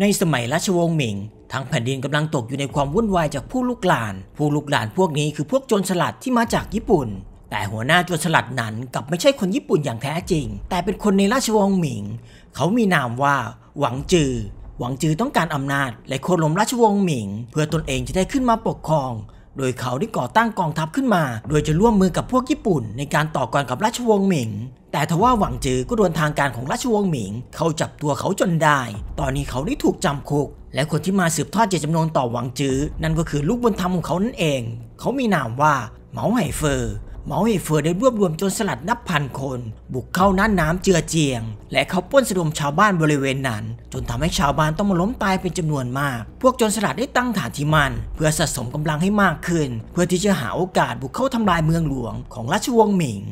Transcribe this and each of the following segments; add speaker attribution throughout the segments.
Speaker 1: ในสมัยราชวงศ์หมิงทั้งแผ่นดินกำลังตกอยู่ในความวุ่นวายจากผู้ลูกลาน ผู้ลูกลานพวกนี้คือพวกโจรสลัดที่มาจากญี่ปุ่น แต่หัวหน้าโจรสลัดนั้นกลับไม่ใช่คนญี่ปุ่นอย่างแท้จริง แต่เป็นคนในราชวงศ์หมิง เขามีนามว่า หวังจือ หวังจือต้องการอำนาจและโค่นล้มราชวงศ์หมิงเพื่อตนเองจะได้ขึ้นมาปกครองโดย เขาได้ก่อตั้งกองทัพขึ้นมา โดยจะร่วมมือกับพวกญี่ปุ่นในการต่อกรกับราชวงศ์หมิง แต่ทว่าหวังจือก็โดนทางการของราชวงศ์หมิงเขาจับตัวเขาจนได้ ตอนนี้เขาได้ถูกจำคุก และคนที่มาสืบทอดเจตจำนงต่อหวังจือนั่นก็คือลูกบุญธรรมของเขานั่นเอง เขามีนามว่าเหมาไห่เฟอมาเอเฟอร์ได้รวบรวมจนสลัดนับพันคน บุกเข้าน่านน้ำเจือเจียง และเขาป้นสะดมชาวบ้านบริเวณนั้น จนทำให้ชาวบ้านต้องมาล้มตายเป็นจำนวนมาก พวกจนสลัดได้ตั้งฐานที่มั่น เพื่อสะสมกำลังให้มากขึ้น เพื่อที่จะหาโอกาสบุกเข้าทำลายเมืองหลวงของราชวงศ์หมิง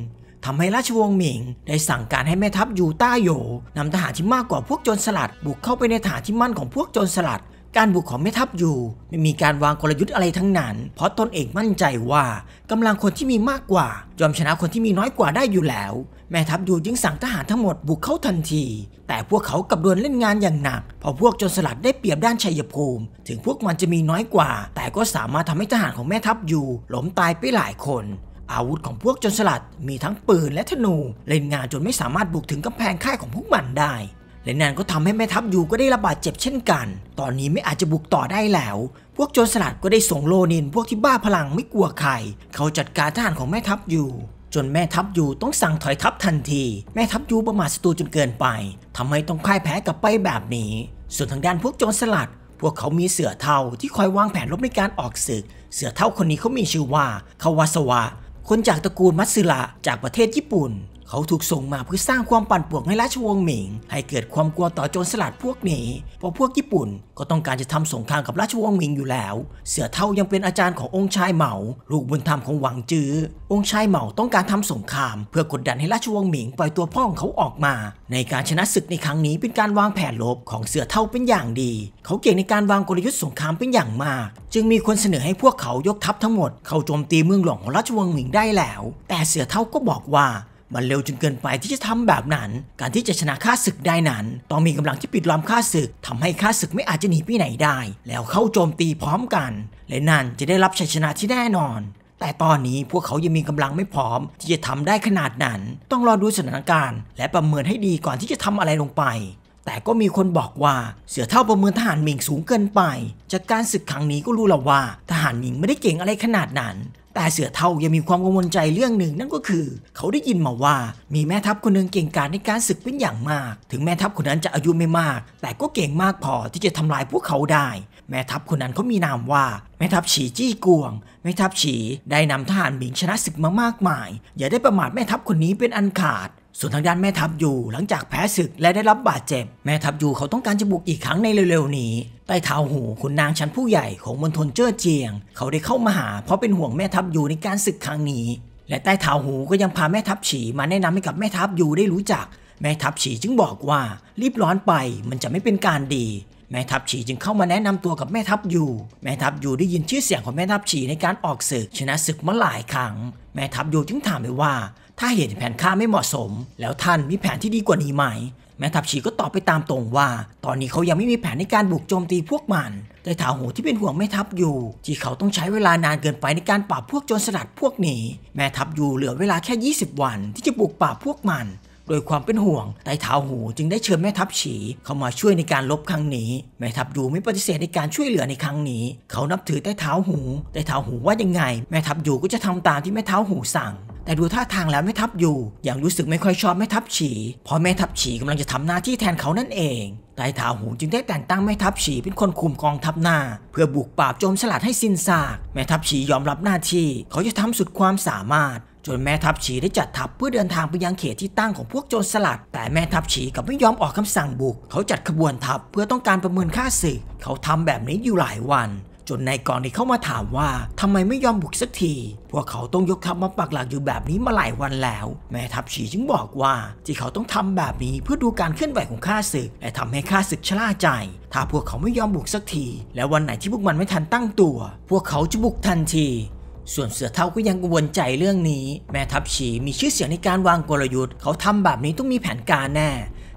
Speaker 1: ทำให้ราชวงศ์หมิงได้สั่งการให้แม่ทัพยูต้าโยนำทหารที่มากกว่าพวกจนสลัด บุกเข้าไปในฐานที่มั่นของพวกจนสลัดการบุกของแม่ทัพอยู่ไม่มีการวางกลยุทธ์อะไรทั้งนั้นเพราะตนเองมั่นใจว่ากำลังคนที่มีมากกว่ายอมชนะคนที่มีน้อยกว่าได้อยู่แล้ว แม่ทัพอยู่จึงสั่งทหารทั้งหมดบุกเข้าทันที แต่พวกเขากับโดนเล่นงานอย่างหนัก พอพวกจนสลัดได้เปรียบด้านชัยภูมิ ถึงพวกมันจะมีน้อยกว่า แต่ก็สามารถทำให้ทหารของแม่ทัพอยู่ล้มตายไปหลายคน อาวุธของพวกจนสลัดมีทั้งปืนและธนู เล่นงานจนไม่สามารถบุกถึงกำแพงค่ายของพวกมันได้และนั่นก็ทำให้แม่ทัพยูก็ได้รับบาดเจ็บเช่นกัน ตอนนี้ไม่อาจจะบุกต่อได้แล้ว พวกโจรสลัดก็ได้ส่งโลนินพวกที่บ้าพลังไม่กลัวใคร เขาจัดการทหารของแม่ทัพยูจนแม่ทัพยูต้องสั่งถอยทัพทันที แม่ทัพยูประมาทศัตรูจนเกินไป ทำให้ต้องค่ายแพ้กลับไปแบบนี้ ส่วนทางด้านพวกโจรสลัด พวกเขามีเสือเท่าที่คอยวางแผนรบในการออกศึก เสือเท่าคนนี้เขามีชื่อว่าคาวาสวะคนจากตระกูลมัตสึระจากประเทศญี่ปุ่นเขาถูกส่งมาเพื่อสร้างความปั่นป่วนให้ราชวงศ์หมิง ให้เกิดความกลัวต่อโจรสลัดพวกนี้ เพราะพวกญี่ปุ่นก็ต้องการจะทำสงครามกับราชวงศ์หมิงอยู่แล้ว เสือเท่ายังเป็นอาจารย์ขององค์ชายเหมาลูกบุญธรรมของหวังจือ้อ องค์ชายเหมาต้องการทำสงคราม เพื่อกดดันให้ราชวงศ์หมิงปล่อยตัวพ่อของเขาออกมา ในการชนะศึกในครั้งนี้เป็นการวางแผนลบของเสือเท่าเป็นอย่างดี เขาเก่งในการวางกลยุทธ์สงครามเป็นอย่างมาก จึงมีคนเสนอให้พวกเขายกทัพทั้งหมดเข้าโจมตีเมืองหลวงของราชวงศ์หมิงได้แล้ว แต่เสือเท่าก็บอกว่ามันเร็วจนเกินไปที่จะทำแบบนั้น การที่จะชนะค่าศึกได้นั้น ต้องมีกำลังที่ปิดล้อมค่าศึกทำให้ค่าศึกไม่อาจจะหนีไปไหนได้ แล้วเข้าโจมตีพร้อมกัน และนั่นจะได้รับชัยชนะที่แน่นอน แต่ตอนนี้พวกเขายังมีกำลังไม่พร้อมที่จะทำได้ขนาดนั้น ต้องรอดูสถานการณ์และประเมินให้ดีก่อนที่จะทำอะไรลงไป แต่ก็มีคนบอกว่าเสือเท่าประเมินทหารหมิงสูงเกินไป จากการศึกครั้งนี้ก็รู้แล้วว่า ทหารหมิงไม่ได้เก่งอะไรขนาดนั้นแต่เสือเท่ายังมีความกังวลใจเรื่องหนึ่งนั่นก็คือเขาได้ยินมาว่ามีแม่ทัพคนหนึ่งเก่งกาจในการศึกเป็นอย่างมาก ถึงแม่ทัพคนนั้นจะอายุไม่มาก แต่ก็เก่งมากพอที่จะทำลายพวกเขาได้ แม่ทัพคนนั้นเขามีนามว่า แม่ทัพฉีจี้กวงแม่ทัพฉีได้นำทหารหมิงชนะศึกมามากมาย อย่าได้ประมาทแม่ทัพคนนี้เป็นอันขาดส่วนทางด้านแม่ทัพยูหลังจากแพ้ศึกและได้รับบาดเจ็บ แม่ทัพยูเขาต้องการจะบุกอีกครั้งในเร็วๆ นี้ ใต้เท้าหูขุนนางชั้นผู้ใหญ่ของมณฑลเจ้อเจียง เขาได้เข้ามาหาเพราะเป็นห่วงแม่ทัพยูในการศึกครั้งนี้ และใต้เท้าหูก็ยังพาแม่ทัพฉีมาแนะนำให้กับแม่ทัพยูได้รู้จัก แม่ทัพฉีจึงบอกว่า รีบร้อนไปมันจะไม่เป็นการดี แม่ทัพฉีจึงเข้ามาแนะนำตัวกับแม่ทัพยูแม่ทัพยูได้ยินชื่อเสียงของแม่ทัพฉีในการออกศึกชนะศึกมาหลายครั้ง แม่ทัพยูจึงถามไปว่าถ้าเห็นแผนค่าไม่เหมาะสม แล้วท่านมีแผนที่ดีกว่านี้ไหม แม่ทัพชีก็ตอบไปตามตรงว่า ตอนนี้เขายังไม่มีแผนในการบุกโจมตีพวกมัน แต่ถาหูที่เป็นห่วงแม่ทัพยูที่เขาต้องใช้เวลานานเกินไปในการปราบพวกโจรสลัดพวกนี้ แม่ทัพยูเหลือเวลาแค่ 20 วันที่จะบุกปราบพวกมันโดยความเป็นห่วงไต่เท้าหูจึงได้เชิญแม่ทัพฉีเข้ามาช่วยในการลบครั้งนี้ แม่ทัพยูไม่ปฏิเสธในการช่วยเหลือในครั้งนี้ เขานับถือไต่เท้าหูไต่เท้าหูว่ายังไง แม่ทัพยูก็จะทำตามที่แม่เท้าหูสั่งแต่ดูท่าทางแล้วแม่ทัพอยู่อย่างรู้สึกไม่ค่อยชอบแม่ทัพฉีเพราะแม่ทัพฉีกำลังจะทำหน้าที่แทนเขานั่นเองไต้ถาหูจึงได้แต่งตั้งแม่ทัพฉีเป็นคนคุมกองทัพหน้า เพื่อบุกปราบโจมสลัดให้สิ้นซาก แม่ทัพฉียอมรับหน้าที่เขาจะทำสุดความสามารถ จนแม่ทัพฉีได้จัดทัพเพื่อเดินทางไปยังเขตที่ตั้งของพวกโจรสลัด แต่แม่ทัพฉีกับไม่ยอมออกคำสั่งบุกเขาจัดขบวนทัพเพื่อต้องการประเมินค่าศึกเขาทำแบบนี้อยู่หลายวันจนนายกองที่เข้ามาถามว่าทำไมไม่ยอมบุกสักที พวกเขาต้องยกทัพมาปักหลักอยู่แบบนี้มาหลายวันแล้ว แม่ทัพฉีจึงบอกว่า ที่เขาต้องทำแบบนี้เพื่อดูการเคลื่อนไหวของข้าศึก และทำให้ข้าศึกชล่าใจ ถ้าพวกเขาไม่ยอมบุกสักทีและวันไหนที่พวกมันไม่ทันตั้งตัว พวกเขาจะบุกทันที ส่วนเสือเท่าก็ยังกังวลใจเรื่องนี้ แม่ทัพฉีมีชื่อเสียงในการวางกลยุทธ์ เขาทำแบบนี้ต้องมีแผนการแน่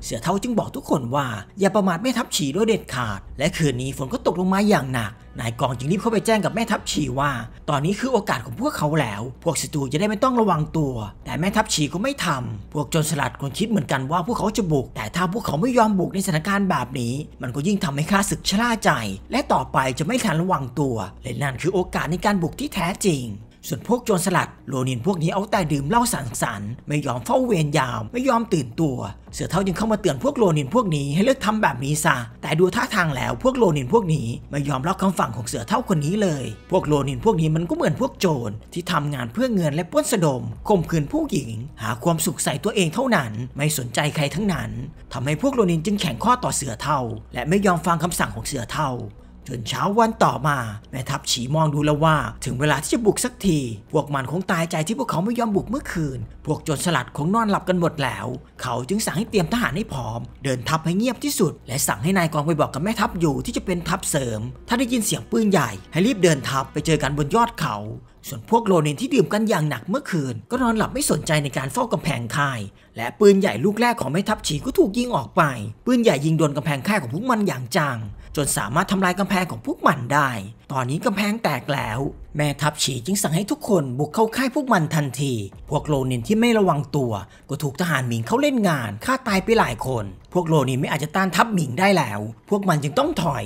Speaker 1: เสือเท่าจึงบอกทุกคนว่า อย่าประมาทแม่ทัพฉีด้วยเด็ดขาด และคืนนี้ฝนก็ตกลงมาอย่างหนักนายกองจึงรีบเข้าไปแจ้งกับแม่ทัพฉีว่า ตอนนี้คือโอกาสของพวกเขาแล้ว พวกศัตรูจะได้ไม่ต้องระวังตัว แต่แม่ทัพฉีก็ไม่ทำพวกจนสลัดคนคิดเหมือนกันว่าพวกเขาจะบุก แต่ถ้าพวกเขาไม่ยอมบุกในสถานการณ์แบบนี้ มันก็ยิ่งทำให้ข้าศึกชราใจ และต่อไปจะไม่ทันระวังตัวและนั่นคือโอกาสในการบุกที่แท้จริงส่วนพวกโจรสลัดโลนินพวกนี้เอาแต่ดื่มเหล้าสังสรรค์ไม่ยอมเฝ้าเวรยามไม่ยอมตื่นตัวเสือเท่าจึงเข้ามาเตือนพวกโลนินพวกนี้ให้เลิกทำแบบนี้ซะแต่ดูท่าทางแล้วพวกโลนินพวกนี้ไม่ยอมรับคำฝั่งของเสือเท่าคนนี้เลย พวกโลนินพวกนี้มันก็เหมือนพวกโจรที่ทำงานเพื่อเงินและป้นสะดมข่มขืนผู้หญิง หาความสุขใส่ตัวเองเท่านั้นไม่สนใจใครทั้งนั้นทำให้พวกโลนินจึงแข่งข้อต่อเสือเท่า และไม่ยอมฟังคำสั่งของเสือเท่าจนเช้าวันต่อมาแม่ทัพฉีมองดูแล้วว่าถึงเวลาที่จะบุกสักทีพวกมันคงตายใจที่พวกเขาไม่ยอมบุกเมื่อคืน พวกโจรสลัดคงนอนหลับกันหมดแล้ว เขาจึงสั่งให้เตรียมทหารให้พร้อม เดินทัพให้เงียบที่สุด และสั่งให้นายกองไปบอกกับแม่ทัพอยู่ที่จะเป็นทัพเสริม ถ้าได้ยินเสียงปืนใหญ่ ให้รีบเดินทัพไปเจอกันบนยอดเขา ส่วนพวกโลนินที่ดื่มกันอย่างหนักเมื่อคืน ก็นอนหลับไม่สนใจในการเฝ้ากำแพงค่ายและปืนใหญ่ลูกแรกของแม่ทัพฉีก็ถูกยิงออกไป ปืนใหญ่ยิงโดนกำแพงค่ายของพวกมันอย่างจังจนสามารถทำลายกำแพงของพวกมันได้ ตอนนี้กำแพงแตกแล้ว แม่ทัพฉีจึงสั่งให้ทุกคนบุกเข้าค่ายพวกมันทันที พวกโลนินที่ไม่ระวังตัวก็ถูกทหารหมิงเข้าเล่นงาน ฆ่าตายไปหลายคน พวกโลนินไม่อาจจะต้านทัพหมิงได้แล้ว พวกมันจึงต้องถอย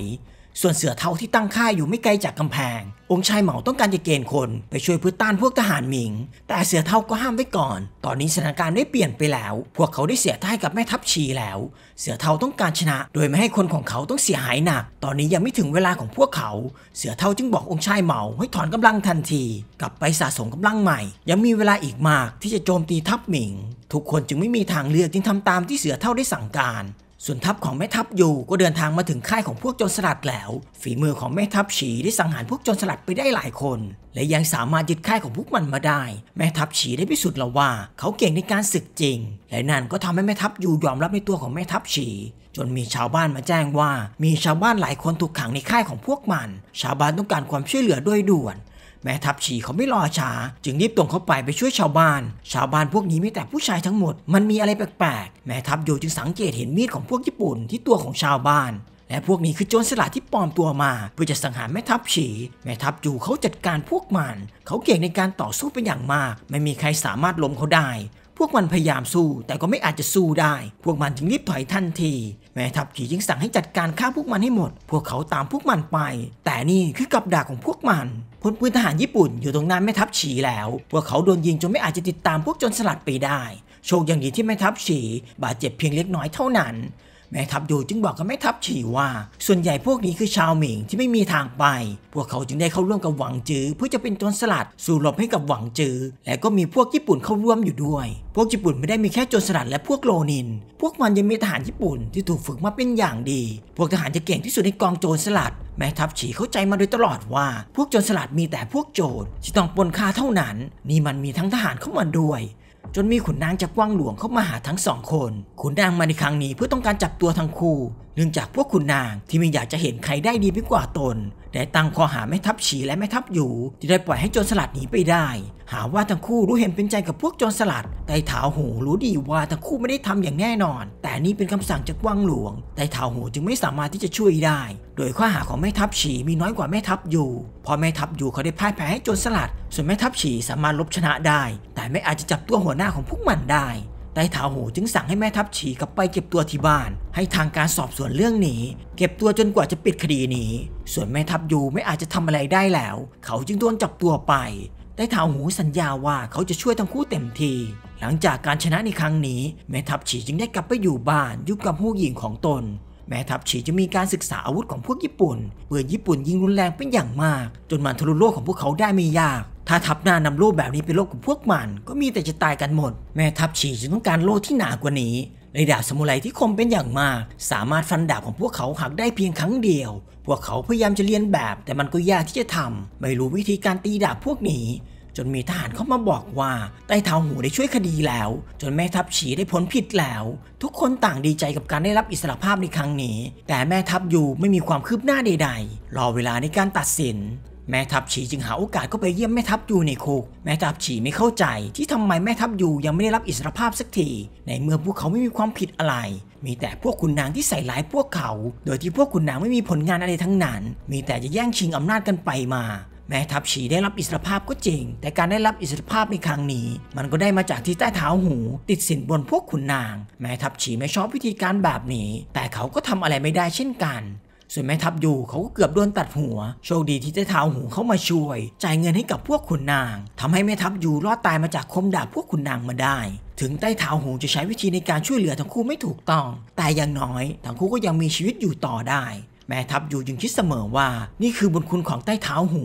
Speaker 1: ส่วนเสือเทาที่ตั้งค่ายอยู่ไม่ไกลจากกำแพง องค์ชายเหมาต้องการจะเกณฑ์คนไปช่วยพื้นต้านพวกทหารหมิง แต่เสือเทาก็ห้ามไว้ก่อน ตอนนี้สถานการณ์ได้เปลี่ยนไปแล้ว พวกเขาได้เสียท่ายกับแม่ทัพชีแล้ว เสือเทาต้องการชนะ โดยไม่ให้คนของเขาต้องเสียหายหนัก ตอนนี้ยังไม่ถึงเวลาของพวกเขาเสือเทาจึงบอกองค์ชายเหมาให้ถอนกำลังทันที กลับไปสะสมกำลังใหม่ ยังมีเวลาอีกมากที่จะโจมตีทัพหมิงทุกคนจึงไม่มีทางเลือกจึงทำตามที่เสือเทาได้สั่งการส่วนทัพของแม่ทัพยูก็เดินทางมาถึงค่ายของพวกโจรสลัดแล้ว ฝีมือของแม่ทัพฉีได้สังหารพวกโจรสลัดไปได้หลายคน และยังสามารถยึดค่ายของพวกมันมาได้ แม่ทัพฉีได้พิสูจน์แล้วว่า เขาเก่งในการศึกจริง และนั่นก็ทำให้แม่ทัพยูยอมรับในตัวของแม่ทัพฉี จนมีชาวบ้านมาแจ้งว่า มีชาวบ้านหลายคนถูกขังในค่ายของพวกมัน ชาวบ้านต้องการความช่วยเหลือด้วยด่วนแม่ทัพชีเขาไม่รอช้า จึงรีบตรงเข้าไปไปช่วยชาวบ้าน ชาวบ้านพวกนี้มีแต่ผู้ชายทั้งหมด มันมีอะไรแปลกๆแม่ทัพโยจึงสังเกตเห็นมีดของพวกญี่ปุ่นที่ตัวของชาวบ้าน และพวกนี้คือโจรสลัดที่ปลอมตัวมา เพื่อจะสังหารแม่ทัพฉี แม่ทัพจูเขาจัดการพวกมันเขาเก่งในการต่อสู้เป็นอย่างมาก ไม่มีใครสามารถล้มเขาได้ พวกมันพยายามสู้แต่ก็ไม่อาจจะสู้ได้ พวกมันจึงรีบถอยทันทีแม่ทัพผีจึงสั่งให้จัดการฆ่าพวกมันให้หมด พวกเขาตามพวกมันไป แต่นี่คือกับดักของพวกมัน พลปืนทหารญี่ปุ่นอยู่ตรงนั้นแม่ทัพฉีแล้ว พวกเขาโดนยิงจนไม่อาจจะติดตามพวกจนสลัดไปได้ โชคยังดีที่แม่ทัพฉี บาดเจ็บเพียงเล็กน้อยเท่านั้นแม่ทัพโยจึงบอกกับแม่ทัพฉี่ว่า ส่วนใหญ่พวกนี้คือชาวหมิงที่ไม่มีทางไป พวกเขาจึงได้เข้าร่วมกับหวังจือเพื่อจะเป็นต้นสลัดสู่รบให้กับหวังจือและก็มีพวกญี่ปุ่นเข้าร่วมอยู่ด้วย พวกญี่ปุ่นไม่ได้มีแค่โจรสลัดและพวกโลนิน พวกมันยังมีทหารญี่ปุ่นที่ถูกฝึกมาเป็นอย่างดี พวกทหารจะเก่งที่สุดในกองโจรสลัด แม่ทัพฉีเข้าใจมาโดยตลอดว่า พวกโจรสลัดมีแต่พวกโจรที่ต้องปนค่าเท่านั้นนี่มันมีทั้งทหารเข้ามาด้วยจนมีขุนนางจากวังหลวงเข้ามาหาทั้งสองคน ขุนนางมาในครั้งนี้เพื่อต้องการจับตัวทั้งคู่เนื่องจากพวกคุณนางที่ไม่อยากจะเห็นใครได้ดีไปกว่าตน ได้ตั้งข้อหาแม่ทัพฉีและแม่ทัพอยู่ที่ได้ปล่อยให้โจรสลัดหนีไปได้ หาว่าทั้งคู่รู้เห็นเป็นใจกับพวกโจรสลัดไต่ถาหูรู้ดีว่าทั้งคู่ไม่ได้ทำอย่างแน่นอน แต่นี่เป็นคำสั่งจากวังหลวงไต่ถาหูจึงไม่สามารถที่จะช่วยได้ โดยข้อหาของแม่ทัพฉีมีน้อยกว่าแม่ทัพอยู่ พอแม่ทัพอยู่เขาได้พ่ายแพ้ให้โจรสลัด ส่วนแม่ทัพฉีสามารถลบชนะได้ แต่ไม่อาจจะจับตัวหัวหน้าของพวกมันได้ไต้เท้าหูจึงสั่งให้แม่ทัพฉีกลับไปเก็บตัวที่บ้าน ให้ทางการสอบสวนเรื่องนี้ เก็บตัวจนกว่าจะปิดคดีนี้ ส่วนแม่ทัพยูไม่อาจจะทำอะไรได้แล้ว เขาจึงโดนจับตัวไป ได้ท้าหูสัญญาว่าเขาจะช่วยทั้งคู่เต็มที หลังจากการชนะในครั้งนี้ แม่ทัพฉีจึงได้กลับไปอยู่บ้านอยู่กับผู้หญิงของตนแม้ทัพฉีจะมีการศึกษาอาวุธของพวกญี่ปุ่นเมื่อญี่ปุ่นยิงรุนแรงเป็นอย่างมาก จนมันทะลุโลกของพวกเขาได้ไม่ยาก ถ้าทัพหน้านำโล่แบบนี้ไปโลกกับพวกมันก็มีแต่จะตายกันหมด แม่ทัพฉีจะต้องการโล่ที่หนากว่านี้ ในดาบสมุไรที่คมเป็นอย่างมาก สามารถฟันดาบของพวกเขาหักได้เพียงครั้งเดียว พวกเขาพยายามจะเรียนแบบแต่มันก็ยากที่จะทำ ไม่รู้วิธีการตีดาบพวกนี้จนมีทหารเข้ามาบอกว่าไต้เท้าหูได้ช่วยคดีแล้ว จนแม่ทัพฉีได้พ้นผิดแล้ว ทุกคนต่างดีใจกับการได้รับอิสรภาพในครั้งนี้ แต่แม่ทัพยูไม่มีความคืบหน้าใดๆรอเวลาในการตัดสินแม่ทัพฉีจึงหาโอกาสก็ไปเยี่ยมแม่ทัพยูในคุก แม่ทัพฉีไม่เข้าใจ ที่ทำไมแม่ทัพยูยังไม่ได้รับอิสรภาพสักทีในเมื่อพวกเขาไม่มีความผิดอะไร มีแต่พวกขุนนางที่ใส่ร้ายพวกเขา โดยที่พวกขุนนางไม่มีผลงานอะไรทั้งนั้น มีแต่จะแย่งชิงอำนาจกันไปมาแม้ทัพฉีได้รับอิสรภาพก็จริง แต่การได้รับอิสรภาพในครั้งนี้ มันก็ได้มาจากที่ใต้เท้าหู ติดสินบนพวกขุนนาง แม้ทัพฉีไม่ชอบวิธีการแบบนี้ แต่เขาก็ทำอะไรไม่ได้เช่นกัน ส่วนแม่ทัพยูเขาก็เกือบโดนตัดหัว โชคดีที่ใต้เท้าหูเข้ามาช่วย จ่ายเงินให้กับพวกขุนนางทำให้แม่ทัพยูรอดตายมาจากคมดาบพวกขุนนางมาได้ ถึงใต้เท้าหูจะใช้วิธีในการช่วยเหลือทั้งคู่ไม่ถูกต้อง แต่อย่างน้อยทั้งคู่ก็ยังมีชีวิตอยู่ต่อได้แม่ทัพอยู่จึงคิดเสมอว่า นี่คือบุญคุณของใต้เท้าหู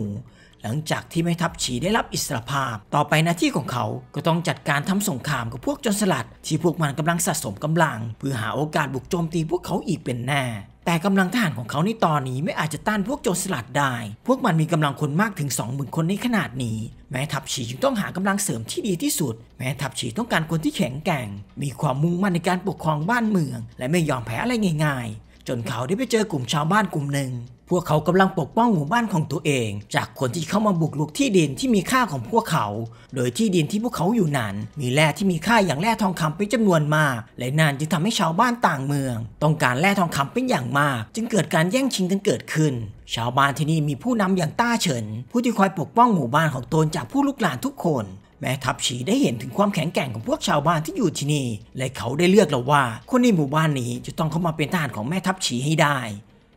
Speaker 1: หลังจากที่แม่ทัพฉีได้รับอิสรภาพ ต่อไปหน้าที่ของเขาก็ต้องจัดการทำสงครามกับพวกจนสลัดที่พวกมันกำลังสะสมกำลังเพื่อหาโอกาสบุกโจมตีพวกเขาอีกเป็นแน่แต่กำลังทหารของเขาในตอนนี้ไม่อาจจะต้านพวกโจรสลัดได้ พวกมันมีกำลังคนมากถึง20,000คนในขนาดนี้แม้ทัพฉีจึงต้องหากำลังเสริมที่ดีที่สุด แม้ทัพฉีต้องการคนที่แข็งแกร่ง มีความมุ่งมั่นในการปกครองบ้านเมือง และไม่ยอมแพ้อะไรง่ายๆจนเขาได้ไปเจอกลุ่มชาวบ้านกลุ่มหนึ่ง พวกเขากำลังปกป้องหมู่บ้านของตัวเอง จากคนที่เข้ามาบุกรุกที่ดินที่มีค่าของพวกเขา โดยที่ดินที่พวกเขาอยู่นั้น มีแร่ที่มีค่าอย่างแร่ทองคำเป็นจำนวนมาก และนานจึงทำให้ชาวบ้านต่างเมือง ต้องการแร่ทองคำเป็นอย่างมาก จึงเกิดการแย่งชิงกันเกิดขึ้น ชาวบ้านที่นี่มีผู้นำอย่างต้าเฉิน ผู้ที่คอยปกป้องหมู่บ้านของตนจากผู้ลุกลานทุกคนแม่ทัพฉีได้เห็นถึงความแข็งแกร่งของพวกชาวบ้านที่อยู่ที่นี่และเขาได้เลือกเราว่าคนในหมู่บ้านนี้จะต้องเข้ามาเป็นทหารของแม่ทัพฉีให้ได้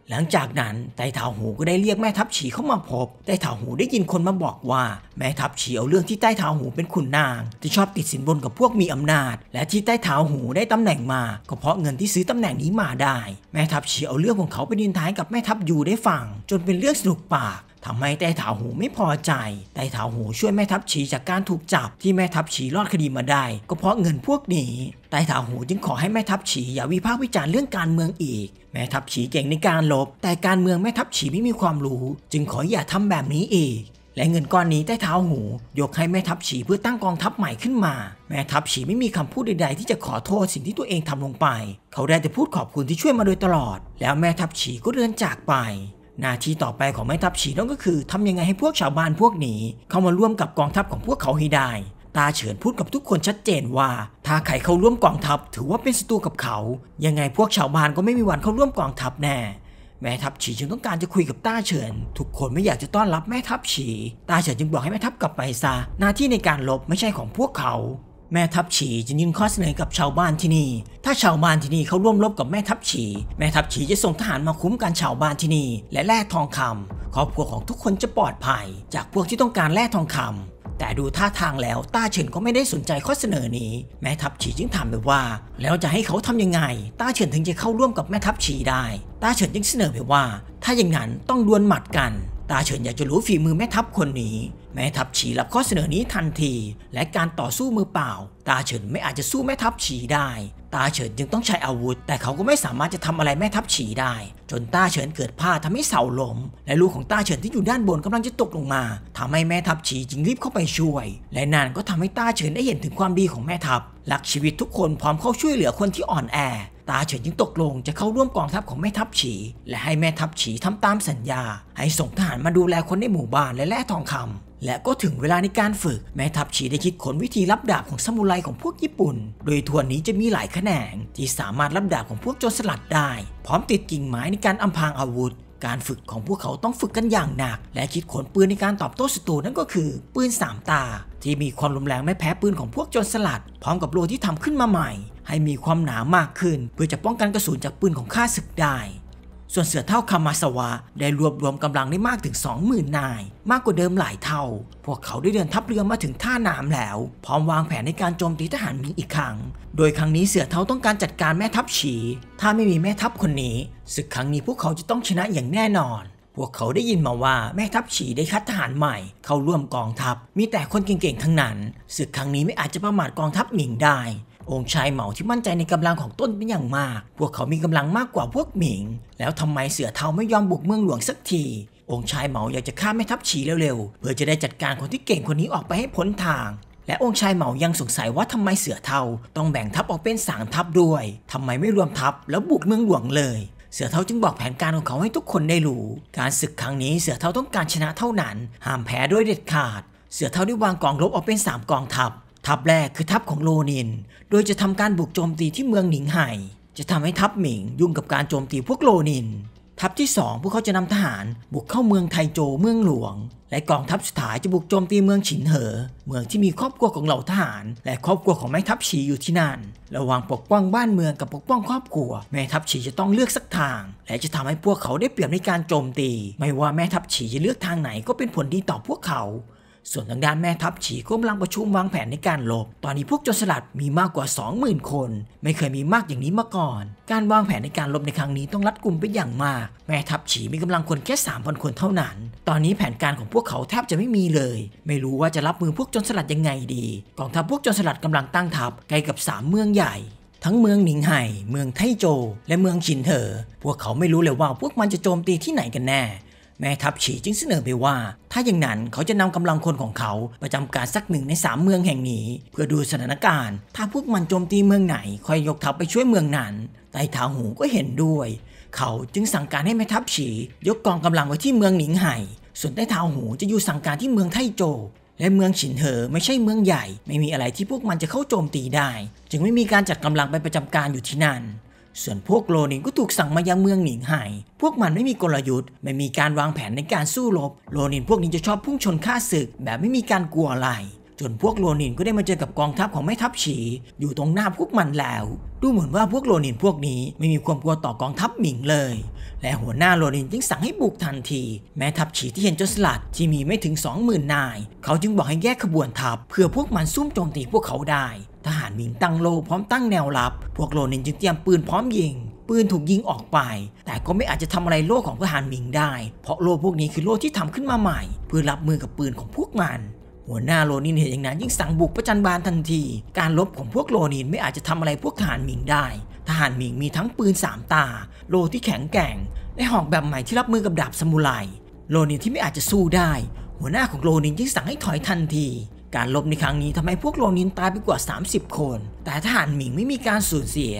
Speaker 1: หลังจากนั้นไต่ถาหูก็ได้เรียกแม่ทัพฉีเข้ามาพบไต่ถาหูได้ยินคนมาบอกว่าแม่ทัพฉีเอาเรื่องที่ใต้เท้าหูเป็นขุนนาง ที่ชอบติดสินบนกับพวกมีอำนาจ และที่ใต้เท้าหูได้ตำแหน่งมาก็เพราะเงินที่ซื้อตำแหน่งนี้มาได้ แม่ทัพฉีเอาเรื่องของเขาไปดินท้ายกับแม่ทัพยูได้ฟังจนเป็นเรื่องสนุกปากทำให้ไต้ถาหูไม่พอใจ ไต้ถาหูช่วยแม่ทัพฉีจากการถูกจับที่แม่ทัพฉีรอดคดีมาได้ ก็เพราะเงินพวกนี้ ไต้ถาหูจึงขอให้แม่ทัพฉีอย่าวิพากษ์วิจารณ์เรื่องการเมืองอีก แม่ทัพฉีเก่งในการลบ แต่การเมืองแม่ทัพฉีไม่มีความรู้ จึงขออย่าทำแบบนี้อีก และเงินก้อนนี้ใต้เท้าหูยกให้แม่ทัพฉีเพื่อตั้งกองทัพใหม่ขึ้นมา แม่ทัพฉีไม่มีคำพูดใด ๆ ที่จะขอโทษสิ่งที่ตัวเองทำลงไป เขาได้แต่พูดขอบคุณที่ช่วยมาโดยตลอด แล้วแม่ทัพฉีก็เดินจากไปหน้าที่ต่อไปของแม่ทัพฉีนั่นก็คือทำยังไงให้พวกชาวบ้านพวกนี้เข้ามาร่วมกับกองทัพของพวกเขาให้ได้ตาเฉินพูดกับทุกคนชัดเจนว่า ถ้าใครเข้าร่วมกองทัพถือว่าเป็นศัตรูกับเขา ยังไงพวกชาวบ้านก็ไม่มีวันเข้าร่วมกองทัพแน่ แม่ทัพฉีจึงต้องการจะคุยกับตาเฉินทุกคนไม่อยากจะต้อนรับแม่ทัพฉีตาเฉินจึงบอกให้แม่ทัพกลับไปซะ หน้าที่ในการลบไม่ใช่ของพวกเขาแม่ทัพฉีจะยื่นข้อเสนอกับชาวบ้านที่นี่ ถ้าชาวบ้านที่นี่เขาร่วมรบกับแม่ทัพฉี แม่ทัพฉีจะส่งทหารมาคุ้มกันชาวบ้านที่นี่และแร่ทองคำครอบครัวของทุกคนจะปลอดภัย จากพวกที่ต้องการแร่ทองคำ แต่ดูท่าทางแล้วต้าเฉินก็ไม่ได้สนใจข้อเสนอนี้ แม่ทัพฉีจึงถามไปว่า แล้วจะให้เขาทํำยังไงต้าเฉินถึงจะเข้าร่วมกับแม่ทัพฉีได้ ต้าเฉินจึงเสนอไปว่า ถ้าอย่างนั้นต้องดวลหมัดกันตาเฉินอยากจะรู้ฝีมือแม่ทัพคนนี้ แม่ทัพฉีรับข้อเสนอนี้ทันที และการต่อสู้มือเปล่า ตาเฉินไม่อาจจะสู้แม่ทัพฉีได้ ตาเฉินจึงต้องใช้อาวุธ แต่เขาก็ไม่สามารถจะทำอะไรแม่ทัพฉีได้ จนตาเฉินเกิดพลาดทาให้เสาล้ม และลูกของตาเฉินที่อยู่ด้านบนกำลังจะตกลงมาทำให้แม่ทัพฉีจึงรีบเข้าไปช่วย และนานก็ทำให้ตาเฉินได้เห็นถึงความดีของแม่ทัพหลักชีวิตทุกคนพร้อมเข้าช่วยเหลือคนที่อ่อนแอตาเฉินจึงตกลงจะเข้าร่วมกองทัพของแม่ทัพฉี และให้แม่ทัพฉีทำตามสัญญา ให้ส่งทหารมาดูแลคนในหมู่บ้านและแร่ทองคำ และก็ถึงเวลาในการฝึก แม่ทัพฉีได้คิดค้นวิธีรับดาบของซามูไรของพวกญี่ปุ่น โดยทวนนี้จะมีหลายแขนงที่สามารถรับดาบของพวกโจรสลัดได้ พร้อมติดกิ่งไม้ในการอำพางอาวุธการฝึกของพวกเขาต้องฝึกกันอย่างหนักและคิดขนปืนในการตอบโต้ศัตรูนั่นก็คือปืน3ตาที่มีความรุนแรงไม่แพ้ปืนของพวกโจรสลัดพร้อมกับโลที่ทำขึ้นมาใหม่ให้มีความหนามากขึ้นเพื่อจะป้องกันกระสุนจากปืนของข้าศึกได้ส่วนเสือเท่าคามาสวะได้รวบรวมกำลังได้มากถึง 20,000นาย มากกว่าเดิมหลายเท่า พวกเขาได้เดินทัพเรือมาถึงท่าน้ำแล้ว พร้อมวางแผนในการโจมตีทหารมิงอีกครั้งโดยครั้งนี้เสือเท่าต้องการจัดการแม่ทัพฉี ถ้าไม่มีแม่ทัพคนนี้ศึกครั้งนี้พวกเขาจะต้องชนะอย่างแน่นอน พวกเขาได้ยินมาว่าแม่ทัพฉีได้คัดทหารใหม่ เข้าร่วมกองทัพมีแต่คนเก่งๆทั้งนั้นศึกครั้งนี้ไม่อาจจะประมาทกองทัพหมิงได้องค์ชายเหมาที่มั่นใจในกำลังของต้นเป็นอย่างมาก พวกเขามีกำลังมากกว่าพวกหมิง แล้วทำไมเสือเทาไม่ยอมบุกเมืองหลวงสักที องค์ชายเหมาอยากจะฆ่าแม่ทัพฉีเร็วๆ เพื่อจะได้จัดการคนที่เก่งคนนี้ออกไปให้พ้นทาง และองค์ชายเหมายังสงสัยว่าทำไมเสือเทาต้องแบ่งทัพออกเป็นสางทัพด้วย ทำไมไม่รวมทัพแล้วบุกเมืองหลวงเลย เสือเทาจึงบอกแผนการของเขาให้ทุกคนได้รู้ การศึกครั้งนี้เสือเทาต้องการชนะเท่านั้น ห้ามแพ้ด้วยเด็ดขาด เสือเทาได้วางกองรบออกเป็น3กองทัพทัพแรกคือทัพของโลนิน โดยจะทำการบุกโจมตีที่เมืองหนิงไห่ จะทำให้ทัพหมิงยุ่งกับการโจมตีพวกโลนิน ทัพที่2พวกเขาจะนำทหารบุกเข้าเมืองไทโจเมืองหลวง และกองทัพสุดท้ายจะบุกโจมตีเมืองฉินเหอ เมืองที่มีครอบครัวของเหล่าทหารและครอบครัวของแม่ทัพฉีอยู่ที่นั่น ระวังปกป้องบ้านเมืองกับปกป้องครอบครัว แม่ทัพฉีจะต้องเลือกสักทาง และจะทำให้พวกเขาได้เปรียบในการโจมตี ไม่ว่าแม่ทัพฉีจะเลือกทางไหนก็เป็นผลดีต่อพวกเขาส่วนทางด้านแม่ทัพฉีก็กำลังประชุมวางแผนในการลบ ตอนนี้พวกโจรสลัดมีมากกว่า20,000คน ไม่เคยมีมากอย่างนี้มาก่อน การวางแผนในการลบในครั้งนี้ต้องรัดกุมเป็นอย่างมาก แม่ทัพฉีมีกำลังคนแค่3,000คนเท่านั้น ตอนนี้แผนการของพวกเขาแทบจะไม่มีเลย ไม่รู้ว่าจะรับมือพวกโจรสลัดยังไงดีกองทัพพวกโจรสลัดกำลังตั้งทัพใกล้กับ 3 เมืองใหญ่ ทั้งเมืองหนิงไห่ เมืองไทโจ และเมืองชินเถอพวกเขาไม่รู้เลยว่าพวกมันจะโจมตีที่ไหนกันแน่แม่ทัพฉีจึงเสนอไปว่า ถ้าอย่างนั้นเขาจะนำกำลังคนของเขาประจำการสักหนึ่งในสามเมืองแห่งนี้ เพื่อดูสถานการณ์ ถ้าพวกมันโจมตีเมืองไหนคอยยกทัพไปช่วยเมืองนั้นไต้ทาหูก็เห็นด้วย เขาจึงสั่งการให้แม่ทัพฉียกกองกำลังไปที่เมืองหนิงไห่ ส่วนไต้ทาหูจะอยู่สั่งการที่เมืองไทโจ และเมืองฉินเหอไม่ใช่เมืองใหญ่ ไม่มีอะไรที่พวกมันจะเข้าโจมตีได้ จึงไม่มีการจัดกำลังไปประจำการอยู่ที่นั่นส่วนพวกโลนิงก็ถูกสั่งมายังเมืองหนิงไห่ พวกมันไม่มีกลยุทธ์ไม่มีการวางแผนในการสู้รบ โลนินพวกนี้จะชอบพุ่งชนฆ่าศึกแบบไม่มีการกลัวอะไร จนพวกโลนินก็ได้มาเจอกับกองทัพของแม่ทัพฉี อยู่ตรงหน้าพวกมันแล้วดูเหมือนว่าพวกโลนินพวกนี้ไม่มีความกลัวต่อกองทัพหมิงเลย และหัวหน้าโลนินจึงสั่งให้บุกทันที แม้ทัพฉีที่เห็นโจรสลัดที่มีไม่ถึง 20,000 นาย เขาจึงบอกให้แยกขบวนทัพเพื่อพวกมันซุ่มโจมตีพวกเขาได้ทหารหมิงตั้งโลพร้อมตั้งแนวรับ พวกโลนินจึงเตรียมปืนพร้อมยิงปืนถูกยิงออกไป แต่ก็ไม่อาจจะทำอะไรโล่ของทหารหมิงได้ เพราะโล่พวกนี้คือโล่ที่ทำขึ้นมาใหม่เพื่อรับมือกับปืนของพวกมันหัวหน้าโลนินเห็นอย่างนั้นยิ่งสั่งบุกประจันบานทันที การลบของพวกโลนินไม่อาจจะทำอะไรพวกทหารหมิงได้ ทหารหมิงมีทั้งปืนสามตา โลที่แข็งแกร่ง และหอกแบบใหม่ที่รับมือกับดาบสมุไรโลนินที่ไม่อาจจะสู้ได้ หัวหน้าของโลนินยิ่งสั่งให้ถอยทันที การลบในครั้งนี้ทำให้พวกโลนินตายไปกว่า 30 คน แต่ทหารหมิงไม่มีการสูญเสีย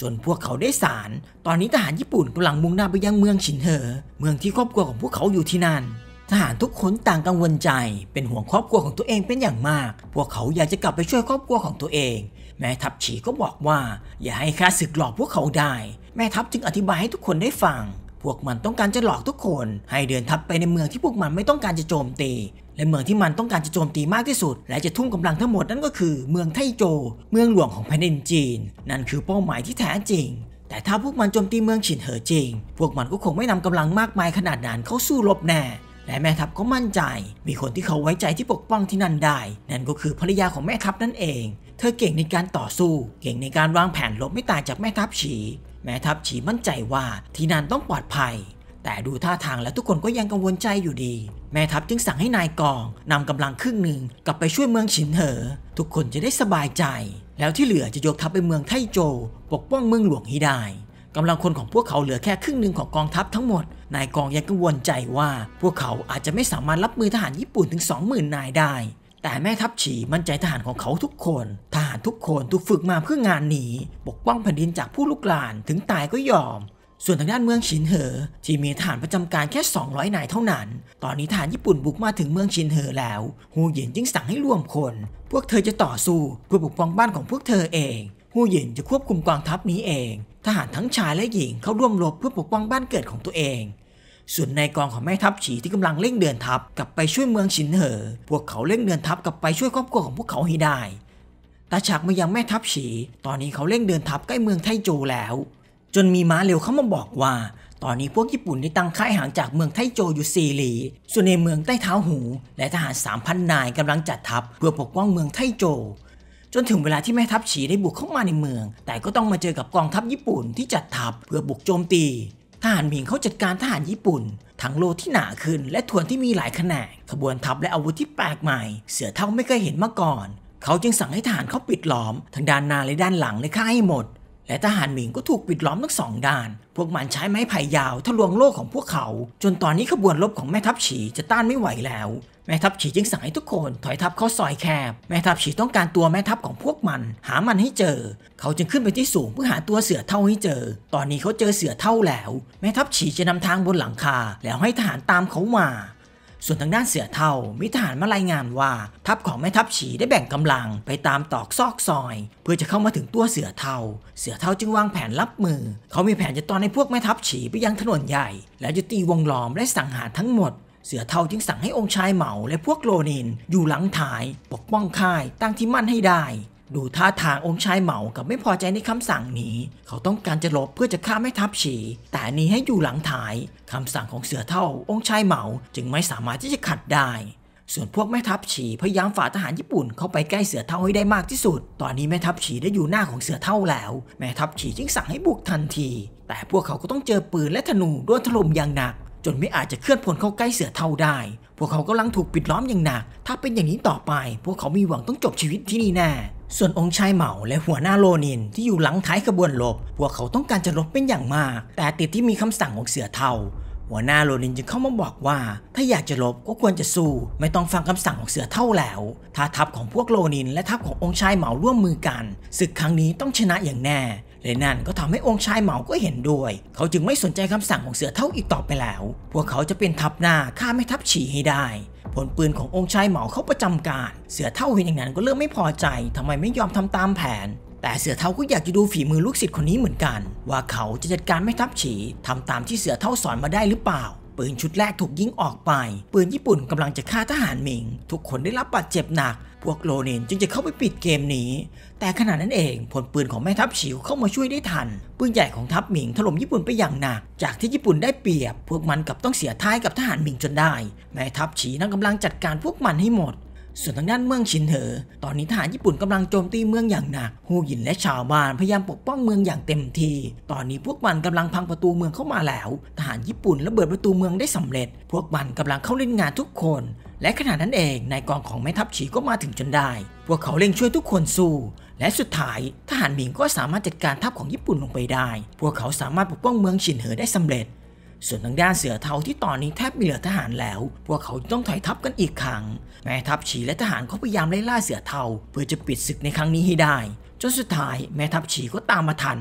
Speaker 1: จนพวกเขาได้สาร ตอนนี้ทหารญี่ปุ่นกำลังมุ่งหน้าไปยังเมืองฉินเหอ เมืองที่ครอบครัวของพวกเขาอยู่ที่นั่นทหารทุกคนต่างกังวลใจ เป็นห่วงครอบครัวของตัวเองเป็นอย่างมาก พวกเขาอยากจะกลับไปช่วยครอบครัวของตัวเอง แม่ทัพฉีก็บอกว่า อย่าให้ข้าศึกหลอกพวกเขาได้ แม่ทัพจึงอธิบายให้ทุกคนได้ฟัง พวกมันต้องการจะหลอกทุกคน ให้เดินทัพไปในเมืองที่พวกมันไม่ต้องการจะโจมตี และเมืองที่มันต้องการจะโจมตีมากที่สุด และจะทุ่มกำลังทั้งหมดนั่นก็คือเมืองไทโจ เมืองหลวงของแผ่นดินจีน นั่นคือเป้าหมายที่แท้จริง แต่ถ้าพวกมันโจมตีเมืองฉินเหอจริง พวกมันก็คงไม่นำกำลังมากมายขนาดนั้นเข้าสู้รบแน่และแม่ทัพก็มั่นใจ มีคนที่เขาไว้ใจที่ปกป้องที่นั่นได้ นั่นก็คือภรรยาของแม่ทัพนั่นเอง เธอเก่งในการต่อสู้ เก่งในการวางแผนลบไม่ต่างจากแม่ทัพฉี แม่ทัพฉีมั่นใจว่าที่นั่นต้องปลอดภัย แต่ดูท่าทางแล้วทุกคนก็ยังกังวลใจอยู่ดี แม่ทัพจึงสั่งให้นายกองนำกำลังครึ่งหนึ่ง กลับไปช่วยเมืองฉินเหอ ทุกคนจะได้สบายใจ แล้วที่เหลือจะยกทัพไปเมืองไทโจ ปกป้องเมืองหลวงให้ได้กำลังคนของพวกเขาเหลือแค่ครึ่งหนึ่งของกองทัพทั้งหมด นายกองยังกังวลใจว่าพวกเขาอาจจะไม่สามารถรับมือทหารญี่ปุ่นถึง 20,000 นายได้ แต่แม่ทัพฉีมั่นใจทหารของเขาทุกคน ทหารทุกคนถูกฝึกมาเพื่องานนี้ ปกป้องแผ่นดินจากผู้ลุกลานถึงตายก็ยอม ส่วนทางด้านเมืองชินเหอ ที่มีฐานประจำการแค่200นายเท่านั้น ตอนนี้ฐานญี่ปุ่นบุกมาถึงเมืองชินเหอแล้วฮูหยยนจึงสั่งให้รวมคน พวกเธอจะต่อสู้เพื่อปกป้องบ้านของพวกเธอเองผู้หยินจะควบคุมกองทัพนี้เอง ทหารทั้งชายและหญิงเข้าร่วมรบเพื่อปกป้องบ้านเกิดของตัวเอง ส่วนในกองของแม่ทัพฉีที่กำลังเร่งเดินทัพกลับไปช่วยเมืองฉินเหอ พวกเขาเร่งเดินทัพกลับไปช่วยครอบครัวของพวกเขาให้ได้ตาฉากมายังแม่ทัพฉี ตอนนี้เขาเร่งเดินทัพใกล้เมืองไทโจแล้ว จนมีม้าเร็วเข้ามาบอกว่า ตอนนี้พวกญี่ปุ่นได้ตั้งค่ายห่างจากเมืองไทโจอยู่สี่หลี ส่วนในเมืองใต้เท้าหู และทหารสมพันนายกำลังจัดทัพเพื่อปกป้องเมืองไทโจจนถึงเวลาที่แม่ทัพฉีได้บุกเข้ามาในเมือง แต่ก็ต้องมาเจอกับกองทัพญี่ปุ่นที่จัดทัพเพื่อบุกโจมตี ทหารหมิงเขาจัดการทหารญี่ปุ่น ทั้งโลที่หนาขึ้นและทวนที่มีหลายขนาดขบวนทัพและอาวุธที่แปลกใหม่ เสือเท่าไม่เคยเห็นมาก่อน เขาจึงสั่งให้ทหารเขาปิดล้อม ทั้งด้านหน้าและด้านหลังเลย่าให้หมดและทหารหมิงก็ถูกปิดล้อมทั้งสองด้าน พวกมันใช้ไม้ไผ่ยาวทะลวงโลกของพวกเขา จนตอนนี้ขบวนรบของแม่ทัพฉีจะต้านไม่ไหวแล้ว แม่ทัพฉีจึงสั่งให้ทุกคนถอยทัพเข้าซอยแคบ แม่ทัพฉีต้องการตัวแม่ทัพของพวกมัน หามันให้เจอ เขาจึงขึ้นไปที่สูงเพื่อหาตัวเสือเท่าให้เจอ ตอนนี้เขาเจอเสือเท่าแล้ว แม่ทัพฉีจะนำทางบนหลังคา แล้วให้ทหารตามเขามาส่วนทางด้านเสือเท่ามิทหารมารายงานว่า ทัพของแม่ทัพฉีได้แบ่งกำลังไปตามตอกซอกซอย เพื่อจะเข้ามาถึงตัวเสือเทา เสือเทาจึงวางแผนรับมือ เขามีแผนจะตอนให้พวกแม่ทัพฉีไปยังถนนใหญ่ แล้วจะตีวงล้อมและสังหารทั้งหมด เสือเทาจึงสั่งให้องค์ชายเหมาและพวกโลนิน อยู่หลังถ่าย ปกป้องค่ายตั้งที่มั่นให้ได้ดูท่าทางองค์ชายเหมากับไม่พอใจในคำสั่งนี้ เขาต้องการจะลบเพื่อจะฆ่าแม่ทัพฉี แต่นี้ให้อยู่หลังถ่ายคำสั่งของเสือเท่าองค์ชายเหมาจึงไม่สามารถที่จะขัดได้ ส่วนพวกแม่ทัพฉีพยายามฝ่าทหารญี่ปุ่นเข้าไปใกล้เสือเท่าให้ได้มากที่สุด ตอนนี้แม่ทัพฉีได้อยู่หน้าของเสือเท่าแล้ว แม่ทัพฉีจึงสั่งให้บุกทันที แต่พวกเขาก็ต้องเจอปืนและธนูด้วถล่มอย่างหนัก จนไม่อาจจะเคลื่อนพลเข้าใกล้เสือเท่าได้ พวกเขากำลังถูกปิดล้อมอย่างหนัก ถ้าเป็นอย่างนี้ต่อไป พวกเขามีหวังต้องจบชีวิตที่นี่แน่ส่วนองค์ชายเหมาและหัวหน้าโลนินที่อยู่หลังท้ายขบวนลบพวกเขาต้องการจะลบเป็นอย่างมาก แต่ติดที่มีคำสั่งของ เสือเทาหัวหน้าโลนินจึงเข้ามาบอกว่า ถ้าอยากจะลบก็ควรจะสู้ ไม่ต้องฟังคำสั่งของเสือเท่าแล้วถ้าทัพของพวกโลนิน และทัพขององค์ชายเหมาร่วมมือกันศึกครั้งนี้ต้องชนะอย่างแน่และนั่นก็ทำให้องค์ชายเหมาก็เห็นด้วย เขาจึงไม่สนใจคำสั่งของเสือเท่าอีกต่อไปแล้ว พวกเขาจะเป็นทัพหน้าฆ่าไม่ทัพฉีให้ได้ ผลปืนขององค์ชายเหมาเขาประจำการ เสือเท่าเห็นอย่างนั้นก็เริ่มไม่พอใจ ทำไมไม่ยอมทำตามแผน แต่เสือเท่าก็อยากจะดูฝีมือลูกศิษย์คนนี้เหมือนกัน ว่าเขาจะจัดการไม่ทับฉีทำตามที่เสือเท่าสอนมาได้หรือเปล่า ปืนชุดแรกถูกยิงออกไป ปืนญี่ปุ่นกำลังจะฆ่าทหารหมิงทุกคนได้รับบาดเจ็บหนักพวกโลเนนจึงจะเข้าไปปิดเกมนี้ แต่ขณะนั้นเอง ผลปืนของแม่ทัพฉิวเข้ามาช่วยได้ทันปืนใหญ่ของทัพหมิง ถล่มญี่ปุ่นไปอย่างหนัก จากที่ญี่ปุ่นได้เปรียบ พวกมันกับต้องเสียท้ายกับทหารหมิงจนได้ แม่ทัพฉีนั้นกำลังจัดการพวกมันให้หมด ส่วนทางด้านเมืองชินเหอตอนนี้ทหารญี่ปุ่นกำลังโจมตีเมืองอย่างหนักฮูหยินและชาวบ้านพยายามปกป้องเมืองอย่างเต็มที่ตอนนี้พวกมันกำลังพังประตูเมืองเข้ามาแล้ว ทหารญี่ปุ่นระเบิดประตูเมืองได้สำเร็จ พวกมันกำลังเข้าเล่นงานทุกคนและขณะนั้นเองนายกองของแม่ทัพฉีก็มาถึงจนได้ พวกเขาเร่งช่วยทุกคนสู้ และสุดท้ายทหารหมิงก็สามารถจัดการทัพของญี่ปุ่นลงไปได้ พวกเขาสามารถปกป้องเมืองฉินเหอได้สำเร็จ ส่วนทางด้านเสือเทาที่ตอนนี้แทบไม่เหลือทหารแล้ว พวกเขาต้องถอยทัพกันอีกครั้ง แม่ทัพฉีและทหารเขาพยายามไล่ล่าเสือเทาเพื่อจะปิดศึกในครั้งนี้ให้ได้ จนสุดท้าย แม่ทัพฉีก็ตามมาทัน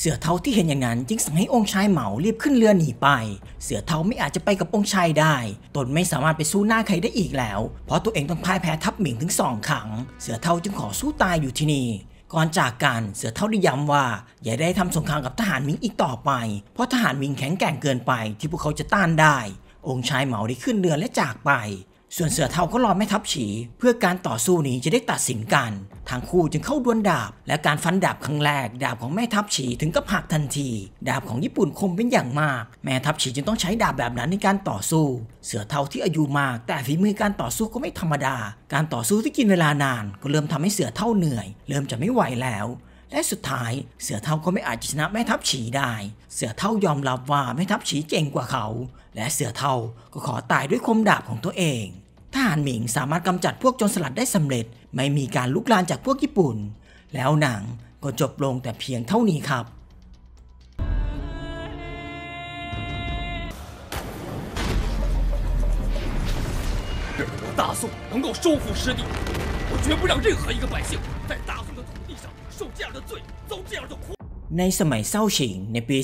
Speaker 1: เสือเทาที่เห็นอย่างนั้น จึงสั่งให้องค์ชายเหมารีบขึ้นเรือหนีไป เสือเทาไม่อาจจะไปกับองค์ชายได้ ตนไม่สามารถไปสู้หน้าใครได้อีกแล้ว เพราะตัวเองต้องพ่ายแพ้ทัพหมิงถึงสองครั้ง เสือเทาจึงขอสู้ตายอยู่ที่นี่ ก่อนจากกันเสือเท่าได้ย้ำว่า อย่าได้ทำสงครามกับทหารมิงอีกต่อไป เพราะทหารมิงแข็งแกร่งเกินไป ที่พวกเขาจะต้านได้ องค์ชายเหมาได้ขึ้นเรือและจากไปส่วนเสือเทาก็รอแม่ทัพฉี เพื่อการต่อสู้นี้จะได้ตัดสินกัน ทางคู่จึงเข้าดวลดาบ และการฟันดาบครั้งแรกดาบของแม่ทัพฉีถึงกับหักทันที ดาบของญี่ปุ่นคมเป็นอย่างมาก แม่ทัพฉีจึงต้องใช้ดาบแบบนั้นในการต่อสู้ เสือเทาที่อายุมาก แต่ฝีมือการต่อสู้ก็ไม่ธรรมดา การต่อสู้ที่กินเวลานาน ก็เริ่มทำให้เสือเท่าเหนื่อย เริ่มจะไม่ไหวแล้วและสุดท้ายเสือเท่าก็ไม่อาจชนะแม่ทัพฉีได้ เสือเท่ายอมรับว่าแม่ทัพฉีเก่งกว่าเขา และเสือเท่าก็ขอตายด้วยคมดาบของตัวเองทหารหมิงสามารถกำจัดพวกโจรสลัดได้สำเร็จไม่มีการลุกลานจากพวกญี่ปุ่นแล้วหนังก็จบลงแต่เพียงเท่านี้ครับ大宋能够收复失地，我绝不让任何一个百姓在大。ในสมัยเซ้าฉิงในปี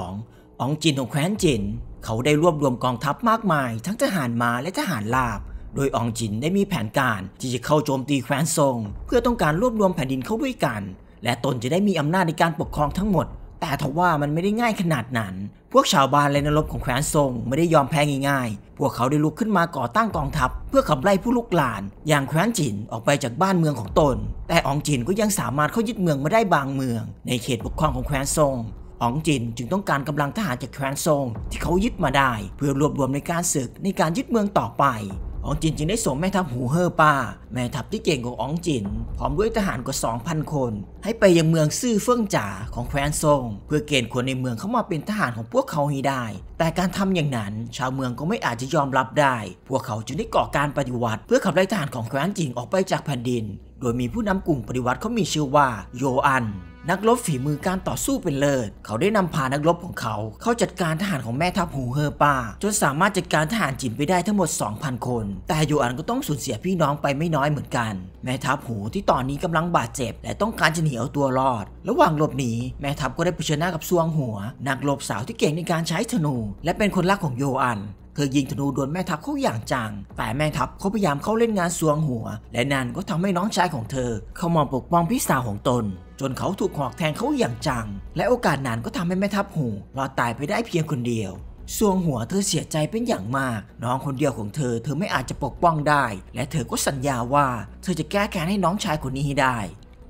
Speaker 1: 32องจินของแคว้นจิน เขาได้รวบรวมกองทัพมากมาย ทั้งทหารมาและทหารลาบ โดยองจินได้มีแผนการที่จะเข้าโจมตีแคว้นซงเพื่อต้องการรวบรวมแผ่นดินเข้าด้วยกัน และตนจะได้มีอำนาจในการปกครองทั้งหมดแต่ทว่ามันไม่ได้ง่ายขนาดนั้น พวกชาวบ้านและนรบของแคว้นซงไม่ได้ยอมแพ้ง่ายๆ พวกเขาได้ลุกขึ้นมาก่อตั้งกองทัพเพื่อขับไล่ผู้ลุกลาน อย่างแคว้นจินออกไปจากบ้านเมืองของตน แต่อองจินก็ยังสามารถเข้ายึดเมืองมาได้บางเมือง ในเขตปกครองของแคว้นซงอองจินจึงต้องการกำลังทหารจากแคว้นซงที่เขายึดมาได้ เพื่อรวบรวมในการศึกในการยึดเมืองต่อไปองจินจึงได้ส่งแม่ทัพหูเฮอป้า แม่ทัพที่เก่งขององจินพร้อมด้วยทหารกว่า2,000คน ให้ไปยังเมืองซื่อเฟื่องจ๋าของแคว้นซงเพื่อเกณฑ์คนในเมืองเข้ามาเป็นทหารของพวกเขาให้ได้ แต่การทำอย่างนั้น ชาวเมืองก็ไม่อาจจะยอมรับได้ พวกเขาจึงได้ก่อการปฏิวัติ เพื่อขับไล่ทหารของแคว้นจิงออกไปจากแผ่นดิน โดยมีผู้นำกลุ่มปฏิวัติเขามีชื่อว่า โยอันนักรบฝีมือการต่อสู้เป็นเลิศ เขาได้นำพานักรบของเขา เข้าจัดการทหารของแม่ทัพฮูเฮอร์ป้า จนสามารถจัดการทหารจีนไปได้ทั้งหมด 2,000 คน แต่โยันก็ต้องสูญเสียพี่น้องไปไม่น้อยเหมือนกัน แม่ทัพหูที่ตอนนี้กำลังบาดเจ็บและต้องการจะหนีเอาตัวรอด ระหว่างหลบหนีแม่ทัพก็ได้เผชิญหน้ากับซวงหัว นักรบสาวที่เก่งในการใช้ธนู และเป็นคนรักของโยอันเธอยิงธนูโดนแม่ทัพเขาอย่างจัง แต่แม่ทัพเขาพยายามเข้าเล่นงานสวงหัว และนั่นก็ทำให้น้องชายของเธอ เข้ามาปกป้องพี่สาวของตน จนเขาถูกหอกแทงเขาอย่างจัง และโอกาสนั้นก็ทำให้แม่ทัพหูรอดตายไปได้เพียงคนเดียว สวงหัวเธอเสียใจเป็นอย่างมาก น้องคนเดียวของเธอ เธอไม่อาจจะปกป้องได้ และเธอก็สัญญาว่า เธอจะแก้แค้นให้น้องชายคนนี้ให้ได้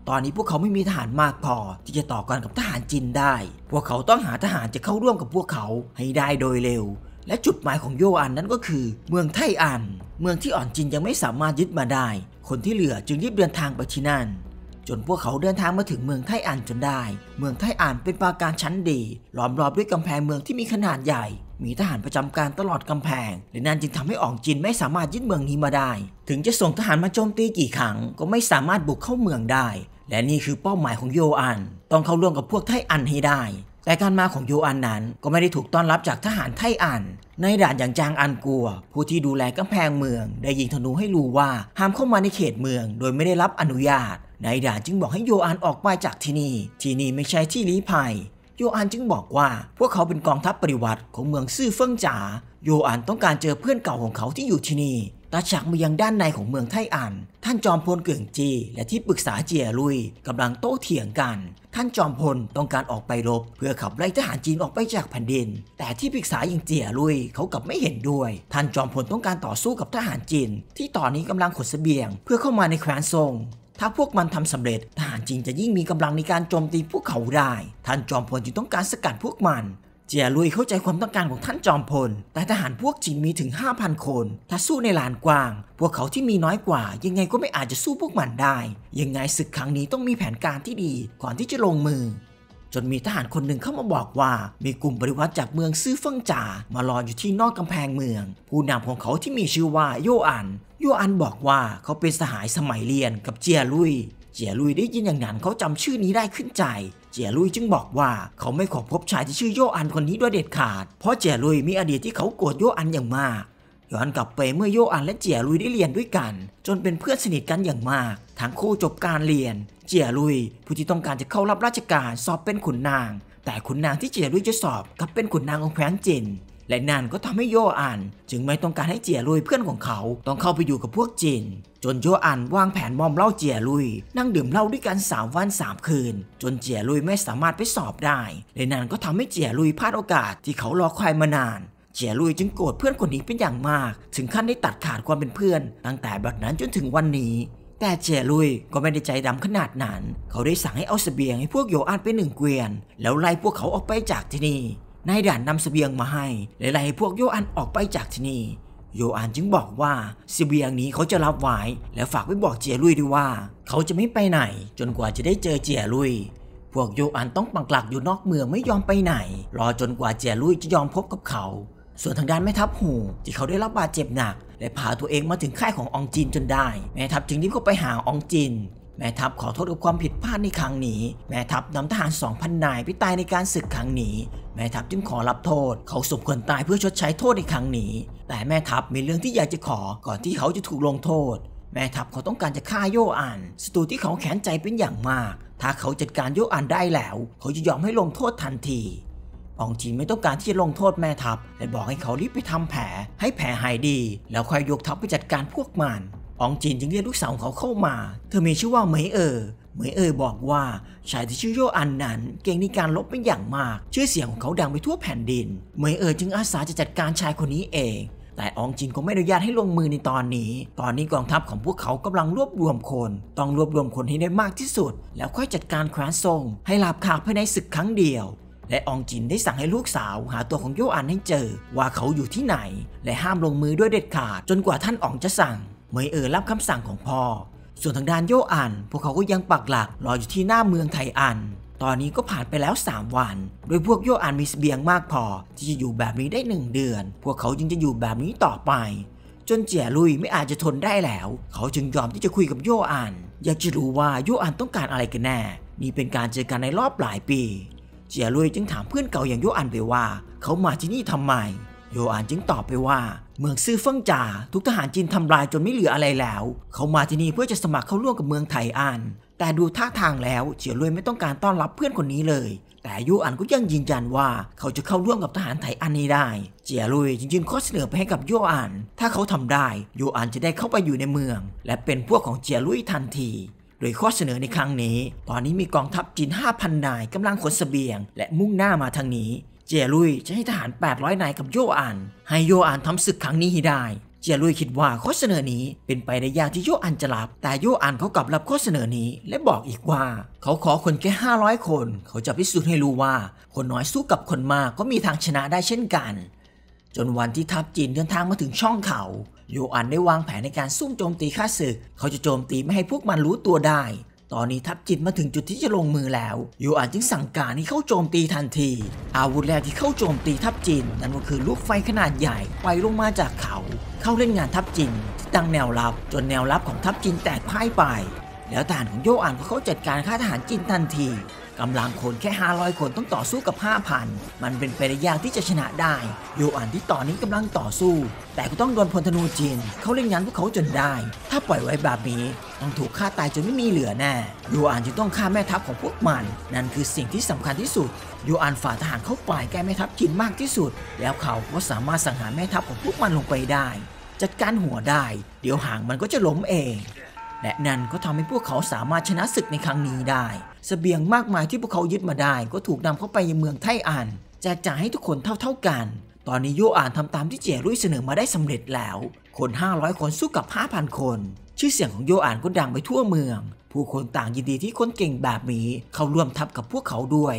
Speaker 1: ตอนนี้พวกเขาไม่มีทหารมากพอ ที่จะต่อกรกับทหารจีนได้ พวกเขาต้องหาทหารจะเข้าร่วมกับพวกเขาให้ได้โดยเร็วและจุดหมายของโยอันนั้นก็คือเมืองไทอัน เมืองที่อ่อนจินยังไม่สามารถยึดมาได้ คนที่เหลือจึงรีบเดินทางไปที่นั่นจนพวกเขาเดินทางมาถึงเมืองไทอันจนได้ เมืองไทอันเป็นปราการชั้นดีล้อมรอบด้วยกำแพงเมืองที่มีขนาดใหญ่ มีทหารประจำการตลอดกำแพงและนั่นจึงทำให้อ่องจินไม่สามารถยึดเมืองนี้มาได้ ถึงจะส่งทหารมาโจมตีกี่ครั้งก็ไม่สามารถบุกเข้าเมืองได้ และนี่คือเป้าหมายของโยอันต้องเข้าร่วมกับพวกไทอันให้ได้แต่การมาของโยอันนั้นก็ไม่ได้ถูกต้อนรับจากทหารไทอัน ในด่านอย่างจางอันกัว ผู้ที่ดูแลกำแพงเมืองได้ยิงธนูให้รู้ว่าห้ามเข้ามาในเขตเมืองโดยไม่ได้รับอนุญาต ในด่านจึงบอกให้โยอันออกไปจากที่นี่ที่นี่ไม่ใช่ที่ลี้ภัยโยอันจึงบอกว่าพวกเขาเป็นกองทัพปริวัติของเมืองซื่อเฟิงจ๋าโยอันต้องการเจอเพื่อนเก่าของเขาที่อยู่ที่นี่ตาฉากมายังด้านในของเมืองไทอันท่านจอมพลเกื่องจี และที่ปรึกษาเจียลุยกำลังโต้เถียงกัน ท่านจอมพลต้องการออกไปรบ เพื่อขับไล่ทหารจีนออกไปจากแผ่นดิน แต่ที่ปรึกษาอย่างเจียลุยเขากลับไม่เห็นด้วย ท่านจอมพลต้องการต่อสู้กับทหารจีนที่ตอนนี้กำลังขดเสบียงเพื่อเข้ามาในแคว้นซง ถ้าพวกมันทำสำเร็จทหารจีนจะยิ่งมีกำลังในการโจมตีพวกเขาได้ ท่านจอมพลจึงต้องการสกัดพวกมันเจียลุยเข้าใจความต้องการของท่านจอมพล แต่ทหารพวกจีนมีถึง 5,000 คน ถ้าสู้ในลานกว้าง พวกเขาที่มีน้อยกว่ายังไงก็ไม่อาจจะสู้พวกมันได้ ยังไงศึกครั้งนี้ต้องมีแผนการที่ดีก่อนที่จะลงมือ จนมีทหารคนหนึ่งเข้ามาบอกว่ามีกลุ่มบริวัรจากเมืองซื่อเฟิงจ่ามารออยู่ที่นอกกำแพงเมือง ผู้นำของเขาที่มีชื่อว่าโยอัน โยอันบอกว่าเขาเป็นสหายสมัยเรียนกับเจียลุยเจียลุยได้ยินอย่างนั้นเขาจำชื่อนี้ได้ขึ้นใจ เจียลุยจึงบอกว่าเขาไม่ขอพบชายที่ชื่อโยอันคนนี้ด้วยเด็ดขาด เพราะเจียลุยมีอดีตที่เขาโกรธโยอันอย่างมาก ย้อนกลับไปเมื่อโยอันและเจียลุยได้เรียนด้วยกัน จนเป็นเพื่อนสนิทกันอย่างมาก ทั้งคู่จบการเรียน เจียลุยผู้ที่ต้องการจะเข้ารับราชการสอบเป็นขุนนาง แต่ขุนนางที่เจียลุยจะสอบกับเป็นขุนนางองแขวงจินและนั่นก็ทำให้โยอันจึงไม่ต้องการให้เจียลุยเพื่อนของเขาต้องเข้าไปอยู่กับพวกจีนจนโยอันวางแผนมอมเหล้าเจียลุยนั่งดื่มเหล้าด้วยกัน3วัน3คืนจนเจียลุยไม่สามารถไปสอบได้และนั่นก็ทำให้เจียลุยพลาดโอกาสที่เขารอคอยมานาน เจียลุยจึงโกรธเพื่อนคนนี้เป็นอย่างมาก ถึงขั้นได้ตัดขาดความเป็นเพื่อนตั้งแต่บัดนั้นจนถึงวันนี้ แต่เจียลุยก็ไม่ได้ใจดำขนาดนั้น เขาได้สั่งให้เอาสเสบียงให้พวกโยอันไปหนึ่งเกวียนแล้วไล่พวกเขาออกไปจากที่นี่นายด่านนำสเสบียงมาให้และไล่พวกโยอันออกไปจากที่นี่โยอันจึงบอกว่าสเสบียงนี้เขาจะรับไว้ แล้วฝากไว้บอกเจียลุยด้วยว่า เขาจะไม่ไปไหนจนกว่าจะได้เจอเจียลุยพวกโยอันต้องปังกลักอยู่นอกเมืองไม่ยอมไปไหนรอจนกว่าเจียลุยจะยอมพบกับเขา ส่วนทางด้านแม่ทัพหูที่เขาได้รับบาดเจ็บหนักและพาตัวเองมาถึงค่ายขององจินจนได้แม่ทัพจึงรีบเข้าไปหาองจินแม่ทัพขอโทษกับความผิดพลาดในครั้งนี้ แม่ทัพนำทหาร2,000นายไปตายในการศึกครั้งนี้ แม่ทัพจึงขอรับโทษ เขาสมควรตายเพื่อชดใช้โทษในครั้งนี้ แต่แม่ทัพมีเรื่องที่อยากจะขอ ก่อนที่เขาจะถูกลงโทษ แม่ทัพเขาต้องการจะฆ่าโยอันศัตรูที่เขาแข็งใจเป็นอย่างมาก ถ้าเขาจัดการโยอันได้แล้ว เขาจะยอมให้ลงโทษทันทีอองจีนไม่ต้องการที่จะลงโทษแม่ทัพและบอกให้เขารีบไปทำแผลให้แผลหายดี แล้วค่อยยกทัพไปจัดการพวกมันอองจินจึงเรียกลูกสาวของเขาเข้ามา เธอมีชื่อว่าเหมยเอ๋อเหมยเอ๋อบอกว่าชายที่ชื่อโยอันนั้นเก่งในการลบเป็นอย่างมาก ชื่อเสียงของเขาดังไปทั่วแผ่นดิน เหมยเอ๋อจึงอาสาจะจัดการชายคนนี้เอง แต่อองจินก็ไม่อนุญาตให้ลงมือในตอนนี้ ตอนนี้กองทัพของพวกเขากำลังรวบรวมคน ต้องรวบรวมคนให้ได้มากที่สุด แล้วค่อยจัดการแคว้นซงให้หลาบขาภายในศึกครั้งเดียว และอองจินได้สั่งให้ลูกสาวหาตัวของโยอันให้เจอว่าเขาอยู่ที่ไหน และห้ามลงมือด้วยเด็ดขาดจนกว่าท่านอองจะสั่งเหมยเอ๋อรับคำสั่งของพ่อ ส่วนทางด้านโยอัน พวกเขาก็ยังปักหลักรออยู่ที่หน้าเมืองไทอัน ตอนนี้ก็ผ่านไปแล้ว 3 วัน โดยพวกโยอันมีสเสบียงมากพอที่จะอยู่แบบนี้ได้หนึ่งเดือน พวกเขาจึงจะอยู่แบบนี้ต่อไป จนเจียลุยไม่อาจจะทนได้แล้ว เขาจึงยอมที่จะคุยกับโยอันอยากจะรู้ว่าโยอันต้องการอะไรกันแน่นี่เป็นการเจอกันในรอบหลายปี เจียลุยจึงถามเพื่อนเก่าอย่างโยอันไปว่า เขามาที่นี่ทำไม โยอันจึงตอบไปว่าเมืองซื่อเฟิงจ่าถูกทหารจีนทำลายจนไม่เหลืออะไรแล้ว เขามาที่นี่เพื่อจะสมัครเข้าร่วมกับเมืองไทอันแต่ดูท่าทางแล้วเจียวลุยไม่ต้องการต้อนรับเพื่อนคนนี้เลย แต่ยูอันก็ยังยืนยันว่าเขาจะเข้าร่วมกับทหารไทอันนี้ได้ เจียลุยจึงยข้อเสนอไปให้กับยูอันถ้าเขาทำได้ยูอันจะได้เข้าไปอยู่ในเมือง และเป็นพวกของเจียลุยทันทีโดยข้อเสนอในครั้งนี้ ตอนนี้มีกองทัพจีน5,000นายกำลังขนสเสบียง และมุ่งหน้ามาทางนี้เจลุยจะให้ทหาร 800นายกับโยอันให้โยอันทำศึกครั้งนี้ให้ได้ เจลุยคิดว่าข้อเสนอนี้เป็นไปได้ยากที่โยอันจะรับ แต่โยอันเขากลับรับข้อเสนอนี้ และบอกอีกว่า เขาขอคนแค่500 คนเขาจะพิสูจน์ให้รู้ว่า คนน้อยสู้กับคนมากก็มีทางชนะได้เช่นกัน จนวันที่ทัพจีนเดินทางมาถึงช่องเขา โยอันได้วางแผนในการซุ่มโจมตีข้าศึกเขาจะโจมตีไม่ให้พวกมันรู้ตัวได้ตอนนี้ทัพจิตมาถึงจุดที่จะลงมือแล้วโยอานจึงสั่งการให้เข้าโจมตีทันที อาวุธแรกที่เข้าโจมตีทัพจินนั้นก็คือลูกไฟขนาดใหญ่ไปลงมาจากเขา เข้าเล่นงานทัพจินที่ตั้งแนวรับจนแนวรับของทัพจินแตกพ่ายไป แล้วทหารของโยอานก็เข้าจัดการฆ่าทหารจินทันทีกำลังคนแค่ 500 คนต้องต่อสู้กับ 5,000 มันเป็นไปได้ยากที่จะชนะได้ โยอันที่ตอนนี้กำลังต่อสู้ แต่ก็ต้องโดนพลธนูจีนเขาเล่นงานพวกเขาจนได้ ถ้าปล่อยไว้แบบนี้ต้องถูกฆ่าตายจนไม่มีเหลือแน่ โยอันจึงต้องฆ่าแม่ทัพของพวกมัน นั่นคือสิ่งที่สำคัญที่สุด โยอันฝ่าทหารเข้าป่ายแก้แม่ทัพจีนมากที่สุด แล้วเขาก็สามารถสังหารแม่ทัพของพวกมันลงไปได้ จัดการหัวได้ เดี๋ยวหางมันก็จะล้มเองและนั่นก็ทำให้พวกเขาสามารถชนะศึกในครั้งนี้ได้สเสบียงมากมายที่พวกเขายึดมาได้ก็ถูกนำเข้าไปยังเมืองไทอันแจกจ่ายให้ทุกคนเท่าๆกัน ตอนนี้โยอ่านทำตามที่เจรุ่ยเสนอมาได้สำเร็จแล้วคน 500 คนสู้กับ 5,000 คน ชื่อเสียงของโยอ่านก็ดังไปทั่วเมือง ผู้คนต่างยินดีที่คนเก่งแบบนี้เขาร่วมทัพกับพวกเขาด้วย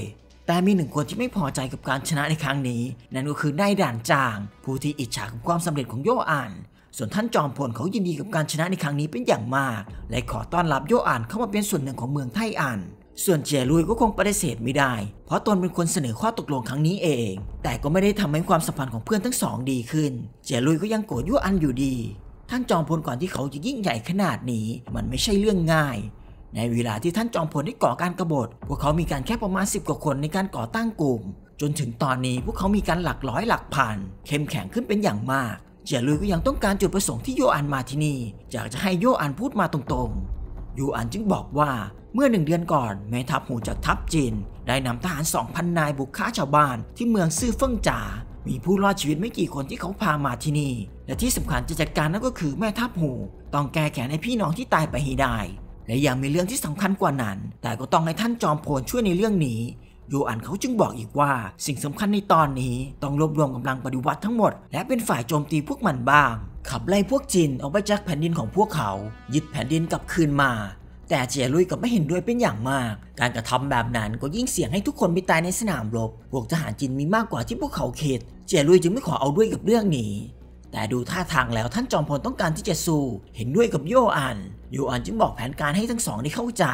Speaker 1: แต่มีหนึ่งคนที่ไม่พอใจกับการชนะในครั้งนี้ นั่นก็คือนายด่านจาง ผู้ที่อิจฉาความสำเร็จของโยอานส่วนท่านจอมพลเขายินดีกับการชนะในครั้งนี้เป็นอย่างมาก และขอต้อนรับโยอ่านเข้ามาเป็นส่วนหนึ่งของเมืองไทอันส่วนเจลุยก็คงปฏิเสธไม่ได้ เพราะตนเป็นคนเสนอข้อตกลงครั้งนี้เอง แต่ก็ไม่ได้ทำให้ความสัมพันธ์ของเพื่อนทั้งสอง ดีขึ้น เจลุยก็ยังโกรธโยอันอยู่ดีท่านจอมพลก่อนที่เขาจะยิ่งใหญ่ขนาดนี้ มันไม่ใช่เรื่องง่าย ในเวลาที่ท่านจอมพลได้ก่อการกรบฏพวกเขามีการแค่ประมาณ10กว่าคนในการก่อตั้งกลุ่มจนถึงตอนนี้พวกเขามีการหลักร้อยหลักพันเข้มแข็งขึ้นเป็นอย่างมากเจลือก็ยังต้องการจุดประสงค์ที่โยอันมาที่นี่อยากจะให้โยอันพูดมาตรงๆ โยอันจึงบอกว่าเมื่อหนึ่งเดือนก่อน แม่ทัพหูจากทัพจีนได้นำทหาร 2,000 นายบุกฆ่าชาวบ้านที่เมืองซื่อเฟิ่งจา มีผู้รอดชีวิตไม่กี่คนที่เขาพามาที่นี่และที่สำคัญจะจัดการนั่นก็คือแม่ทัพหู ต้องแก้แค้นให้พี่น้องที่ตายไปให้ได้และยังมีเรื่องที่สำคัญกว่านั้น แต่ก็ต้องให้ท่านจอมพลช่วยในเรื่องนี้โยอันเขาจึงบอกอีกว่า สิ่งสำคัญในตอนนี้ต้องรวบรวมกำลังปฏิวัติทั้งหมดและเป็นฝ่ายโจมตีพวกมันบ้างขับไล่พวกจีนออกไปจากแผ่นดินของพวกเขายึดแผ่นดินกลับคืนมา แต่เจียลุยกับไม่เห็นด้วยเป็นอย่างมาก การกระทำแบบนั้นก็ยิ่งเสี่ยงให้ทุกคนไปตายในสนามรบ พวกทหารจีนมีมากกว่าที่พวกเขาเขต เจียลุยจึงไม่ขอเอาด้วยกับเรื่องนี้ แต่ดูท่าทางแล้วท่านจอมพลต้องการที่จะสู้เห็นด้วยกับโยอันโยอันจึงบอกแผนการให้ทั้งสองได้เข้าใจ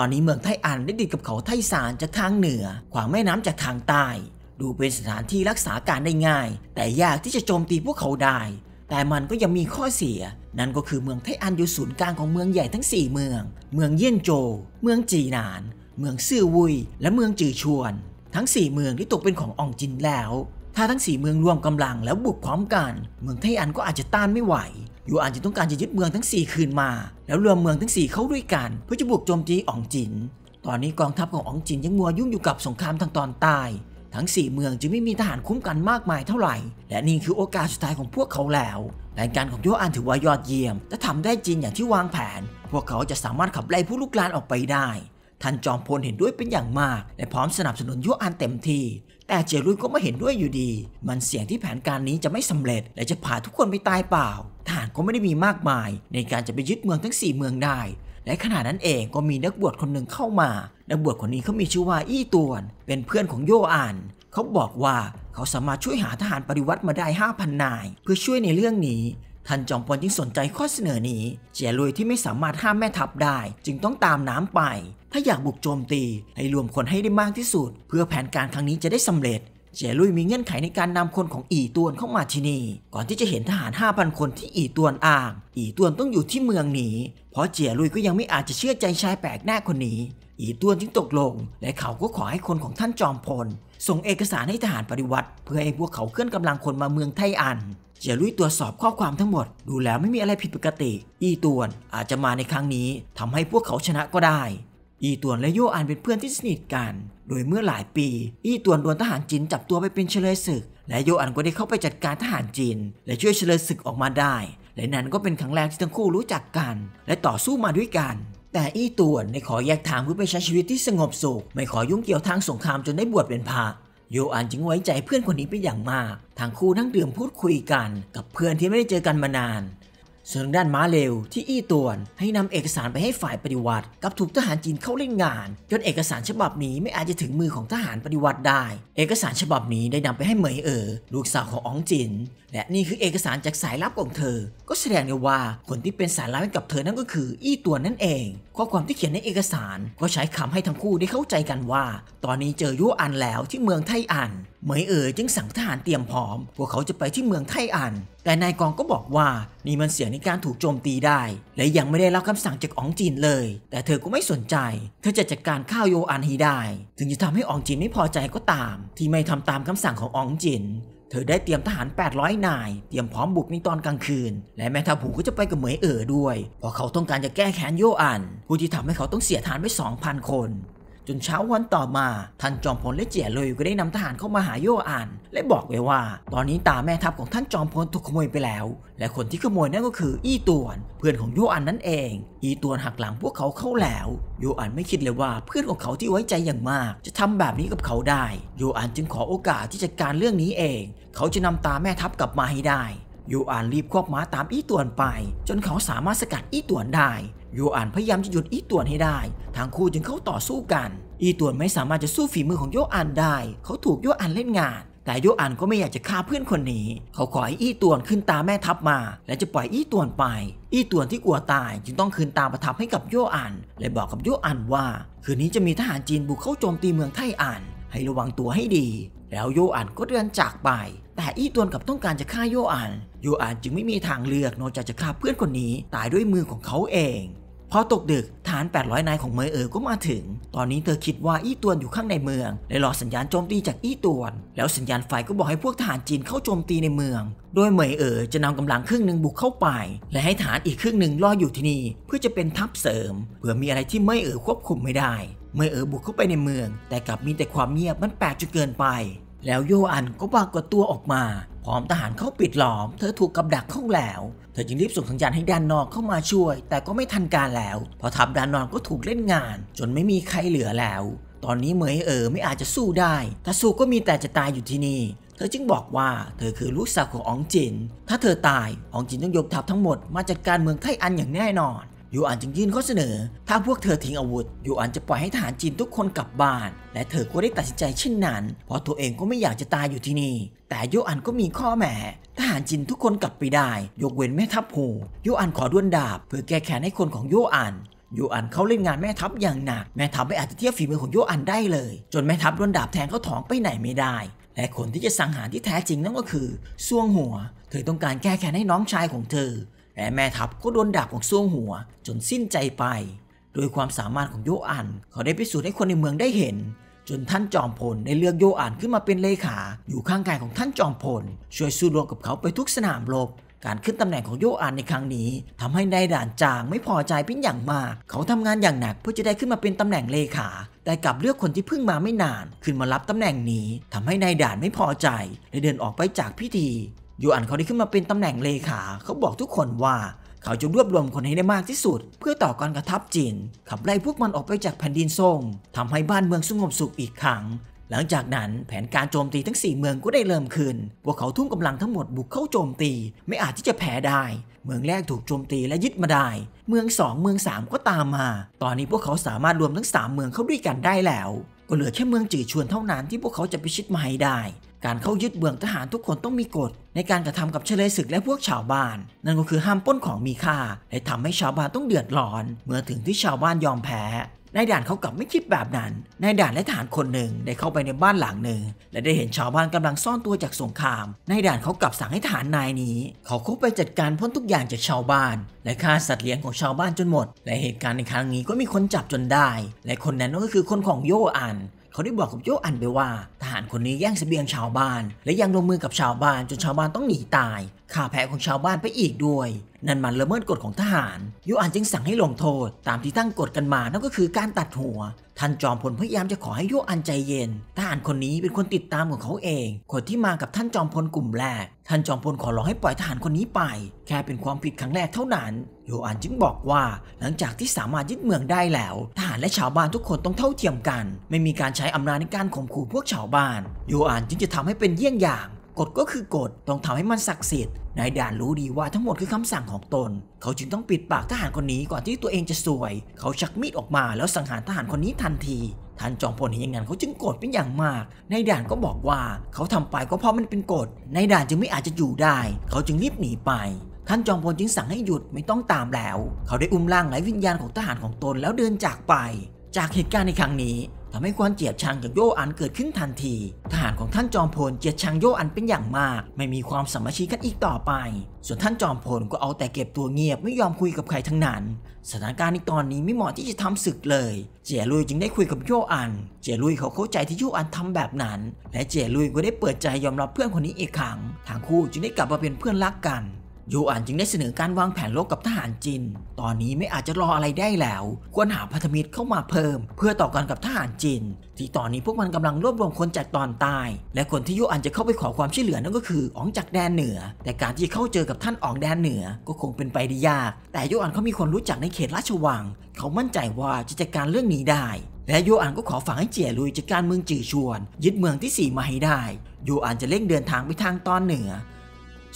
Speaker 1: ตอนนี้เมืองไทอันได้ติดกับเขาไทซานจากทางเหนือ ขวางแม่น้ำจากทางใต้ ดูเป็นสถานที่รักษาการได้ง่าย แต่ยากที่จะโจมตีพวกเขาได้ แต่มันก็ยังมีข้อเสีย นั่นก็คือเมืองไทอันอยู่ศูนย์กลางของเมืองใหญ่ทั้ง 4 เมือง เมืองเยี่ยนโจเมืองจีหนาน เมืองซื่อวุย และเมืองจือชวน ทั้ง 4 เมืองที่ตกเป็นของอองจินแล้วถ้าทั้งสี่เมืองรวมกำลังแล้วบุกพร้อมกันเมืองไทอันก็อาจจะต้านไม่ไหวยูอาจจะต้องการจะยึดเมืองทั้ง 4 คืนมา แล้วรวมเมืองทั้ง 4 เข้าด้วยกันเพื่อจะบุกโจมตีอองจินตอนนี้กองทัพของอองจินยังมัวยุ่งอยู่กับสงครามทางตอนใต้ทั้ง 4 เมืองจึงไม่มีทหารคุ้มกันมากมายเท่าไหร่ และนี่คือโอกาสสุดท้ายของพวกเขาแล้วแผนการของยูอันถือว่ายอดเยี่ยมและทำได้จริงอย่างที่วางแผน พวกเขาจะสามารถขับไล่ผู้ลุกลานออกไปได้ ท่านจอมพลเห็นด้วยเป็นอย่างมากและพร้อมสนับสนุนยูอันเต็มที่แต่เจรุนก็ไม่เห็นด้วยอยู่ดี มันเสี่ยงที่แผนการนี้จะไม่สำเร็จ และจะพาทุกคนไปตายเปล่า ทหารก็ไม่ได้มีมากมาย ในการจะไปยึดเมืองทั้ง 4 เมืองได้ และขณะนั้นเองก็มีนักบวชคนหนึ่งเข้ามา นักบวชคนนี้เขามีชื่อว่าอี้ตวน เป็นเพื่อนของโยอานเขาบอกว่าเขาสามารถช่วยหาทหารปริวัติมาได้5,000นายเพื่อช่วยในเรื่องนี้ท่านจอมพลจึงสนใจข้อเสนอนี้ เจียลุยที่ไม่สามารถห้ามแม่ทัพได้ จึงต้องตามน้ำไป ถ้าอยากบุกโจมตีให้รวมคนให้ได้มากที่สุดเพื่อแผนการครั้งนี้จะได้สำเร็จ เจียลุยมีเงื่อนไขในการนำคนของอีตวนเข้ามาที่นี่ก่อนที่จะเห็นทหาร 5,000 คนที่อีตวนอ้าง อีตวนต้องอยู่ที่เมืองนี้ เพราะเจียลุยก็ยังไม่อาจจะเชื่อใจชายแปลกหน้าคนนี้ อีตวนจึงตกลง และเขาก็ขอให้คนของท่านจอมพลส่งเอกสารให้ทหารปฏิวัติ เพื่อให้พวกเขาเคลื่อนกำลังคนมาเมืองไทอันเจียลุยตรวจสอบข้อความทั้งหมดดูแล้วไม่มีอะไรผิดปกติ อีตวนอาจจะมาในครั้งนี้ ทำให้พวกเขาชนะก็ได้ อีตวนและโยอันเป็นเพื่อนที่สนิทกันโดยเมื่อหลายปี อีตวนโดนทหารจีนจับตัวไปเป็นเฉลยศึก และโยอันก็ได้เข้าไปจัดการทหารจีน และช่วยเฉลยศึกออกมาได้ และนั้นก็เป็นครั้งแรกที่ทั้งคู่รู้จักกัน และต่อสู้มาด้วยกัน แต่อี้ต่วนในขอแยกทางเพื่อไปใช้ชีวิตที่สงบสุขไม่ขอยุ่งเกี่ยวทางสงครามจนได้บวชเป็นพระโยอันจึงไว้ใจเพื่อนคนนี้เป็นอย่างมาก ทั้งคู่นั่งดื่มพูดคุยกันกับเพื่อนที่ไม่ได้เจอกันมานานส่วนด้านม้าเลวที่อี้ตวน ให้นำเอกสารไปให้ฝ่ายปฏิวัติ กับถูกทหารจีนเข้าเล่นงาน จนเอกสารฉบับนี้ไม่อาจจะถึงมือของทหารปฏิวัติได้ เอกสารฉบับนี้ได้นำไปให้เหมยเอ๋อลูกสาวของอ๋องจินและนี่คือเอกสารจากสายลับของเธอ ก็แสดงได้ว่า คนที่เป็นสายลับกับเธอนั่นก็คืออี้ตวนนั่นเองข้อความที่เขียนในเอกสารก็ใช้คำให้ทั้งคู่ได้เข้าใจกันว่า ตอนนี้เจอยู่อันแล้วที่เมืองไทอันเหมยเอ๋อจึงสั่งทหารเตรียมพร้อมพวกเขาจะไปที่เมืองไทอัน แต่นายกองก็บอกว่านี่มันเสี่ยงในการถูกโจมตีได้ และยังไม่ได้รับคำสั่งจากอองจีนเลย แต่เธอก็ไม่สนใจ เธอจะจัดการข้าวโยอันฮีได้ ถึงจะทำให้อองจีนไม่พอใจก็ตามที่ไม่ทำตามคำสั่งของอองจินเธอได้เตรียมทหาร800นายเตรียมพร้อมบุกในตอนกลางคืน และแม่ทัพหูก็จะไปกับเหมยเอ๋อด้วย เพราะเขาต้องการจะแก้แค้นโยอัน ผู้ที่ทำให้เขาต้องเสียทานไป2,000คนจนเช้าวันต่อมาท่านจอมพลและเจียเลยก็ได้นำทหารเข้ามาหาโยอ่าน และบอกไว้ว่า ตอนนี้ตาแม่ทัพของท่านจอมพลถูกขโมยไปแล้ว และคนที่ขโมยนั่นก็คืออี้ตวนเพื่อนของโยอันนั่นเอง อี้ตวนหักหลังพวกเขาเข้าแล้วโยอันไม่คิดเลยว่าเพื่อนของเขาที่ไว้ใจอย่างมาก จะทำแบบนี้กับเขาได้ โยอันจึงขอโอกาสที่จัดการเรื่องนี้เอง เขาจะนำตาแม่ทัพกลับมาให้ได้โยอันรีบควบม้าตามอี้ตวนไป จนเขาสามารถสกัดอี้ตวนได้โยอันพยายามจะหยุดอีต่วนให้ได้ ทางคู่จึงเข้าต่อสู้กัน อีต่วนไม่สามารถจะสู้ฝีมือของโยอันได้ เขาถูกโยอันเล่นงาน แต่โยอันก็ไม่อยากจะฆ่าเพื่อนคนนี้ เขาขอให้อีต่วนขึ้นตาแม่ทัพมา และจะปล่อยอีต่วนไป อีต่วนที่กลัวตายจึงต้องคืนตาประทับให้กับโยอัน และบอกกับโยอันว่า คืนนี้จะมีทหารจีนบุกเข้าโจมตีเมืองไทอันให้ระวังตัวให้ดี แล้วโยอันก็เดินจากไป แต่อีตวนกับต้องการจะฆ่าโยอันโยอันจึงไม่มีทางเลือกนอกจากจะฆ่าเพื่อนคนนี้ ตายด้วยมือของเขาเองพอตกดึกฐาน800นายของเมยเอ๋อก็มาถึง ตอนนี้เธอคิดว่าอี้ตวนอยู่ข้างในเมืองเลยรอสัญญาณโจมตีจากอี้ตวน แล้วสัญญาณไฟก็บอกให้พวกทหารจีนเข้าโจมตีในเมือง โดยเมยเอ๋อจะนำกำลังครึ่งหนึ่งบุกเข้าไป และให้ฐานอีกครึ่งหนึ่งรออยู่ที่นี่เพื่อจะเป็นทัพเสริมเผื่อมีอะไรที่เมยเอ๋อควบคุมไม่ได้เมยเอ๋อบุกเข้าไปในเมือง แต่กลับมีแต่ความเงียบมันแปลกจนเกินไป แล้วโยอันก็ปรากฏตัวออกมาพร้อมทหารเข้าปิดล้อม เธอถูกกับดักเข้าแล้วเธอจึงรีบส่งสัญญาณให้ด้านนอกเข้ามาช่วย แต่ก็ไม่ทันการแล้ว พอทับด้านนอกก็ถูกเล่นงาน จนไม่มีใครเหลือแล้ว ตอนนี้เหมยเอ๋อไม่อาจจะสู้ได้ ถ้าสู้ก็มีแต่จะตายอยู่ที่นี่เธอจึงบอกว่า เธอคือลูกสาวของอองจิน ถ้าเธอตายอองจินต้องยกทัพทั้งหมดมาจัดการเมืองไทอันอย่างแน่นอนยูอันจึงยื่นข้อเสนอ ถ้าพวกเธอทิ้งอาวุธยูอันจะปล่อยให้ทหารจีนทุกคนกลับบ้าน และเธอก็ได้ตัดสินใจเช่นนั้น เพราะตัวเองก็ไม่อยากจะตายอยู่ที่นี่ แต่ยูอันก็มีข้อแม้ทหารจีนทุกคนกลับไปได้ ยกเว้นแม่ทัพหูยูอันขอด้วนดาบเพื่อแก้แค้นให้คนของยูอันยูอันเขาเล่นงานแม่ทัพอย่างหนัก แม่ทัพไม่อาจจะเทียบฝีมือของยูอันได้เลย จนแม่ทัพด้วนดาบแทงเขาถองไปไหนไม่ได้ และคนที่จะสังหารที่แท้จริงนั่นก็คือซ่วงหัว เธอต้องการแก้แค้นให้น้องชายของเธอและแม่ทัพก็โดนดาบของซ่วงหัว จนสิ้นใจไป โดยความสามารถของโยอันเขาได้พิสูจน์ให้คนในเมืองได้เห็น จนท่านจอมพลได้เลือกโยอันขึ้นมาเป็นเลขาอยู่ข้างกายของท่านจอมพลช่วยสู้รบกับเขาไปทุกสนามรบ การขึ้นตำแหน่งของโยอันในครั้งนี้ ทำให้นายด่านจางไม่พอใจเป็นอย่างมาก เขาทำงานอย่างหนักเพื่อจะได้ขึ้นมาเป็นตำแหน่งเลขาแต่กลับเลือกคนที่เพิ่งมาไม่นาน ขึ้นมารับตำแหน่งนี้ ทำให้นายด่านไม่พอใจและเดินออกไปจากพิธียูอันเขาได้ขึ้นมาเป็นตำแหน่งเลขาเขาบอกทุกคนว่าเขาจะรวบรวมคนให้ได้มากที่สุด เพื่อต่อกรกระทับจีนขับไล่พวกมันออกไปจากแผ่นดินซ่งทำให้บ้านเมืองสงบสุขอีกครั้งหลังจากนั้นแผนการโจมตีทั้ง4เมืองก็ได้เริ่มขึ้นพวกเขาทุ่มกำาลังทั้งหมดบุกเข้าโจมตีไม่อาจที่จะแพ้ได้ เมืองแรกถูกโจมตีและยึดมาได้ เมืองสองเมืองสามก็ตามมา ตอนนี้พวกเขาสามารถรวมทั้ง 3 เมืองเข้าด้วยกันได้แล้วก็เหลือแค่เมืองจื่อชวนเท่านั้นที่พวกเขาจะไปชิดมาให้ได้การเข้ายึดเบืองทหารทุกคนต้องมีกฎในการกระทำกับเฉลยศึกและพวกชาวบ้านนั่นก็คือห้ามป้นของมีค่าและทำให้ชาวบ้านต้องเดือดร้อนเมื่อถึงที่ชาวบ้านยอมแพ้นายด่านเขากลับไม่คิดแบบนั้นนายด่านและทหารคนหนึ่งได้เข้าไปในบ้านหลังหนึ่งและได้เห็นชาวบ้านกำลังซ่อนตัวจากสงครามนายด่านเขากลับสั่งให้ทหารนายนี้เขาเข้าไปจัดการพ้นทุกอย่างจากชาวบ้านและฆ่าสัตว์เลี้ยงของชาวบ้านจนหมด และเหตุการณ์ในครั้งนี้ก็มีคนจับจนได้ และคนนั้นก็คือคนของโยอันเขาได้บอกกับโยอันไปว่าทหารคนนี้แย่งสเสบียงชาวบ้าน และยังลงมือกับชาวบ้าน จนชาวบ้านต้องหนีตายข่าแพ้ของชาวบ้านไปอีกด้วย นั่นมันละเมิดกฎของทหารโยอันจึงสั่งให้ลงโทษ ตามที่ตั้งกฎกันมานั่นก็คือการตัดหัวท่านจอมพลพยายามจะขอให้โยอันใจเย็น ทหารคนนี้เป็นคนติดตามของเขาเอง คนที่มากับท่านจอมพลกลุ่มแรก ท่านจอมพลขอร้องให้ปล่อยทหารคนนี้ไป แค่เป็นความผิดครั้งแรกเท่านั้น โยอันจึงบอกว่า หลังจากที่สามารถยึดเมืองได้แล้ว ทหารและชาวบ้านทุกคนต้องเท่าเทียมกัน ไม่มีการใช้อำนาจในการข่มขู่พวกชาวบ้าน โยอันจึงจะทำให้เป็นเยี่ยงอย่างกฎก็คือกฎต้องทำให้มันศักดิ์สิทธิ์ นายด่านรู้ดีว่าทั้งหมดคือคำสั่งของตน เขาจึงต้องปิดปากทหารคนนี้ก่อนที่ตัวเองจะสวย เขาชักมีดออกมาแล้วสังหารทหารคนนี้ทันที ท่านจอมพลเห็นอย่างนั้นเขาจึงโกรธเป็นอย่างมาก นายด่านก็บอกว่าเขาทำไปก็เพราะมันเป็นกฎนายด่านจึงไม่อาจจะอยู่ได้ เขาจึงรีบหนีไป ท่านจอมพลจึงสั่งให้หยุดไม่ต้องตามแล้ว เขาได้อุ้มร่างไหลวิญญาณของทหารของตนแล้วเดินจากไป จากเหตุการณ์ในครั้งนี้ทำให้ความเจียดชังกับโยอันเกิดขึ้นทันที ทหารของท่านจอมพลเจียดชังโยอันเป็นอย่างมาก ไม่มีความสามัคคีกันอีกต่อไป ส่วนท่านจอมพลก็เอาแต่เก็บตัวเงียบไม่ยอมคุยกับใครทั้งนั้น สถานการณ์ในตอนนี้ไม่เหมาะที่จะทำศึกเลย เจียลุยจึงได้คุยกับโยอันเจียลุยเขาเข้าใจที่โยอันทำแบบนั้นและเจียลุยก็ได้เปิดใจยอมรับเพื่อนคนนี้อีกครั้งทางคู่จึงได้กลับมาเป็นเพื่อนรักกันยูอัานจึงได้เสนอการวางแผนลบกับทหารจีนตอนนี้ไม่อาจจะรออะไรได้แล้ว ควรหาพันธมิตรเข้ามาเพิ่ม เพื่อต่อกันกับทหารจีนที่ตอนนี้พวกมันกำลังรวบรวมคนจากตอนใต้ และคนที่ยูอัานจะเข้าไปขอความช่วยเหลือนั่นก็คืออ๋องจากแดนเหนือ แต่การที่เข้าเจอกับท่านอ๋องแดนเหนือก็คงเป็นไปได้ยาก แต่ยูอัานเขามีคนรู้จักในเขตราชวัง เขามั่นใจว่าจะจัดการเรื่องนี้ได้ และโยอันก็ขอฝากให้เจียลุยจัดการเมืองจื่อชวนยึดเมืองที่สี่มาให้ได้โยอันจะเร่งเดินทางไปทางตอนเหนือ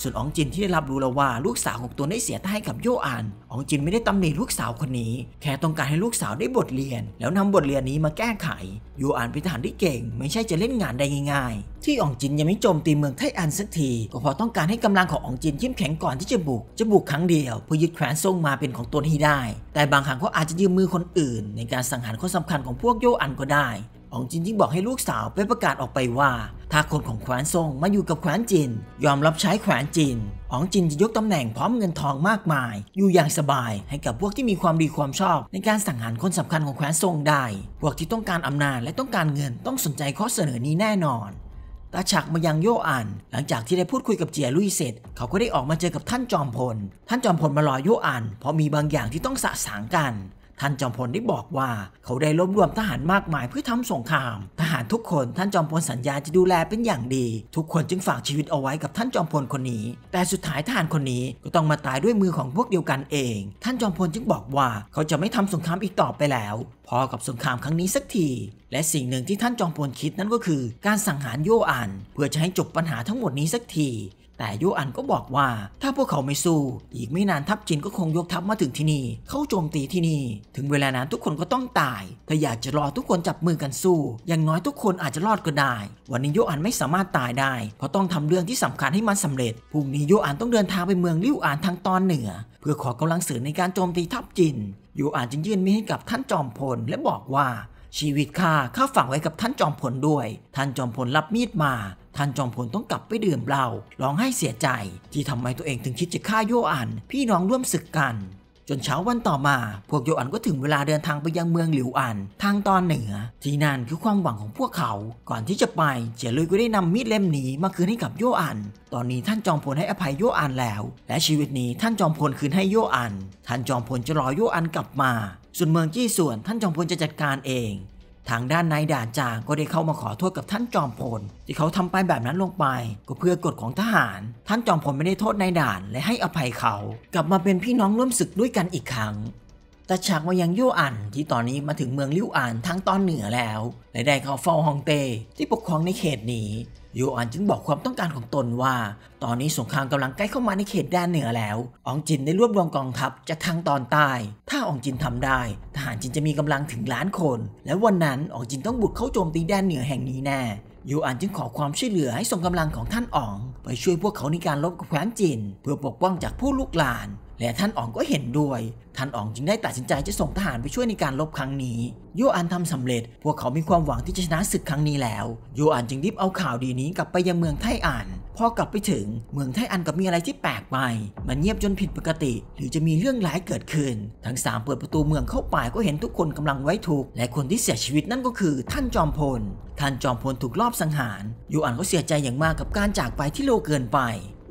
Speaker 1: ส่วนอองจินที่ได้รับรู้แล้วว่าลูกสาวของตัวได้เสียให้กับโยอันอองจินไม่ได้ตำหนิลูกสาวคนนี้ แค่ต้องการให้ลูกสาวได้บทเรียน แล้วนำบทเรียนนี้มาแก้ไข โยอันเป็นทหารที่เก่งไม่ใช่จะเล่นงานได้ง่ายๆ ที่อองจินยังไม่โจมตีเมืองไทอันสักทีก็เพราะต้องการให้กำลังของอองจินเข้มแข็งก่อนที่จะบุก จะบุกครั้งเดียว เพื่อยึดแคว้นซ่งมาเป็นของตนให้ได้ แต่บางครั้งเขาอาจจะยืมมือคนอื่น ในการสังหารคนสำคัญของพวกโยอันก็ได้อองจินยิ่งบอกให้ลูกสาวไปประกาศออกไปว่าถ้าคนของแขวนซงมาอยู่กับแขวนจินยอมรับใช้แขวนจินอ๋องจินจะยกตำแหน่งพร้อมเงินทองมากมาย อยู่อย่างสบายให้กับพวกที่มีความดีความชอบ ในการสังหารคนสำคัญของแขวนซงได้ พวกที่ต้องการอำนาจและต้องการเงินต้องสนใจข้อเสนอนี้แน่นอนตาฉักมายังโยอัน หลังจากที่ได้พูดคุยกับเจียลุยเสร็จ เขาก็ได้ออกมาเจอกับท่านจอมพลท่านจอมพลมารอโยอันเพราะมีบางอย่างที่ต้องสะสางกันท่านจอมพลได้บอกว่าเขาได้รวบรวมทหารมากมายเพื่อทำสงคราม ทหารทุกคนท่านจอมพลสัญญาจะดูแลเป็นอย่างดี ทุกคนจึงฝากชีวิตเอาไว้กับท่านจอมพลคนนี้ แต่สุดท้ายทหารคนนี้ก็ต้องมาตายด้วยมือของพวกเดียวกันเอง ท่านจอมพลจึงบอกว่า เขาจะไม่ทำสงครามอีกต่อไปแล้ว พอกับสงครามครั้งนี้สักที และสิ่งหนึ่งที่ท่านจอมพลคิดนั่นก็คือการสังหารโยอันเพื่อจะให้จบปัญหาทั้งหมดนี้สักทีแต่ยูอันก็บอกว่า ถ้าพวกเขาไม่สู้ อีกไม่นานทัพจีนก็คงยกทัพมาถึงที่นี่เข้าโจมตีที่นี่ ถึงเวลานั้นทุกคนก็ต้องตายถ้าอยากจะรอทุกคนจับมือกันสู้อย่างน้อยทุกคนอาจจะรอดก็ได้วันนี้ยูอันไม่สามารถตายได้เพราะต้องทำเรื่องที่สำคัญให้มันสำเร็จพรุ่งนี้ยูอันต้องเดินทางไปเมืองลิ่วอันทางตอนเหนือ เพื่อขอกำลังเสริมในการโจมตีทัพจีนยูอันจึงยื่นมีให้กับท่านจอมพลและบอกว่าชีวิตข้าข้าฝังไว้กับท่านจอมพลด้วย ท่านจอมพลรับมีดมา ท่านจอมพลต้องกลับไปดื่มเหล้าร้องไห้เสียใจ ที่ทำไมตัวเองถึงคิดจะฆ่าโยอัน พี่น้องร่วมศึกกัน จนเช้าวันต่อมา พวกโยอันก็ถึงเวลาเดินทางไปยังเมืองหลิวอันทางตอนเหนือ ที่นั่นคือความหวังของพวกเขา ก่อนที่จะไป เจียลุยก็ได้นำมีดเล่มนี้มาคืนให้กับโยอัน ตอนนี้ท่านจอมพลให้อภัยโยอันแล้ว และชีวิตนี้ท่านจอมพลคืนให้โยอัน ท่านจอมพลจะรอโยอันกลับมาส่วนเมืองจี้ส่วนท่านจอมพลจะจัดการเอง ทางด้านนายด่านจางก็ได้เข้ามาขอโทษกับท่านจอมพลที่เขาทำไปแบบนั้นลงไปก็เพื่อกฎของทหาร ท่านจอมพลไม่ได้โทษนายด่านและให้อภัยเขากลับมาเป็นพี่น้องร่วมศึกด้วยกันอีกครั้ง แต่ฉากมายังยู่อันที่ตอนนี้มาถึงเมืองลิ้วอันทางตอนเหนือแล้ว และได้เข้าเฝ้าฮองเต้ที่ปกครองในเขตนี้โยอันจึงบอกความต้องการของตนว่า ตอนนี้สงครามกำลังใกล้เข้ามาในเขตแดนเหนือแล้วอองจินได้รวบรวมกองทัพจากทางตอนใต้ ถ้าอองจินทำได้ ทหารจินจะมีกำลังถึงล้านคน และวันนั้นอองจินต้องบุกเข้าโจมตีแดนเหนือแห่งนี้แน่โยอันจึงขอความช่วยเหลือให้ส่งกำลังของท่านอ๋องไปช่วยพวกเขาในการลบกับแคว้นจินเพื่อปกป้องจากผู้ลุกลานและท่านอ๋องก็เห็นด้วย ท่านอ๋องจึงได้ตัดสินใจจะส่งทหารไปช่วยในการลบครั้งนี้ โยอันทำสำเร็จ พวกเขามีความหวังที่จะชนะศึกครั้งนี้แล้ว โยอันจึงรีบเอาข่าวดีนี้กลับไปยังเมืองไทอัน พอกลับไปถึง เมืองไทอันก็มีอะไรที่แปลกใหม่มันเงียบจนผิดปกติ หรือจะมีเรื่องร้ายเกิดขึ้น ทั้งสามเปิดประตูเมืองเข้าไปก็เห็นทุกคนกำลังไว้ทุกข์และคนที่เสียชีวิตนั่นก็คือ ท่านจอมพล ท่านจอมพลถูกลอบสังหาร โยอันก็เสียใจอย่างมากกับการจากไปที่โลเกินไป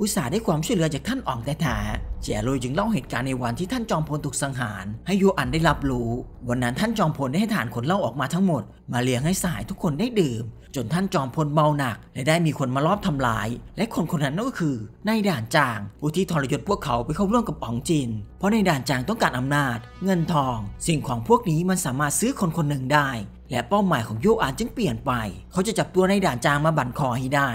Speaker 1: อุตส่าห์ได้ความช่วยเหลือจากท่านอ่องแท้เจลุยจึงเล่าเหตุการณ์ในวันที่ท่านจอมพลถูกสังหาร ให้ยูอันได้รับรู้ วันนั้นท่านจอมพลได้ให้ฐานคนเล่าออกมาทั้งหมด มาเลี้ยงให้สายทุกคนได้ดื่ม จนท่านจอมพลเมาหนัก และได้มีคนมาลอบทำลาย และคนคนนั้นก็คือนายด่านจางผู้ที่ทรยศพวกเขาไปเข้าร่วมกับอ๋องจิน เพราะนายด่านจางต้องการอำนาจ เงินทอง สิ่งของพวกนี้มันสามารถซื้อคนคนหนึ่งได้ และเป้าหมายของโยอันจึงเปลี่ยนไป เขาจะจับตัวนายด่านจางมาบั่นคอให้ได้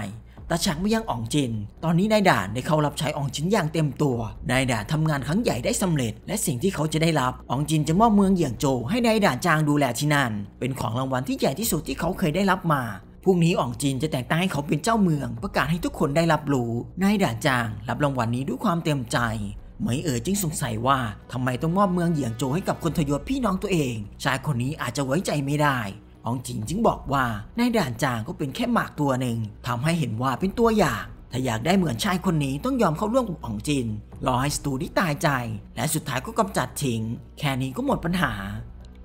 Speaker 1: ตาฉางไม่ยังอ่องจิน ตอนนี้นายด่าน ได้เข้ารับใช้อ่องจินอย่างเต็มตัว นายด่านทำงานครั้งใหญ่ได้สำเร็จ และสิ่งที่เขาจะได้รับอ่องจินจะมอบเมืองเหยียงโจให้นายด่านจางดูแลที่นั่น เป็นของรางวัลที่ใหญ่ที่สุดที่เขาเคยได้รับมา พรุ่งนี้อ่องจินจะแต่งตั้งให้เขาเป็นเจ้าเมือง ประกาศให้ทุกคนได้รับรู้ นายด่านจาง รับรางวัลนนี้ด้วยความเต็มใจไหมเอ๋อจึงสงสัยว่า ทำไมต้องมอบเมืองเหยียงโจให้กับคนทยศพี่น้องตัวเอง ชายคนนี้อาจจะไว้ใจไม่ได้อองจิงจึงบอกว่านายด่านจางก็เป็นแค่หมากตัวหนึ่งทำให้เห็นว่าเป็นตัวอย่างถ้าอยากได้เหมือนชายคนนี้ต้องยอมเข้าร่วมกับอองจิน รอให้สตูนี่ตายใจ และสุดท้ายก็กำจัดทิ้งแค่นี้ก็หมดปัญหา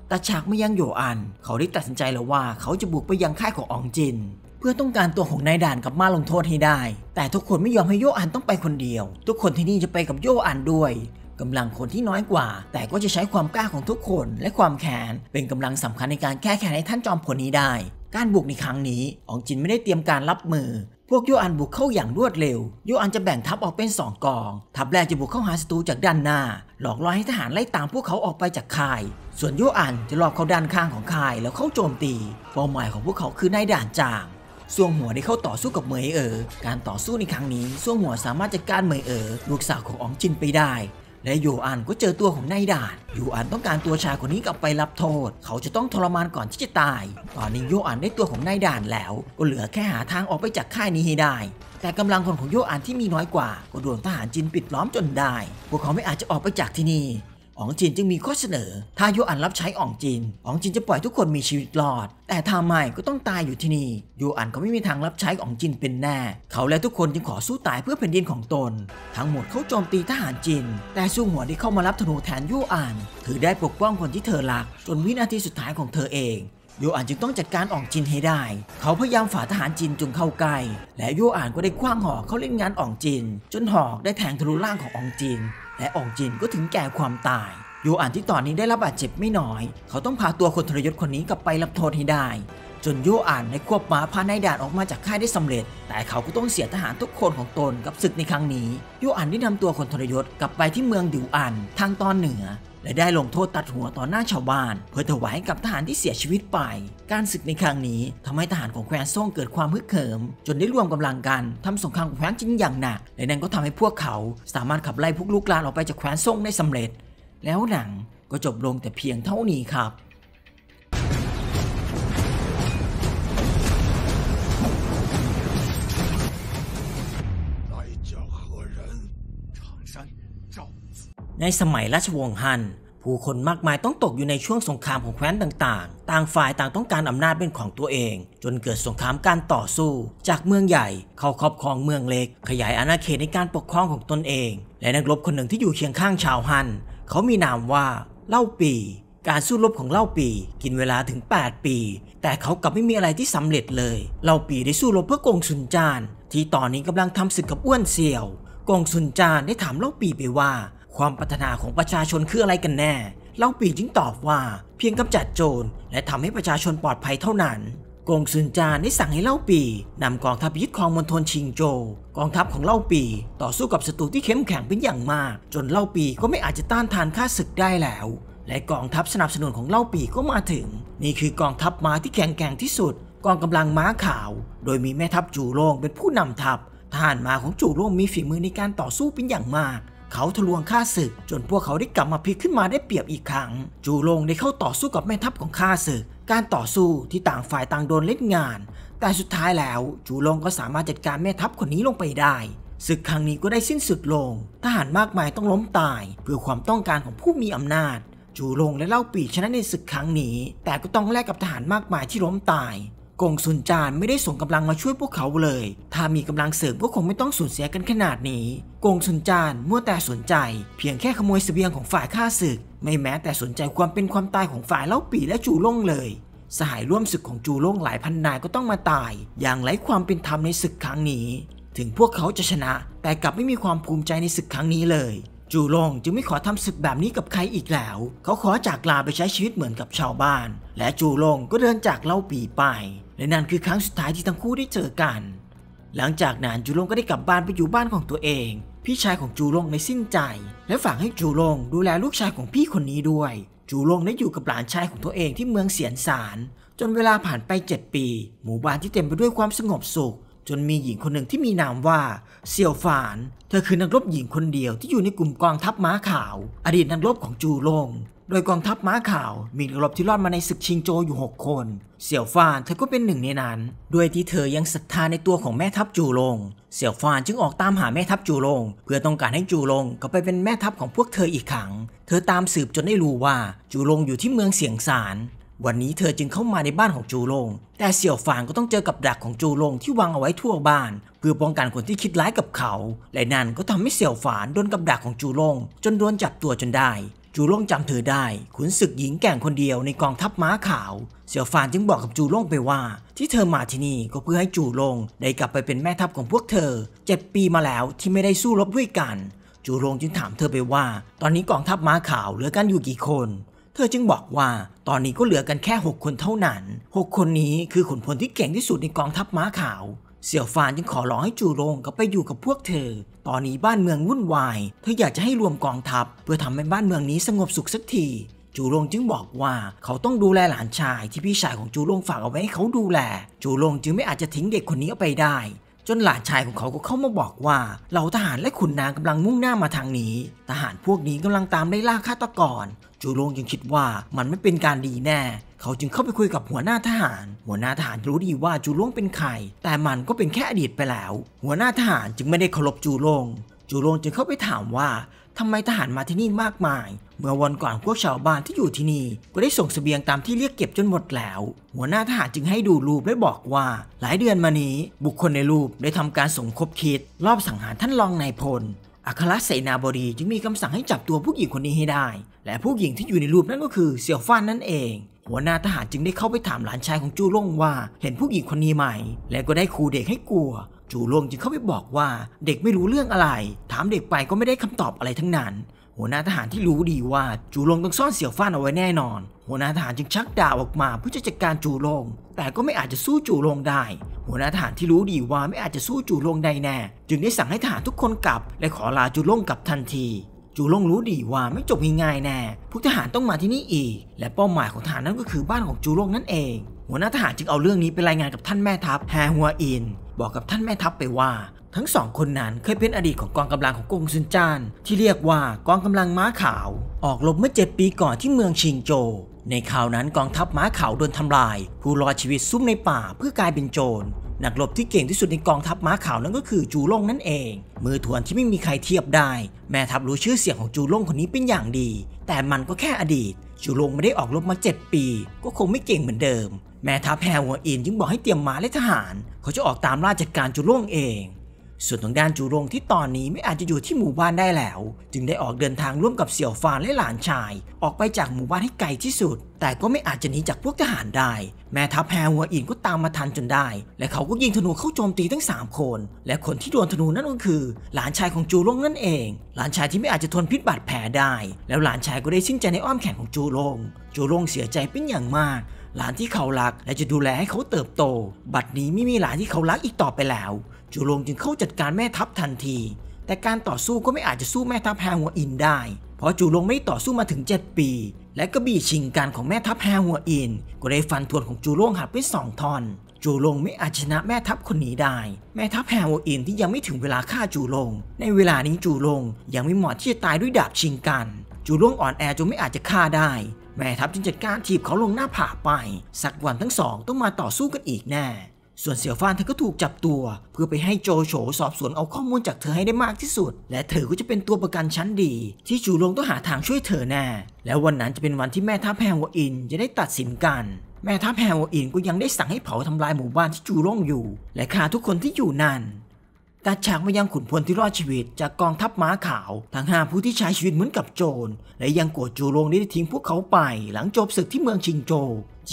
Speaker 1: แต่ฉากไม่ยังโยอันเขาได้ตัดสินใจแล้วว่าเขาจะบุกไปยังค่ายของอองจิน เพื่อต้องการตัวของนายด่านกับมาลงโทษให้ได้ แต่ทุกคนไม่ยอมให้โยอันต้องไปคนเดียว ทุกคนที่นี่จะไปกับโยอันด้วยกำลังคนที่น้อยกว่า แต่ก็จะใช้ความกล้าของทุกคน และความแค้นเป็นกำลังสำคัญในการแก้แค้นให้ท่านจอมพลนี้ได้ การบุกในครั้งนี้องจินไม่ได้เตรียมการรับมือ พวกยูอันบุกเข้าอย่างรวดเร็วยูอันจะแบ่งทัพออกเป็นสองกอง ทัพแรกจะบุกเข้าหาศัตรูจากด้านหน้า หลอกล่อให้ทหารไล่ตามพวกเขาออกไปจากค่าย ส่วนยูอันจะหลอกเขาด้านข้างของค่ายแล้วเข้าโจมตีเป้าหมายของพวกเขาคือนายด่านจางส่วงหัวได้เข้าต่อสู้กับเหมยเอ๋อการต่อสู้ในครั้งนี้ส่วงหัวสามารถจัดการเหมยเอ๋อลูกสาวของอองจินไปได้และโยอันก็เจอตัวของนายด่าน โยอันต้องการตัวชายคนนี้กลับไปรับโทษ เขาจะต้องทรมานก่อนที่จะตาย ตอนนี้โยอันได้ตัวของนายด่านแล้ว ก็เหลือแค่หาทางออกไปจากค่ายนี้ให้ได้ แต่กำลังคนของโยอันที่มีน้อยกว่าก็โดนทหารจีนปิดล้อมจนได้ พวกเขาไม่อาจจะออกไปจากที่นี่อ๋องจินจึงมีข้อเสนอ ถ้ายูอันรับใช้อ๋องจินอ๋องจินจะปล่อยทุกคนมีชีวิตรอด แต่ทาไมก็ต้องตายอยู่ที่นี่ ยูอันก็ไม่มีทางรับใช้อ๋องจินเป็นแน่เขาและทุกคนจึงขอสู้ตายเพื่อแผ่นดินของตน ทั้งหมดเขาโจมตีทหารจิน แต่ซูหัวได้เข้ามารับธนูแทนยูอันถือได้ปกป้องคนที่เธอรัก จนวินาทีสุดท้ายของเธอเองยูอันจึงต้องจัดการอองจินให้ได้ เขาพยายามฝ่าทหารจินจนเข้าใกล้และยูอันก็ได้คว้างหอกเข้าเล่นงานอองจินจนหอกได้แทงทะลุร่างของอองจินและอองจินก็ถึงแก่ความตายโยอันที่ตอนนี้ได้รับบาดเจ็บไม่น้อย เขาต้องพาตัวคนทรยศคนนี้กลับไปรับโทษให้ได้ จนโยอันได้ควบม้าพานายดานออกมาจากค่ายได้สำเร็จ แต่เขาก็ต้องเสียทหารทุกคนของตนกับศึกในครั้งนี้โยอันได้นำตัวคนทรยศกลับไปที่เมืองดิวอันทางตอนเหนือและได้ลงโทษตัดหัวต่อหน้าชาวบ้านเพื่อถวายกับทหารที่เสียชีวิตไป การศึกในครั้งนี้ทำให้ทหารของแคว้นซ่งเกิดความฮึกเหิม จนได้รวมกำลังกัน ทำสงครามแคว้นจิงอย่างหนักและนั่นก็ทำให้พวกเขา สามารถขับไล่พวกลูกลานออกไปจากแคว้นซ่งได้สำเร็จ แล้วหนังก็จบลงแต่เพียงเท่านี้ครับในสมัยราชวงศ์ฮั่น ผู้คนมากมายต้องตกอยู่ในช่วงสงครามของแคว้นต่างๆ ต่างฝ่ายต่างต้องการอำนาจเป็นของตัวเอง จนเกิดสงครามการต่อสู้ จากเมืองใหญ่ เข้าครอบครองเมืองเล็ก ขยายอาณาเขตในการปกครองของตนเอง และนักรบคนหนึ่งที่อยู่เคียงข้างชาวฮั่น เขามีนามว่า เล่าปี การสู้รบของเล่าปีกินเวลาถึง 8 ปี แต่เขากลับไม่มีอะไรที่สำเร็จเลย เล่าปีได้สู้รบเพื่อกงสุนจานที่ตอนนี้กำลังทำศึกกับอ้วนเสี่ยว กงสุนจานได้ถามเล่าปีไปว่าความปรารถนาของประชาชนคืออะไรกันแน่ เล่าปีจึงตอบว่าเพียงกำจัดโจรและทำให้ประชาชนปลอดภัยเท่านั้น กงซุนจานได้สั่งให้เล่าปีนำกองทัพยึดครองมณฑลชิงโจ กองทัพของเล่าปีต่อสู้กับศัตรูที่เข้มแข็งเป็นอย่างมาก จนเล่าปีก็ไม่อาจจะต้านทานข้าศึกได้แล้ว และกองทัพสนับสนุนของเล่าปีก็มาถึง นี่คือกองทัพม้าที่แข็งแกร่งที่สุด กองกำลังม้าขาว โดยมีแม่ทัพจู่โลงเป็นผู้นำทัพทหารมาของจู่โลงมีฝีมือในการต่อสู้เป็นอย่างมากเขาทะลวงข้าศึก จนพวกเขาได้กลับมาพลิกขึ้นมาได้เปรียบอีกครั้ง จูลงได้เข้าต่อสู้กับแม่ทัพของข้าศึก การต่อสู้ที่ต่างฝ่ายต่างโดนเล่นงาน แต่สุดท้ายแล้ว จูลงก็สามารถจัดการแม่ทัพคนนี้ลงไปได้ศึกครั้งนี้ก็ได้สิ้นสุดลง ทหารมากมายต้องล้มตาย เพื่อความต้องการของผู้มีอำนาจ จูลงและเล่าปีชนะในศึกครั้งนี้ แต่ก็ต้องแลกกับทหารมากมายที่ล้มตายกงซุนจานไม่ได้ส่งกำลังมาช่วยพวกเขาเลย ถ้ามีกำลังเสริมก็คงไม่ต้องสูญเสียกันขนาดนี้กงซุนจานมัวแต่สนใจ เพียงแค่ขโมยสเสบียงของฝ่ายข้าศึก ไม่แม้แต่สนใจความเป็นความตายของฝ่ายเล่าปีและจูล่งเลยสหายร่วมศึกของจูล่งหลายพันนายก็ต้องมาตาย อย่างไร้ความเป็นธรรมในศึกครั้งนี้ ถึงพวกเขาจะชนะ แต่กลับไม่มีความภูมิใจในศึกครั้งนี้เลย จูลงจึงไม่ขอทำศึกแบบนี้กับใครอีกแล้ว เขาขอจากลาไปใช้ชีวิตเหมือนกับชาวบ้าน และจูลงก็เดินจากเล่าปีไปและนั่นคือครั้งสุดท้ายที่ทั้งคู่ได้เจอกัน หลังจากนั้นจูลงก็ได้กลับบ้านไปอยู่บ้านของตัวเอง พี่ชายของจูลงในสิ้นใจ และฝากให้จูลงดูแลลูกชายของพี่คนนี้ด้วย จูลงได้อยู่กับหลานชายของตัวเองที่เมืองเสียนสาร จนเวลาผ่านไป 7 ปี หมู่บ้านที่เต็มไปด้วยความสงบสุข จนมีหญิงคนหนึ่งที่มีนามว่าเซียวฝาน เธอคือนักรบหญิงคนเดียวที่อยู่ในกลุ่มกองทัพม้าขาว อดีตนักรบของจูลงโดยกองทัพม้าขาวมีนักรบที่รอดมาในศึกชิงโจอยู่6คน เสี่ยวฟานเธอก็เป็นหนึ่งในนั้น ด้วยที่เธอยังศรัทธาในตัวของแม่ทัพจูลง เสี่ยวฟานจึงออกตามหาแม่ทัพจูลงเพื่อต้องการให้จูลงกลับไปเป็นแม่ทัพของพวกเธออีกครั้ง เธอตามสืบจนได้รู้ว่าจูลงอยู่ที่เมืองเสียงสาร วันนี้เธอจึงเข้ามาในบ้านของจูลง แต่เสี่ยวฟานก็ต้องเจอกับดักของจูลงที่วางเอาไว้ทั่วบ้านเพื่อป้องกันคนที่คิดร้ายกับเขา และนั่นก็ทำให้เสี่ยวฟานโดนกับดักของจูลงจนโดนจับตัวจนได้จูล่งจำเธอได้ ขุนศึกหญิงแก่งคนเดียวในกองทัพม้าขาว เสี่ยวฟานจึงบอกกับจูล่งไปว่า ที่เธอมาที่นี่ก็เพื่อให้จูล่งได้กลับไปเป็นแม่ทัพของพวกเธอเจ็ดปีมาแล้วที่ไม่ได้สู้รบด้วยกัน จูล่งจึงถามเธอไปว่า ตอนนี้กองทัพม้าขาวเหลือกันอยู่กี่คน เธอจึงบอกว่าตอนนี้ก็เหลือกันแค่ 6 คนเท่านั้น6คนนี้คือขุนพลที่เก่งที่สุดในกองทัพม้าขาวเสี่ยวฟานจึงขอร้องให้จูโรงกลับไปอยู่กับพวกเธอ ตอนนี้บ้านเมืองวุ่นวายเธออยากจะให้รวมกองทัพเพื่อทำให้บ้านเมืองนี้สงบสุขสักที จูโรงจึงบอกว่าเขาต้องดูแลหลานชายที่พี่ชายของจูโรงฝากเอาไว้ให้เขาดูแล จูโรงจึงไม่อาจจะทิ้งเด็กคนนี้ไปได้ จนหลานชายของเขาก็เข้ามาบอกว่าเหล่าทหารและขุนนางกำลังมุ่งหน้ามาทางนี้ ทหารพวกนี้กำลังตามไล่ล่าฆาตกรจูโรงจึงคิดว่ามันไม่เป็นการดีแน่เขาจึงเข้าไปคุยกับหัวหน้าทหาร หัวหน้าทหารรู้ดีว่าจูลงเป็นใคร แต่มันก็เป็นแค่อดีตไปแล้ว หัวหน้าทหารจึงไม่ได้เคารพจูลง จูลงจึงเข้าไปถามว่าทำไมทหารมาที่นี่มากมาย เมื่อวันก่อนพวกชาวบ้านที่อยู่ที่นี่ก็ได้ส่งสเสบียงตามที่เรียกเก็บจนหมดแล้ว หัวหน้าทหารจึงให้ดูรูปและบอกว่า หลายเดือนมานี้ บุคคลในรูปได้ทำการสมคบคิด รอบสังหารท่านรองนายพล อัครเสนาบดีจึงมีคำสั่งให้จับตัวผู้หญิงคนนี้ให้ได้ และผู้หญิงที่อยู่ในรูปนั่นก็คือเสี่ยวฟ้านนั่นเองหัวหน้าทหารจึงได้เข้าไปถามหลานชายของจูล่งว่า เห็นผู้หญิงคนนี้ไหมและก็ได้ครูเด็กให้กลัว จูล่งจึงเข้าไปบอกว่าเด็กไม่รู้เรื่องอะไร ถามเด็กไปก็ไม่ได้คำตอบอะไรทั้งนั้นหัวหน้าทหารที่รู้ดีว่าจูลงต้องซ่อนเสี่ยวฟ้านเอาไว้แน่นอน หัวหน้าทหารจึงชักดาบออกมาเพื่อจะจัดการจูลง แต่ก็ไม่อาจจะสู้จูลงได้ หัวหน้าทหารที่รู้ดีว่าไม่อาจจะสู้จูลงได้แน่จึงได้สั่งให้ทหารทุกคนกลับและขอลาจูลงกลับทันทีจูลงรู้ดีว่าไม่จบง่ายๆแน่พวกทหารต้องมาที่นี่อีก และเป้าหมายของทหารนั้นก็คือบ้านของจูลงนั่นเอง หัวหน้าทหารจึงเอาเรื่องนี้ไปรายงานกับท่านแม่ทัพแฮหัวอิน บอกกับท่านแม่ทัพไปว่า ทั้งสองคนนั้นเคยเป็นอดีตของกองกำลังของกงซุนจาน ที่เรียกว่ากองกำลังม้าขาว ออกรบเมื่อ7ปีก่อนที่เมืองชิงโจ ในคราวนั้นกองทัพม้าขาวโดนทำลาย ผู้รอดชีวิตซุ่มในป่าเพื่อกลายเป็นโจรนักรบที่เก่งที่สุดในกองทัพม้าขาวนั่นก็คือจูล่งนั่นเองมือทวนที่ไม่มีใครเทียบได้ แม่ทัพรู้ชื่อเสียงของจูล่งคนนี้เป็นอย่างดี แต่มันก็แค่อดีต จูล่งไม่ได้ออกรบมา 7 ปี ก็คงไม่เก่งเหมือนเดิม แม่ทัพแพรวัวอินจึงบอกให้เตรียมม้าและทหารเขาจะออกตามล่าจัดการจูล่งเองส่วนทางด้านจูรงที่ตอนนี้ไม่อาจจะอยู่ที่หมู่บ้านได้แล้ว จึงได้ออกเดินทางร่วมกับเสี่ยวฟานและหลานชาย ออกไปจากหมู่บ้านให้ไกลที่สุด แต่ก็ไม่อาจจะหนีจากพวกทหารได้ แม้ทัพแฮวัวอินก็ตามมาทันจนได้ และเขาก็ยิงธนูเข้าโจมตีทั้ง 3 คน และคนที่โดนธนูนั่นก็คือหลานชายของจูรงนั่นเอง หลานชายที่ไม่อาจจะทนพิษบาดแผลได้ แล้วหลานชายก็ได้ชิ้นใจในอ้อมแขนของจูรงจูรงเสียใจเป็นอย่างมาก หลานที่เขารักและจะดูแลให้เขาเติบโต บัดนี้ไม่มีหลานที่เขารักอีกต่อไปแล้วจูโลงจึงเข้าจัดการแม่ทัพทันที แต่การต่อสู้ก็ไม่อาจจะสู้แม่ทัพแฮหัวอินได้ เพราะจูโลงไม่ต่อสู้มาถึง 7 ปี และก็บีชิงการของแม่ทัพแฮหัวอิน ก็ได้ฟันทวนของจูลงหักไปสองท่อน จูลงไม่อาจชนะแม่ทัพคนนี้ได้ แม่ทัพแฮัวอินที่ยังไม่ถึงเวลาฆ่าจูลง ในเวลานี้จูลงยังไม่เหมาะที่จะตายด้วยดาบชิงกันจูลงอ่อนแอจนไม่อาจจะฆ่าได้ แม่ทัพจึงจัดการถีบเขาลงหน้าผาไป สักวันทั้งสองต้องมาต่อสู้กันอีกแน่ส่วนเสี่ยวฟานเธอก็ถูกจับตัว เพื่อไปให้โจโฉสอบสวนเอาข้อมูลจากเธอให้ได้มากที่สุด และเธอก็จะเป็นตัวประกันชั้นดี ที่จูลงต้องหาทางช่วยเธอแน่แล้ววันนั้นจะเป็นวันที่แม่ทัพแงวอินจะได้ตัดสินกัน แม่ทัพแงวอินก็ยังได้สั่งให้เผาทำลายหมู่บ้านที่จูรลงอยู่ และฆ่าทุกคนที่อยู่นั่นตัดฉากมายังขุนพลที่รอดชีวิต จากกองทัพม้าขาว ทั้งห้าผู้ที่ใช้ชีวิตเหมือนกับโจรและยังโกรธจูรงได้ทิ้งพวกเขาไป หลังจบศึกที่เมืองชิงโจ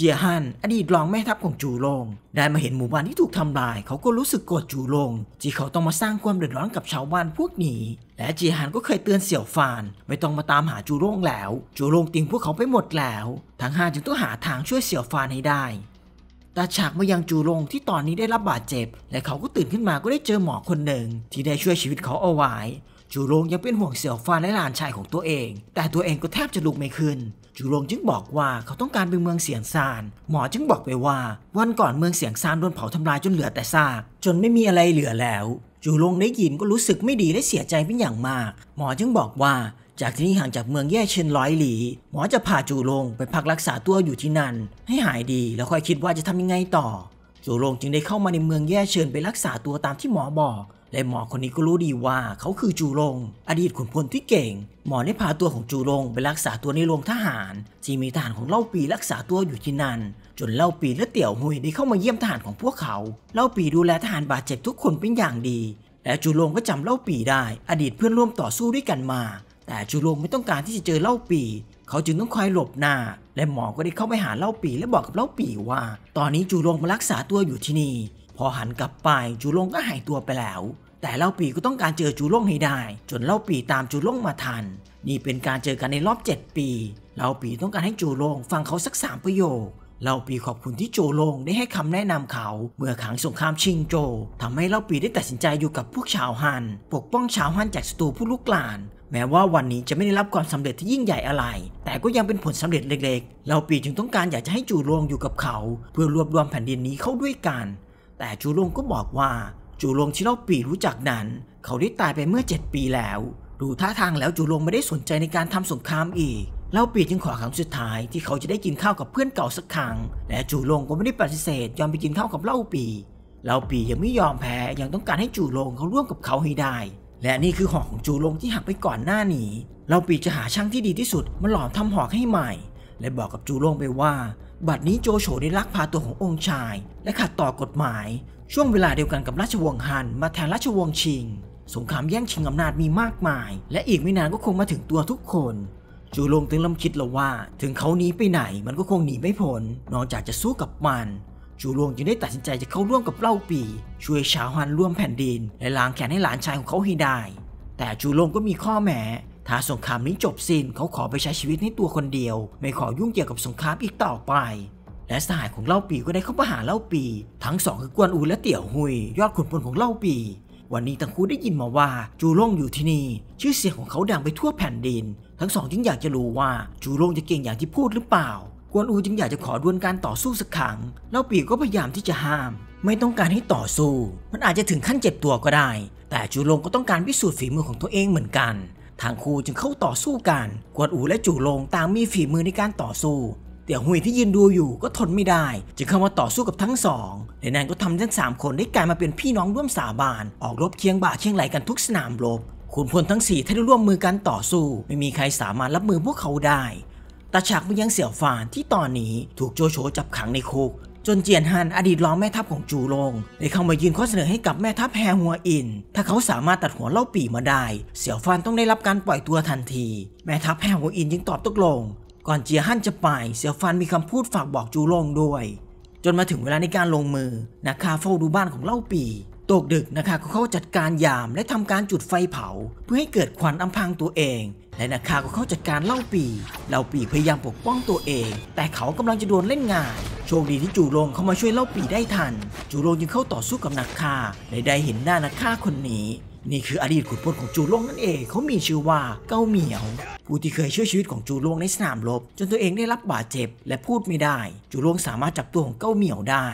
Speaker 1: เจียฮันอดีตรองแม่ทัพของจูโรง ได้มาเห็นหมู่บ้านที่ถูกทำลาย เขาก็รู้สึกโกรธจูโรงที่เขาต้องมาสร้างความเดือดร้อนกับชาวบ้านพวกนี้และเจียฮันก็เคยเตือนเสี่ยวฟานไม่ต้องมาตามหาจูโรงแล้ว จูโรงติงพวกเขาไปหมดแล้ว ทั้งห้าจึงต้องหาทางช่วยเสี่ยวฟานให้ได้ตาฉากมายังจูรงที่ตอนนี้ได้รับบาดเจ็บและเขาก็ตื่นขึ้นมาก็ได้เจอหมอคนหนึ่ง ที่ได้ช่วยชีวิตเขาเอาไว้จูโรงยังเป็นห่วงเสี่ยวฟานและหลานชายของตัวเอง แต่ตัวเองก็แทบจะลุกไม่ขึ้นจูโรงจึงบอกว่าเขาต้องการไปเมืองเสียงซานหมอจึงบอกไปว่าวันก่อนเมืองเสียงซานโดนเผาทำลายจนเหลือแต่ซาก จนไม่มีอะไรเหลือแล้วจูโรงได้ยินก็รู้สึกไม่ดีและเสียใจเป็นอย่างมาก หมอจึงบอกว่าจากที่นี่ห่างจากเมืองแย่เชินร้อยหลีหมอจะพาจูโรงไปพักรักษาตัวอยู่ที่นั่นให้หายดีแล้วค่อยคิดว่าจะทำยังไงต่อจูโรงจึงได้เข้ามาในเมืองแย่เชินไปรักษาตัวตามที่หมอบอกและหมอคนนี้ก็รู้ดีว่าเขาคือจูรง อดีตขุนพลที่เก่ง หมอได้พาตัวของจูรงไปรักษาตัวในโรงทหารที่มีทหารของเล่าปีรักษาตัวอยู่ที่นั่น จนเล่าปีและเตี่ยวหุยได้เข้ามาเยี่ยมทหารของพวกเขา เล่าปีดูแลทหารบาดเจ็บทุกคนเป็นอย่างดี และจูรงก็จำเล่าปีได้ อดีตเพื่อนร่วมต่อสู้ด้วยกันมา แต่จูรงไม่ต้องการที่จะเจอเล่าปี เขาจึงต้องคอยหลบหน้า และหมอก็ได้เข้าไปหาเล่าปีและบอกกับเล่าปีว่า ตอนนี้จูรงมารักษาตัวอยู่ที่นี่พอหันกลับไปจูลงก็หายตัวไปแล้ว แต่เล่าปีก็ต้องการเจอจูลงให้ได้ จนเล่าปีตามจูลงมาทัน นี่เป็นการเจอกันในรอบ 7 ปี เล่าปีต้องการให้จูลงฟังเขาสักสามประโยค เล่าปีขอบคุณที่โจลงได้ให้คำแนะนำเขาเมื่อขังสงครามชิงโจทำให้เล่าปีได้ตัดสินใจอยู่กับพวกชาวฮัน ปกป้องชาวฮันจากศัตรูผู้ลุกลาน แม้ว่าวันนี้จะไม่ได้รับความสำเร็จที่ยิ่งใหญ่อะไร แต่ก็ยังเป็นผลสำเร็จเล็กๆ เล่าปีจึงต้องการอยากจะให้จูลงอยู่กับเขา เพื่อรวบรวมแผ่นดินนี้เข้าด้วยกันแต่จูลงก็บอกว่า จูลงที่เราปีรู้จักนั้น เขาได้ตายไปเมื่อ7ปีแล้วดูท่าทางแล้วจูลงไม่ได้สนใจในการทำสงครามอีกเลาปีจึงขอครั้งสุดท้าย ที่เขาจะได้กินข้าวกับเพื่อนเก่าสักครั้ง และจูลงก็ไม่ได้ปฏิเสธ ยอมไปกินข้าวกับเล่าปีเลาปียังไม่ยอมแพ้ยังต้องการให้จูลงเขาร่วมกับเขาให้ได้ และนี่คือหอของจูลงที่หักไปก่อนหน้านี้เลาปีจะหาช่างที่ดีที่สุดมาหลอมทำหอกให้ใหม่ และบอกกับจูลงไปว่าบัดนี้โจโฉได้ลักพาตัวขององค์ชาย และขัดต่อกฎหมาย ช่วงเวลาเดียวกันกับราชวงศ์ฮันมาแทนราชวงศ์ชิง สงครามแย่งชิงอำนาจมีมากมาย และอีกไม่นานก็คงมาถึงตัวทุกคน จูลงถึงลำคิดแล้วว่า ถึงเขาหนีไปไหนมันก็คงหนีไม่พ้นนอกจากจะสู้กับมัน จูลงจึงได้ตัดสินใจจะเข้าร่วมกับเล่าปีช่วยชาวฮันร่วมแผ่นดิน และล้างแค้นให้หลานชายของเขาให้ได้แต่จูลงก็มีข้อแม้ถ้าสงครามนี้จบสิน้นเขาขอไปใช้ชีวิตในตัวคนเดียว ไม่ขอยุ่งเกี่ยวกับสงครามอีกต่อไป และสหายของเล่าปีก็ได้เข้ามาหาเล่าปี ทั้งสองคือกวนอูและเตี่ยวหุย ยอดขุนพลของเล่าปี วันนี้ตังคูได้ยินมาว่าจูโล่งอยู่ที่นี่ ชื่อเสียงของเขาดังไปทั่วแผ่นดิน ทั้งสองจึงอยากจะรู้ว่าจูโล่งจะเก่งอย่างที่พูดหรือเปล่า กวนอูจึงอยากจะขอดวลการต่อสู้สักครั้งเล่าปีก็พยายามที่จะห้าม ไม่ต้องการให้ต่อสู้มันอาจจะถึงขั้นเจ็บตัวก็ได้ แต่จูโลงก็ต้องการพิสูจน์ฝีมือของตัวเองเหมือนกันทางคู่จึงเข้าต่อสู้กัน กวนอูและจู่ลงต่างมีฝีมือในการต่อสู้ เตี่ยวหุยที่ยืนดูอยู่ก็ทนไม่ได้ จึงเข้ามาต่อสู้กับทั้งสองในนั้นก็ทำทั้งสามคนได้กลายมาเป็นพี่น้องร่วมสาบาน ออกรบเคียงบ่าเคียงไหลกันทุกสนามรบขุนพลทั้งสี่ท่ได้ร่วมมือกันต่อสู้ ไม่มีใครสามารถรับมือพวกเขาได้ตาฉากมันยังเสี่ยวฟานที่ตอนนี้ถูกโจโฉจับขังในคุกจนเจียนฮันอดีตรองแม่ทัพของจูโรงได้เข้ามายื่นข้อเสนอให้กับแม่ทัพแฮหัวอิน ถ้าเขาสามารถตัดหัวเล่าปีมาได้ เสี่ยวฟานต้องได้รับการปล่อยตัวทันที แม่ทัพแฮหัวอินจึงตอบตกลง ก่อนเจียฮันจะไป เสี่ยวฟานมีคำพูดฝากบอกจูโรงด้วย จนมาถึงเวลาในการลงมือนาคาเฝ้าดูบ้านของเล่าปีตกดึกนาคาก็เข้าจัดการยามและทำการจุดไฟเผา เพื่อให้เกิดควันอำพางตัวเองและนาคาก็เข้าจัดการเล่าปีเล่าปีพยายามปกป้องตัวเอง แต่เขากำลังจะโดนเล่นงาน โชคดีที่จูโรงเข้ามาช่วยเล่าปีได้ทัน จูโรงจึงเข้าต่อสู้กับนัก่าและได้เห็นหน้านัก่าคนนี้ นี่คืออดีตขุนพลของจูโรงนั่นเอง เขามีชื่อว่าเกาเหมียว ผู้ที่เคยช่วยชีวิตของจูโรงในสนามรบ จนตัวเองได้รับบาดเจ็บและพูดไม่ได้ จูโรงสามารถจับตัวของเกาเหมียวได้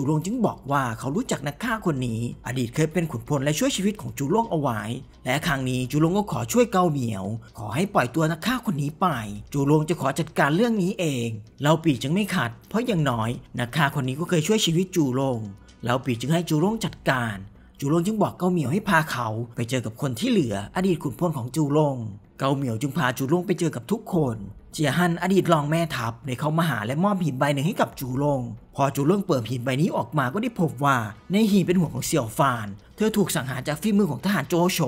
Speaker 1: จูลงจึงบอกว่าเขารู้จักนักฆ่าคนนี้ อดีตเคยเป็นขุนพลและช่วยชีวิตของจูลงเอาไว้ และครั้งนี้จูลงก็ขอช่วยเกาเหมียว ขอให้ปล่อยตัวนักฆ่าคนนี้ไป จูลงจะขอจัดการเรื่องนี้เอง เราปีจึงไม่ขัด เพราะอย่างน้อยนักฆ่าคนนี้ก็เคยช่วยชีวิตจูลงเราปีจึงให้จูลงจัดการ จูลงจึงบอกเกาเหมียวให้พาเขาไปเจอกับคนที่เหลือ อดีตขุนพลของจูลงเกาเหมียวจึงพาจูลงไปเจอกับทุกคนเจียฮันอดีตรองแม่ทัพได้เข้ามาหาและมอบหินใบหนึ่งให้กับจูลง พอจูลงเปิดหินใบนี้ออกมาก็ได้พบว่า ในหินเป็นหัวของเสี่ยวฟาน เธอถูกสังหารจากฝีมือของทหารโจโฉ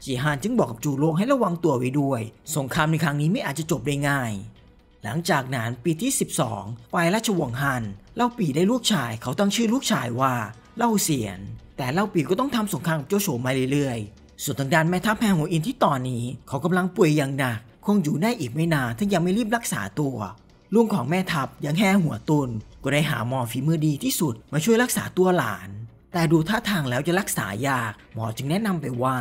Speaker 1: เจียฮันจึงบอกกับจูลงให้ระวังตัวไว้ด้วย สงครามในครั้งนี้ไม่อาจจะจบได้ง่าย หลังจากนั้นปีที่ 12ปลายราชวงศ์ฮันเล่าปีได้ลูกชาย เขาตั้งชื่อลูกชายว่า เล่าเสียน แต่เล่าปีก็ต้องทำสงครามกับโจโฉมาเรื่อยๆ ส่วนทางด้านแม่ทัพแห่งหัวอินที่ตอนนี้ เขากำลังป่วยอย่างหนักคงอยู่ได้อีกไม่นานถ้ายังไม่รีบรักษาตัวลุงของแม่ทัพยังแห่หัวตนก็ได้หาหมอฝีมือดีที่สุด มาช่วยรักษาตัวหลาน แต่ดูท่าทางแล้วจะรักษายาก หมอจึงแนะนำไปว่า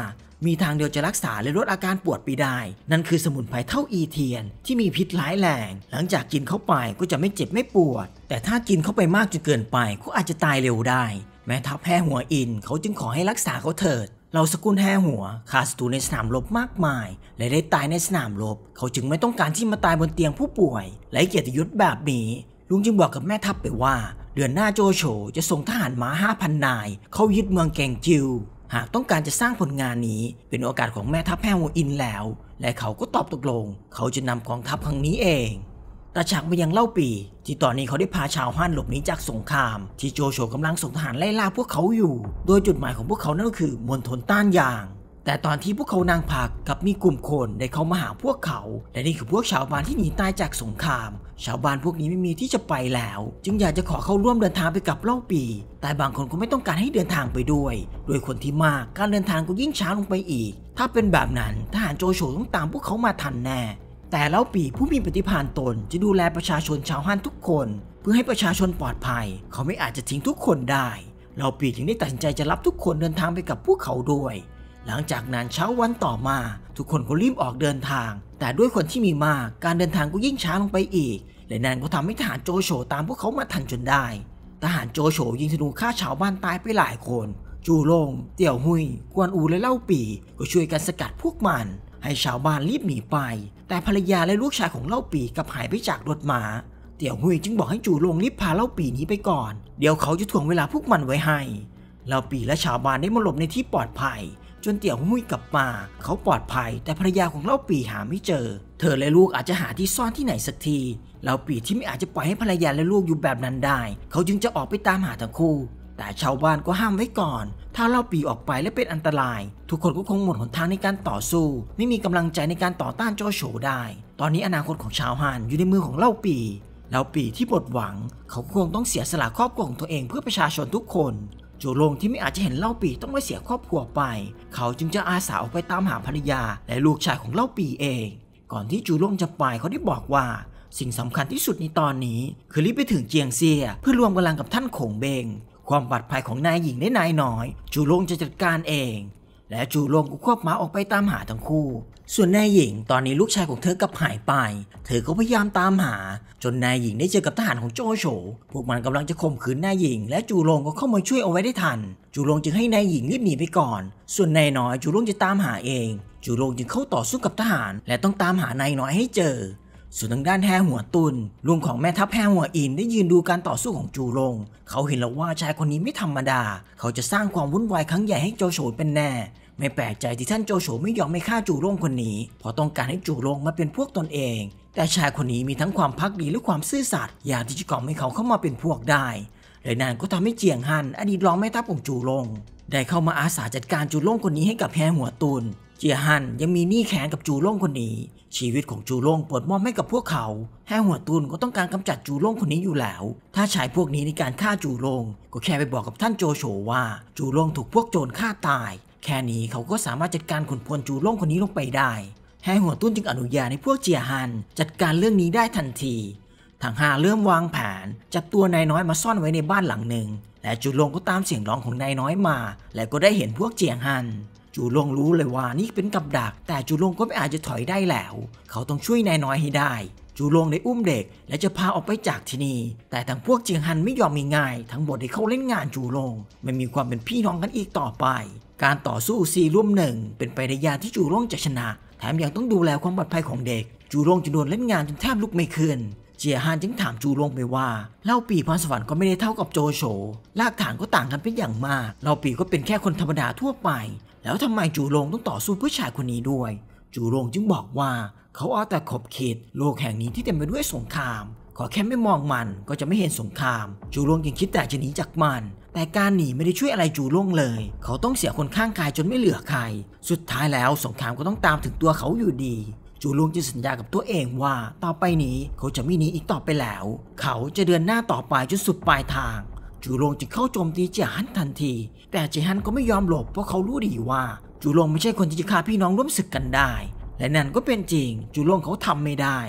Speaker 1: มีทางเดียวจะรักษาและลดอาการปวดไปได้ นั่นคือสมุนไพรเท่าอีเทียน ที่มีพิษร้ายแรง หลังจากกินเข้าไปก็จะไม่เจ็บไม่ปวด แต่ถ้ากินเข้าไปมากจนเกินไปก็อาจจะตายเร็วได้ แม่ทัพแห่หัวอินเขาจึงขอให้รักษาเขาเถิดเราสกุลแห่หัวฆ่าศัตรูในสนามรบมากมายและได้ตายในสนามรบ เขาจึงไม่ต้องการที่มาตายบนเตียงผู้ป่วย และเกียรติยศแบบนี้ ลุงจึงบอกกับแม่ทัพไปว่า เดือนหน้าโจโฉจะส่งทหารม้า5,000นาย เข้ายึดเมืองแกงจิว หากต้องการจะสร้างผลงานนี้ เป็นโอกาสของแม่ทัพแห่หัวอินแล้ว และเขาก็ตอบตกลง เขาจะนำกองทัพครั้งนี้เองแต่ฉากไปยังเล่าปีที่ตอนนี้เขาได้พาชาวฮั่นหลบหนีจากสงครามที่โจโฉกำลังส่งทหารไล่ล่าพวกเขาอยู่ โดยจุดหมายของพวกเขานั่นก็คือมณฑลต้านยาง แต่ตอนที่พวกเขานางผักกับมีกลุ่มคนได้เข้ามาหาพวกเขาและนี่คือพวกชาวบ้านที่หนีตายจากสงคราม ชาวบ้านพวกนี้ไม่มีที่จะไปแล้ว จึงอยากจะขอเข้าร่วมเดินทางไปกับเล่าปีแต่บางคนก็ไม่ต้องการให้เดินทางไปด้วย โดยคนที่มากการเดินทางก็ยิ่งช้าลงไปอีก ถ้าเป็นแบบนั้นทหารโจโฉต้องตามพวกเขามาทันแน่แต่เล่าปีผู้มีปฏิพานตนจะดูแลประชาชนชาวฮั่นทุกคน เพื่อให้ประชาชนปลอดภัย เขาไม่อาจจะทิ้งทุกคนได้เล่าปีจึงได้ตัดสินใจจะรับทุกคนเดินทางไปกับพวกเขาด้วยหลังจากนั้นเช้าวันต่อมา ทุกคนก็รีบออกเดินทาง แต่ด้วยคนที่มีมากการเดินทางก็ยิ่งช้าลงไปอีก และนั่นก็ทำให้ทหารโจโฉตามพวกเขามาทันจนได้ ทหารโจโฉยิงธนูฆ่าชาวบ้านตายไปหลายคน จูลงเตี่ยวหุย กวนอูและเล่าปีก็ช่วยกันสกัดพวกมัน ให้ชาวบ้านรีบหนีไปแต่ภรรยาและลูกชายของเล่าปีกลับหายไปจากรถมาาเตี่ยวหุยจึงบอกให้จู่ลงรีบพาเล่าปีนี้ไปก่อน เดี๋ยวเขาจะถ่วงเวลาพวกมันไว้ให้เล่าปีและชาวบ้านได้มาหลบในที่ปลอดภัย จนเตี่ยวหุยกลับมาเขาปลอดภัย แต่ภรรยาของเล่าปีหาไม่เจอ เธอและลูกอาจจะหาที่ซ่อนที่ไหนสักทีเล่าปีที่ไม่อาจจะปล่อยให้ภรรยาและลูกอยู่แบบนั้นได้ เขาจึงจะออกไปตามหาทั้งคู่แต่ชาวบ้านก็ห้ามไว้ก่อน ถ้าเล่าปีออกไปและเป็นอันตราย ทุกคนก็คงหมดหนทางในการต่อสู้ ไม่มีกำลังใจในการต่อต้านโจโฉได้ ตอนนี้อนาคตของชาวฮานอยู่ในมือของเล่าปีเล่าปีที่หมดหวัง เขาคงต้องเสียสละครอบครัวของตัวเอง เพื่อประชาชนทุกคนโจโลงที่ไม่อาจจะเห็นเล่าปีต้องไปเสียครอบครัวไป เขาจึงจะอาสาออกไปตามหาภรรยา และลูกชายของเล่าปีเอง ก่อนที่จูโลงจะไป เขาได้บอกว่า สิ่งสำคัญที่สุดในตอนนี้คือรีบไปถึงเจียงเซียเพื่อรวมกำลังกับท่านโขงเบงความบาดภัยของนายหญิงและนายน้อยจูลงจะจัดการเอง และจูลงก็ควบหมาออกไปตามหาทั้งคู่ ส่วนนายหญิงตอนนี้ลูกชายของเธอกลับหายไป เธอก็พยายามตามหาจนนายหญิงได้เจอกับทหารของโจโฉพวกมันกำลังจะข่มขืนนายหญิง และจูลงก็เข้ามาช่วยเอาไว้ได้ทัน จูลงจึงให้นายหญิงรีบหนีไปก่อน ส่วนนายน้อยจูลงจะตามหาเองจูลงจึงเข้าต่อสู้กับทหารและต้องตามหานายน้อยให้เจอส่วนทางด้านแฮหัวตุนลุงของแม่ทัพแฮหัวอินได้ยืนดูการต่อสู้ของจูรง เขาเห็นแล้วว่าชายคนนี้ไม่ธรรมดา เขาจะสร้างความวุ่นวายครั้งใหญ่ให้โจโฉเป็นแน่ ไม่แปลกใจที่ท่านโจโฉไม่ยอมไม่ฆ่าจูรงคนนี้เพราะต้องการให้จูรงมาเป็นพวกตนเอง แต่ชายคนนี้มีทั้งความพักดี และความซื่อสัตย์อยากที่จะกล่อมให้เขาเข้ามาเป็นพวกได้เลยนันก็ทำให้เจียงฮันอดีตรองแม่ทัพของจูรงได้เข้ามาอาสาจัดการจูรงคนนี้ให้กับแฮหัวตุน เจียฮันยังมีหนี้แขนกับจูรงคนนี้ชีวิตของจูโล่งปลดมอบให้กับพวกเขา แห่หัวตุนก็ต้องการกำจัดจูโล่งคนนี้อยู่แล้ว ถ้าชายพวกนี้ในการฆ่าจูโล่ง ก็แค่ไปบอกกับท่านโจโฉว่า จูโล่งถูกพวกโจรฆ่าตาย แค่นี้เขาก็สามารถจัดการขุนพลจูโล่งคนนี้ลงไปได้แห่หัวตุนจึงอนุญาตให้พวกเจียฮันจัดการเรื่องนี้ได้ทันทีทางหาเริ่มวางแผนจับตัวนายน้อยมาซ่อนไว้ในบ้านหลังหนึ่ง และจูโลงก็ตามเสียงร้องของนายน้อยมา และก็ได้เห็นพวกเจียงฮันจูลงรู้เลยว่านี่เป็นกับดักแต่จูลงก็ไม่อาจจะถอยได้แล้ว เขาต้องช่วยนายน้อยให้ได้ จูลงได้อุ้มเด็กและจะพาออกไปจากที่นี่แต่ทั้งพวกเจียงฮันไม่ยอมง่าย ทั้งหมดที่เขาเล่นงานจูลงไม่มีความเป็นพี่น้องกันอีกต่อไป การต่อสู้ซีร่วมหนึ่งเป็นไปได้ยากที่จูลงจะชนะ แถมยังต้องดูแลความปลอดภัยของเด็ก จูลงจะโดนเล่นงานจนแทบลุกไม่ขึ้น เจียฮานจึงถามจูลงไปว่า เล่าปีพรสวรรค์ก็ไม่ได้เท่ากับโจโฉลากฐานก็ต่างกันเป็นอย่างมากเล่าปีก็เป็นแค่คนธรรมดาทั่วไปแล้วทำไมจูโรงต้องต่อสู้เพื่อชายคนนี้ด้วย จูโรงจึงบอกว่าเขาเอาแต่ขบเขตโลกแห่งนี้ที่เต็มไปด้วยสงคราม ขอแค่ไม่มองมันก็จะไม่เห็นสงคราม จูโรงยังคิดแต่จะหนีจากมัน แต่การหนีไม่ได้ช่วยอะไรจูโรงเลย เขาต้องเสียคนข้างกายจนไม่เหลือใคร สุดท้ายแล้วสงครามก็ต้องตามถึงตัวเขาอยู่ดี จูโรงจึงสัญญากับตัวเองว่า ต่อไปนี้เขาจะไม่หนีอีกต่อไปแล้ว เขาจะเดินหน้าต่อไปจนสุดปลายทางจูลงจึงเข้าโจมตีเจียฮันทันที แต่เจียฮันก็ไม่ยอมหลบเพราะเขารู้ดีว่าจูโลงไม่ใช่คนที่จะฆ่าพี่น้องร่วมศึกกันได้ และนั่นก็เป็นจริงจูโลงเขาทำไม่ได้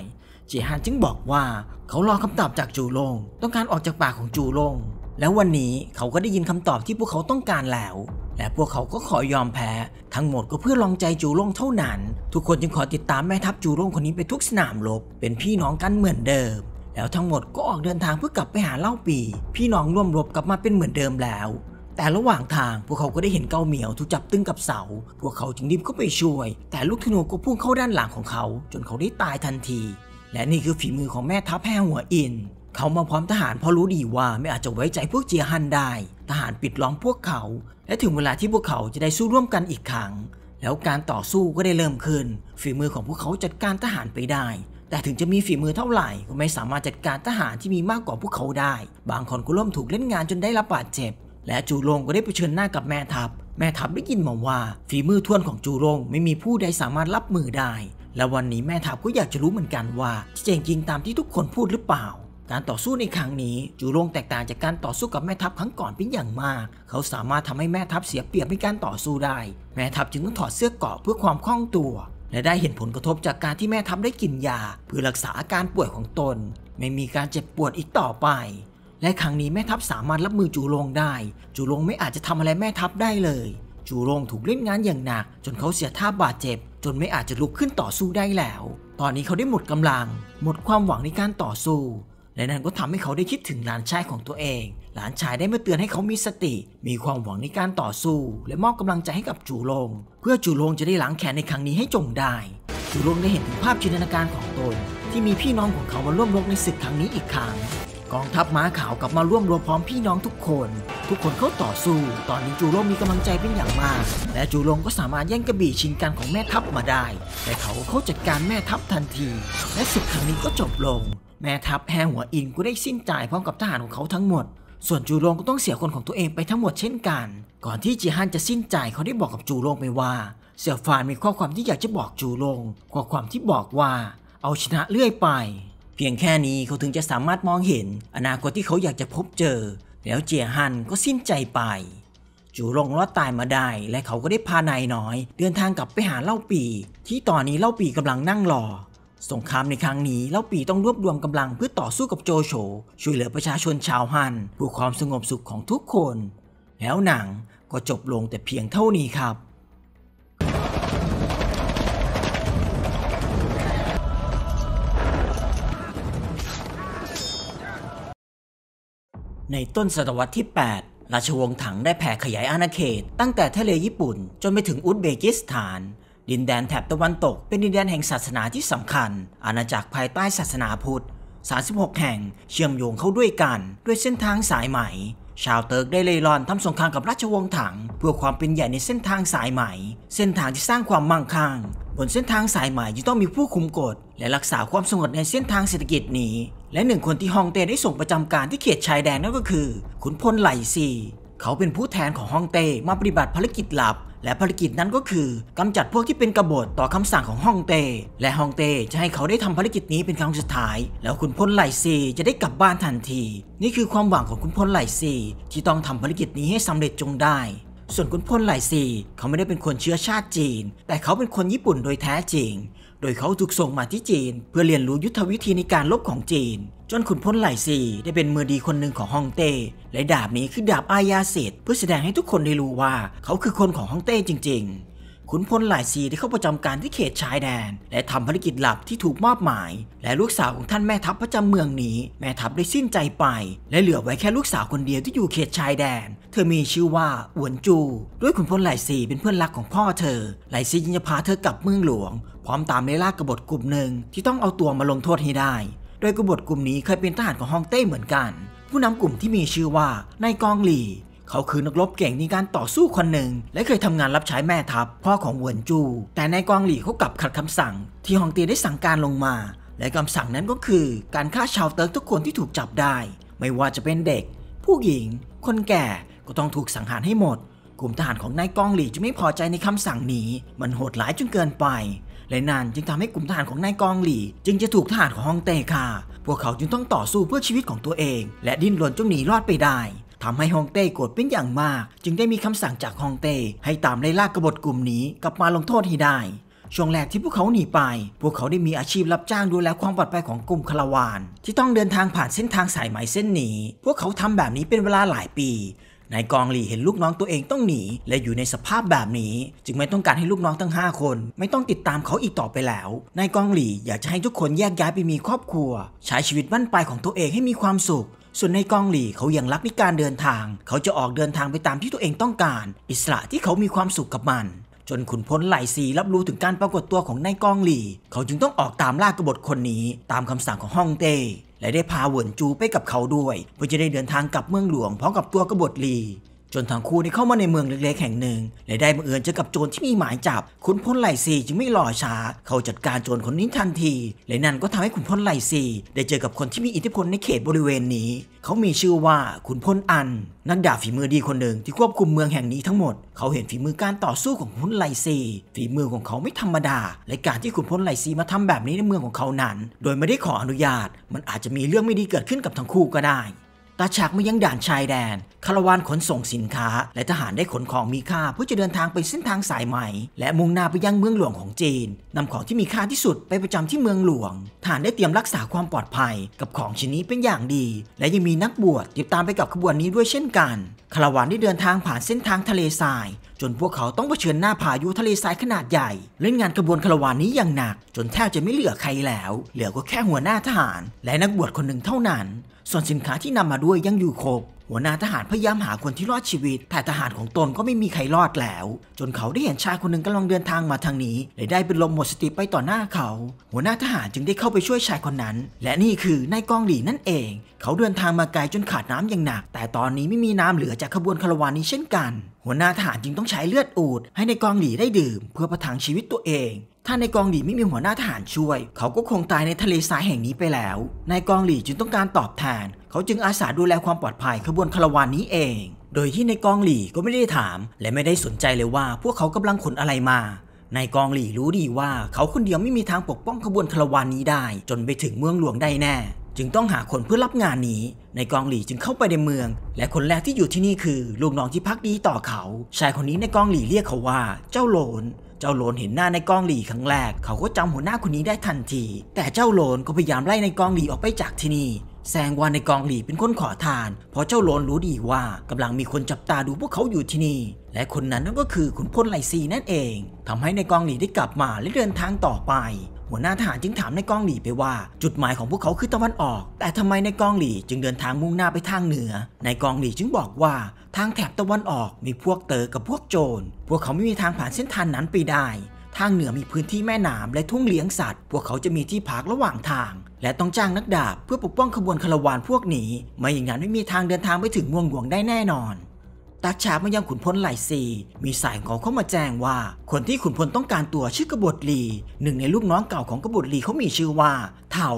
Speaker 1: เจียฮันจึงบอกว่าเขารอคำตอบจากจูโลง ต้องการออกจากปากของจูโลง แล้ววันนี้เขาก็ได้ยินคำตอบที่พวกเขาต้องการแล้ว และพวกเขาก็ขอยอมแพ้ ทั้งหมดก็เพื่อลองใจจูร่งเท่านั้น ทุกคนจึงขอติดตามแม่ทัพจูร่งคนนี้ไปทุกสนามรบ เป็นพี่น้องกันเหมือนเดิมแล้วทั้งหมดก็ออกเดินทางเพื่อกลับไปหาเล่าปีพี่น้องร่วมรบกลับมาเป็นเหมือนเดิมแล้ว แต่ระหว่างทางพวกเขาก็ได้เห็นเกาเหมียว ถูกจับตึงกับเสา พวกเขาจึงรีบเข้าไปช่วยแต่ลูกธนูก็พุ่งเข้าด้านหลังของเขา จนเขาได้ตายทันที และนี่คือฝีมือของแม่ทัพแห่หัวอิน เขามาพร้อมทหารเพราะรู้ดีว่าไม่อาจจะไว้ใจพวกเจียฮันได้ ทหารปิดล้อมพวกเขา และถึงเวลาที่พวกเขาจะได้สู้ร่วมกันอีกครั้ง แล้วการต่อสู้ก็ได้เริ่มขึ้น ฝีมือของพวกเขาจัดการทหารไปได้แต่ถึงจะมีฝีมือเท่าไหร่ก็ไม่สามารถจัดการทหารที่มีมากกว่าพวกเขาได้ บางคนก็ล่มถูกเล่นงานจนได้รับบาดเจ็บ และจูรงก็ได้เผชิญหน้ากับแม่ทัพ แม่ทัพได้ยินมาว่า ฝีมือท่วนของจูรง ไม่มีผู้ใดสามารถรับมือได้ และวันนี้แม่ทัพก็อยากจะรู้เหมือนกันว่าจี่จงจริงตามที่ทุกคนพูดหรือเปล่า การต่อสู้ในครั้งนี้จูรงแตกต่างจากการต่อสู้กับแม่ทัพครั้งก่อนเป็นอย่างมาก เขาสามารถทำให้แม่ทัพเสียเปรียบในการต่อสู้ได้ แม่ทัพจึงต้องถอดเสื้อเกราะเพื่อความคล่องตัวและได้เห็นผลกระทบจากการที่แม่ทัพได้กินยา เพื่อรักษาอาการป่วยของตน ไม่มีการเจ็บปวดอีกต่อไป และครั้งนี้แม่ทัพสามารถรับมือจูโรงได้จูโรงไม่อาจจะทำอะไรแม่ทัพได้เลย จูโรงถูกเล่นงานอย่างหนัก จนเขาเสียท่าบาดเจ็บ จนไม่อาจจะลุกขึ้นต่อสู้ได้แล้ว ตอนนี้เขาได้หมดกำลังหมดความหวังในการต่อสู้และนั่นก็ทำให้เขาได้คิดถึงหลานชายของตัวเอง หลานชายได้มาเตือนให้เขามีสติ มีความหวังในการต่อสู้ และมอบกำลังใจให้กับจูโลงเพื่อจูโลงจะได้หลังแขนในครั้งนี้ให้จงได้ จูโลงได้เห็นถึงภาพจินตนาการของตนที่มีพี่น้องของเขามาร่วมรบในศึกครั้งนี้อีกครั้ง กองทัพม้าขาวกลับมาร่วมรวมพร้อมพี่น้องทุกคน ทุกคนเข้าต่อสู้ ตอนนี้จูโรงมีกำลังใจเป็นอย่างมาก และจูโรงก็สามารถแย่งกระบี่ชิงกันของแม่ทัพมาได้ แต่เขาเข้าจัดการแม่ทัพทันที และศึกครั้งนี้ก็จบลงแม่ทัพแห่หัวอินก็ได้สิ้นใจพร้อมกับทหารของเขาทั้งหมด ส่วนจูโรงก็ต้องเสียคนของตัวเองไปทั้งหมดเช่นกัน ก่อนที่จีฮันจะสิ้นใจเขาได้บอกกับจูโรงไปว่าเสี่ยวฟานมีข้อความที่อยากจะบอกจูโรงข้อความที่บอกว่า เอาชนะเรื่อยไป เพียงแค่นี้เขาถึงจะสามารถมองเห็นอนาคตที่เขาอยากจะพบเจอ แล้วเจียฮันก็สิ้นใจไป จูโรงรอดตายมาได้และเขาก็ได้พานายน้อยเดินทางกลับไปหาเล่าปีที่ตอนนี้เล่าปีกำลังนั่งรอสงครามในครั้งนี้เล่าปีต้องรวบรวมกำลังเพื่อต่อสู้กับโจโฉช่วยเหลือประชาชนชาวฮั่นผู้ความสงบสุขของทุกคน แล้วหนังก็จบลงแต่เพียงเท่านี้ครับ ในต้นศตวรรษที่ 8 ราชวงศ์ถังได้แผ่ขยายอาณาเขตตั้งแต่ทะเลญี่ปุ่น จนไปถึงอุซเบกิสถานดินแดนแถบตะวันตกเป็นดินแดนแห่งศาสนาที่สำคัญ อาณาจักรภายใต้ศาสนาพุทธ 36 แห่ง เชื่อมโยงเข้าด้วยกัน ด้วยเส้นทางสายใหม่ชาวเติร์กได้เลยลอนทำสงครามกับราชวงศ์ถัง เพื่อความเป็นใหญ่ในเส้นทางสายใหม่เส้นทางที่สร้างความมั่งคั่งบนเส้นทางสายใหม่จะต้องมีผู้คุมกฎ และรักษาความสงบในเส้นทางเศรษฐกิจนี้ และหนึ่งคนที่ฮองเต้ได้ส่งประจำการที่เขตชายแดนนั่นก็คือขุนพลไหลซีเขาเป็นผู้แทนของฮองเต้มาปฏิบัติภารกิจลับ และภารกิจนั้นก็คือกำจัดพวกที่เป็นกบฏต่อคำสั่งของฮองเต้และฮองเต้จะให้เขาได้ทำภารกิจนี้เป็นครั้งสุดท้าย แล้วคุณพลไหลซีจะได้กลับบ้านทันที นี่คือความหวังของคุณพลไหลซี ที่ต้องทำภารกิจนี้ให้สำเร็จจงได้ ส่วนคุณพลไหลซี เขาไม่ได้เป็นคนเชื้อชาติจีน แต่เขาเป็นคนญี่ปุ่นโดยแท้จริงโดยเขาถูกส่งมาที่จีน เพื่อเรียนรู้ยุทธวิธีในการลบของจีน จนขุนพลไหลซีได้เป็นมือดีคนหนึ่งของฮ่องเต้ และดาบนี้คือดาบอาญาเศษเพื่อแสดงให้ทุกคนได้รู้ว่าเขาคือคนของฮ่องเต้จริง ๆขุนพลหลายซีที่เข้าประจำการที่เขตชายแดน และทำภารกิจหลับที่ถูกมอบหมาย และลูกสาวของท่านแม่ทัพประจำเมืองนี้ แม่ทัพได้สิ้นใจไป และเหลือไว้แค่ลูกสาวคนเดียวที่อยู่เขตชายแดน เธอมีชื่อว่าอวนจูด้วยขุนพลหลายซีเป็นเพื่อนรักของพ่อเธอหลายซียิงจะพาเธอกลับเมืองหลวงพร้อมตามในลากบฏกลุ่มหนึ่ง ที่ต้องเอาตัวมาลงโทษให้ได้ โดยกบฏกลุ่มนี้เคยเป็นทหารของฮองเต้เหมือนกัน ผู้นำกลุ่มที่มีชื่อว่านายกองหลีเขาคือนักรบเก่งในการต่อสู้คนหนึ่ง และเคยทำงานรับใช้แม่ทัพพ่อของหวนจูแต่นายกองหลี่เขากลับขัดคำสั่งที่ฮองเตียได้สั่งการลงมา และคำสั่งนั้นก็คือการฆ่าชาวเติร์กทุกคนที่ถูกจับได้ ไม่ว่าจะเป็นเด็ก ผู้หญิง คนแก่ก็ต้องถูกสังหารให้หมด กลุ่มทหารของนายกองหลี่จะไม่พอใจในคำสั่งนี้ มันโหดร้ายจนเกินไปและนั่นจึงทำให้กลุ่มทหารของนายกองหลี่ จึงจะถูกทหารของฮองเต้ฆ่าพวกเขาจึงต้องต่อสู้เพื่อชีวิตของตัวเอง และดิ้นรนจนหนีรอดไปได้ทำให้ฮองเต้โกรธเป็นอย่างมาก จึงได้มีคำสั่งจากฮองเต้ให้ตามไล่ล่ากบฏกลุ่มนี้ กลับมาลงโทษให้ได้ ช่วงแรกที่พวกเขาหนีไป พวกเขาได้มีอาชีพรับจ้างดูแลความปลอดภัยของกลุ่มคาราวานที่ต้องเดินทางผ่านเส้นทางสายไหมเส้นนี้ พวกเขาทำแบบนี้เป็นเวลาหลายปีนายกองหลีเห็นลูกน้องตัวเองต้องหนีและอยู่ในสภาพแบบนี้จึงไม่ต้องการให้ลูกน้องทั้ง5คนไม่ต้องติดตามเขาอีกต่อไปแล้วนายกองหลีอยากจะให้ทุกคนแยกย้ายไปมีครอบครัว ใช้ชีวิตบัานปลายของตัวเองให้มีความสุขส่วนในกองหลีเขายังรักในการเดินทาง เขาจะออกเดินทางไปตามที่ตัวเองต้องการ อิสระที่เขามีความสุขกับมัน จนขุนพลไหลซีรับรู้ถึงการปรากฏตัวของนายกองหลีเขาจึงต้องออกตามล่ากบฏคนนี้ตามคำสั่งของฮ่องเต้ และได้พาเหวินจูไปกับเขาด้วย เพื่อจะได้เดินทางกลับเมืองหลวงพร้อมกับตัวกบฏหลีจนทั้งคู่ได้เข้ามาในเมืองเล็กๆแห่งหนึ่งและได้บังเอิญเจอกับโจรที่มีหมายจับขุนพลไหลซีจึงไม่รอช้า เขาจัดการโจรคนนี้ทันที และนั่นก็ทำให้ขุนพลไหลซีได้เจอกับคนที่มีอิทธิพลในเขตบริเวณนี้ เขามีชื่อว่าขุนพลอัน นักดาบฝีมือดีคนหนึ่งที่ควบคุมเมืองแห่งนี้ทั้งหมด เขาเห็นฝีมือการต่อสู้ของขุนพลไหลซี ฝีมือของเขาไม่ธรรมดา และการที่ขุนพลไหลซีมาทำแบบนี้ในเมืองของเขานั้นโดยไม่ได้ขออนุญาต มันอาจจะมีเรื่องไม่ดีเกิดขึ้นกับทั้งคู่ก็ได้ตาฉากมายังด่านชายแดน คาราวานขนส่งสินค้า และทหารได้ขนของมีค่าเพื่อจะเดินทางไปเส้นทางสายใหม่และมุ่งหน้าไปยังเมืองหลวงของจีนนำของที่มีค่าที่สุดไปประจำที่เมืองหลวงทหารได้เตรียมรักษาความปลอดภัยกับของชิ้นนี้เป็นอย่างดีและยังมีนักบวชติดตามไปกับขบวนนี้ด้วยเช่นกัน คาราวานได้เดินทางผ่านเส้นทางทะเลทรายจนพวกเขาต้องเผชิญหน้าพายุทะเลทรายขนาดใหญ่เล่นงานขบวนคาราวานนี้อย่างหนัก จนแทบจะไม่เหลือใครแล้ว เหลือก็แค่หัวหน้าทหารและนักบวชคนหนึ่งเท่านั้นส่วนสินค้าที่นำมาด้วยยังอยู่ครบ หัวหน้าทหารพยายามหาคนที่รอดชีวิต แต่ทหารของตนก็ไม่มีใครรอดแล้ว จนเขาได้เห็นชายคนหนึ่งกำลังเดินทางมาทางนี้ เลยได้เป็นลมหมดสติไปต่อหน้าเขา หัวหน้าทหารจึงได้เข้าไปช่วยชายคนนั้น และนี่คือนายกองหลีนั่นเอง เขาเดินทางมาไกลจนขาดน้ำอย่างหนัก แต่ตอนนี้ไม่มีน้ำเหลือจากขบวนคารวานนี้เช่นกัน หัวหน้าทหารจึงต้องใช้เลือดอูดให้ในกองหลีได้ดื่มเพื่อประทังชีวิตตัวเองถ้าในกองหลีไม่มีหัวหน้าทหารช่วย เขาก็คงตายในทะเลทรายแห่งนี้ไปแล้วนายกองหลีจึงต้องการตอบแทน เขาจึงอาสาดูแลความปลอดภัยขบวนคาราวานนี้เอง โดยที่ในกองหลีก็ไม่ได้ถาม และไม่ได้สนใจเลยว่าพวกเขากำลังขนอะไรมานายกองหลีรู้ดีว่าเขาคนเดียวไม่มีทางปกป้องขบวนคาราวานนี้ได้ จนไปถึงเมืองหลวงได้แน่จึงต้องหาคนเพื่อรับงานนี้นกองหลีจึงเข้าไปในเมือง และคนแรกที่อยู่ที่นี่คือลูกน้องที่พักดีต่อเขาชายคนนี้ในกองหลีเรียกเขาว่า เจ้าโลนเจ้าโลนเห็นหน้าในกองหลีครั้งแรก เขาก็จำหัวหน้าคนนี้ได้ทันที แต่เจ้าโลนก็พยายามไล่ในกองหลีออกไปจากที่นี่แสงว่าในกองหลีเป็นคนขอทานเพราะเจ้าโลนรู้ดีว่ากำลังมีคนจับตาดูพวกเขาอยู่ที่นี่ และคนนั้นนั่นก็คือขุนพลไหลซีนั่นเอง ทำให้ในกองหลีได้กลับมาและเดินทางต่อไปหัวหน้าทหารจึงถามในกองหลีไปว่า จุดหมายของพวกเขาคือตะวันออก แต่ทำไมในกองหลีจึงเดินทางมุ่งหน้าไปทางเหนือ ในกองหลีจึงบอกว่าทางแถบตะวันออกมีพวกเตอกับพวกโจร พวกเขาไม่มีทางผ่านเส้นทางนั้นไปได้ ทางเหนือมีพื้นที่แม่น้ำและทุ่งเลี้ยงสัตว์ พวกเขาจะมีที่พักระหว่างทาง และต้องจ้างนักดาบเพื่อปกป้องขบวนคารวานพวกนี้ ไม่อย่างนั้นไม่มีทางเดินทางไปถึงม่วงหลวงได้แน่นอนตักฉาบมายังขุนพลไหลซีมีสายของเขามาแจ้งว่า คนที่ขุนพลต้องการตัวชื่อกบฏลีหนึ่งในลูกน้องเก่าของกบฏลีเขามีชื่อว่าเทา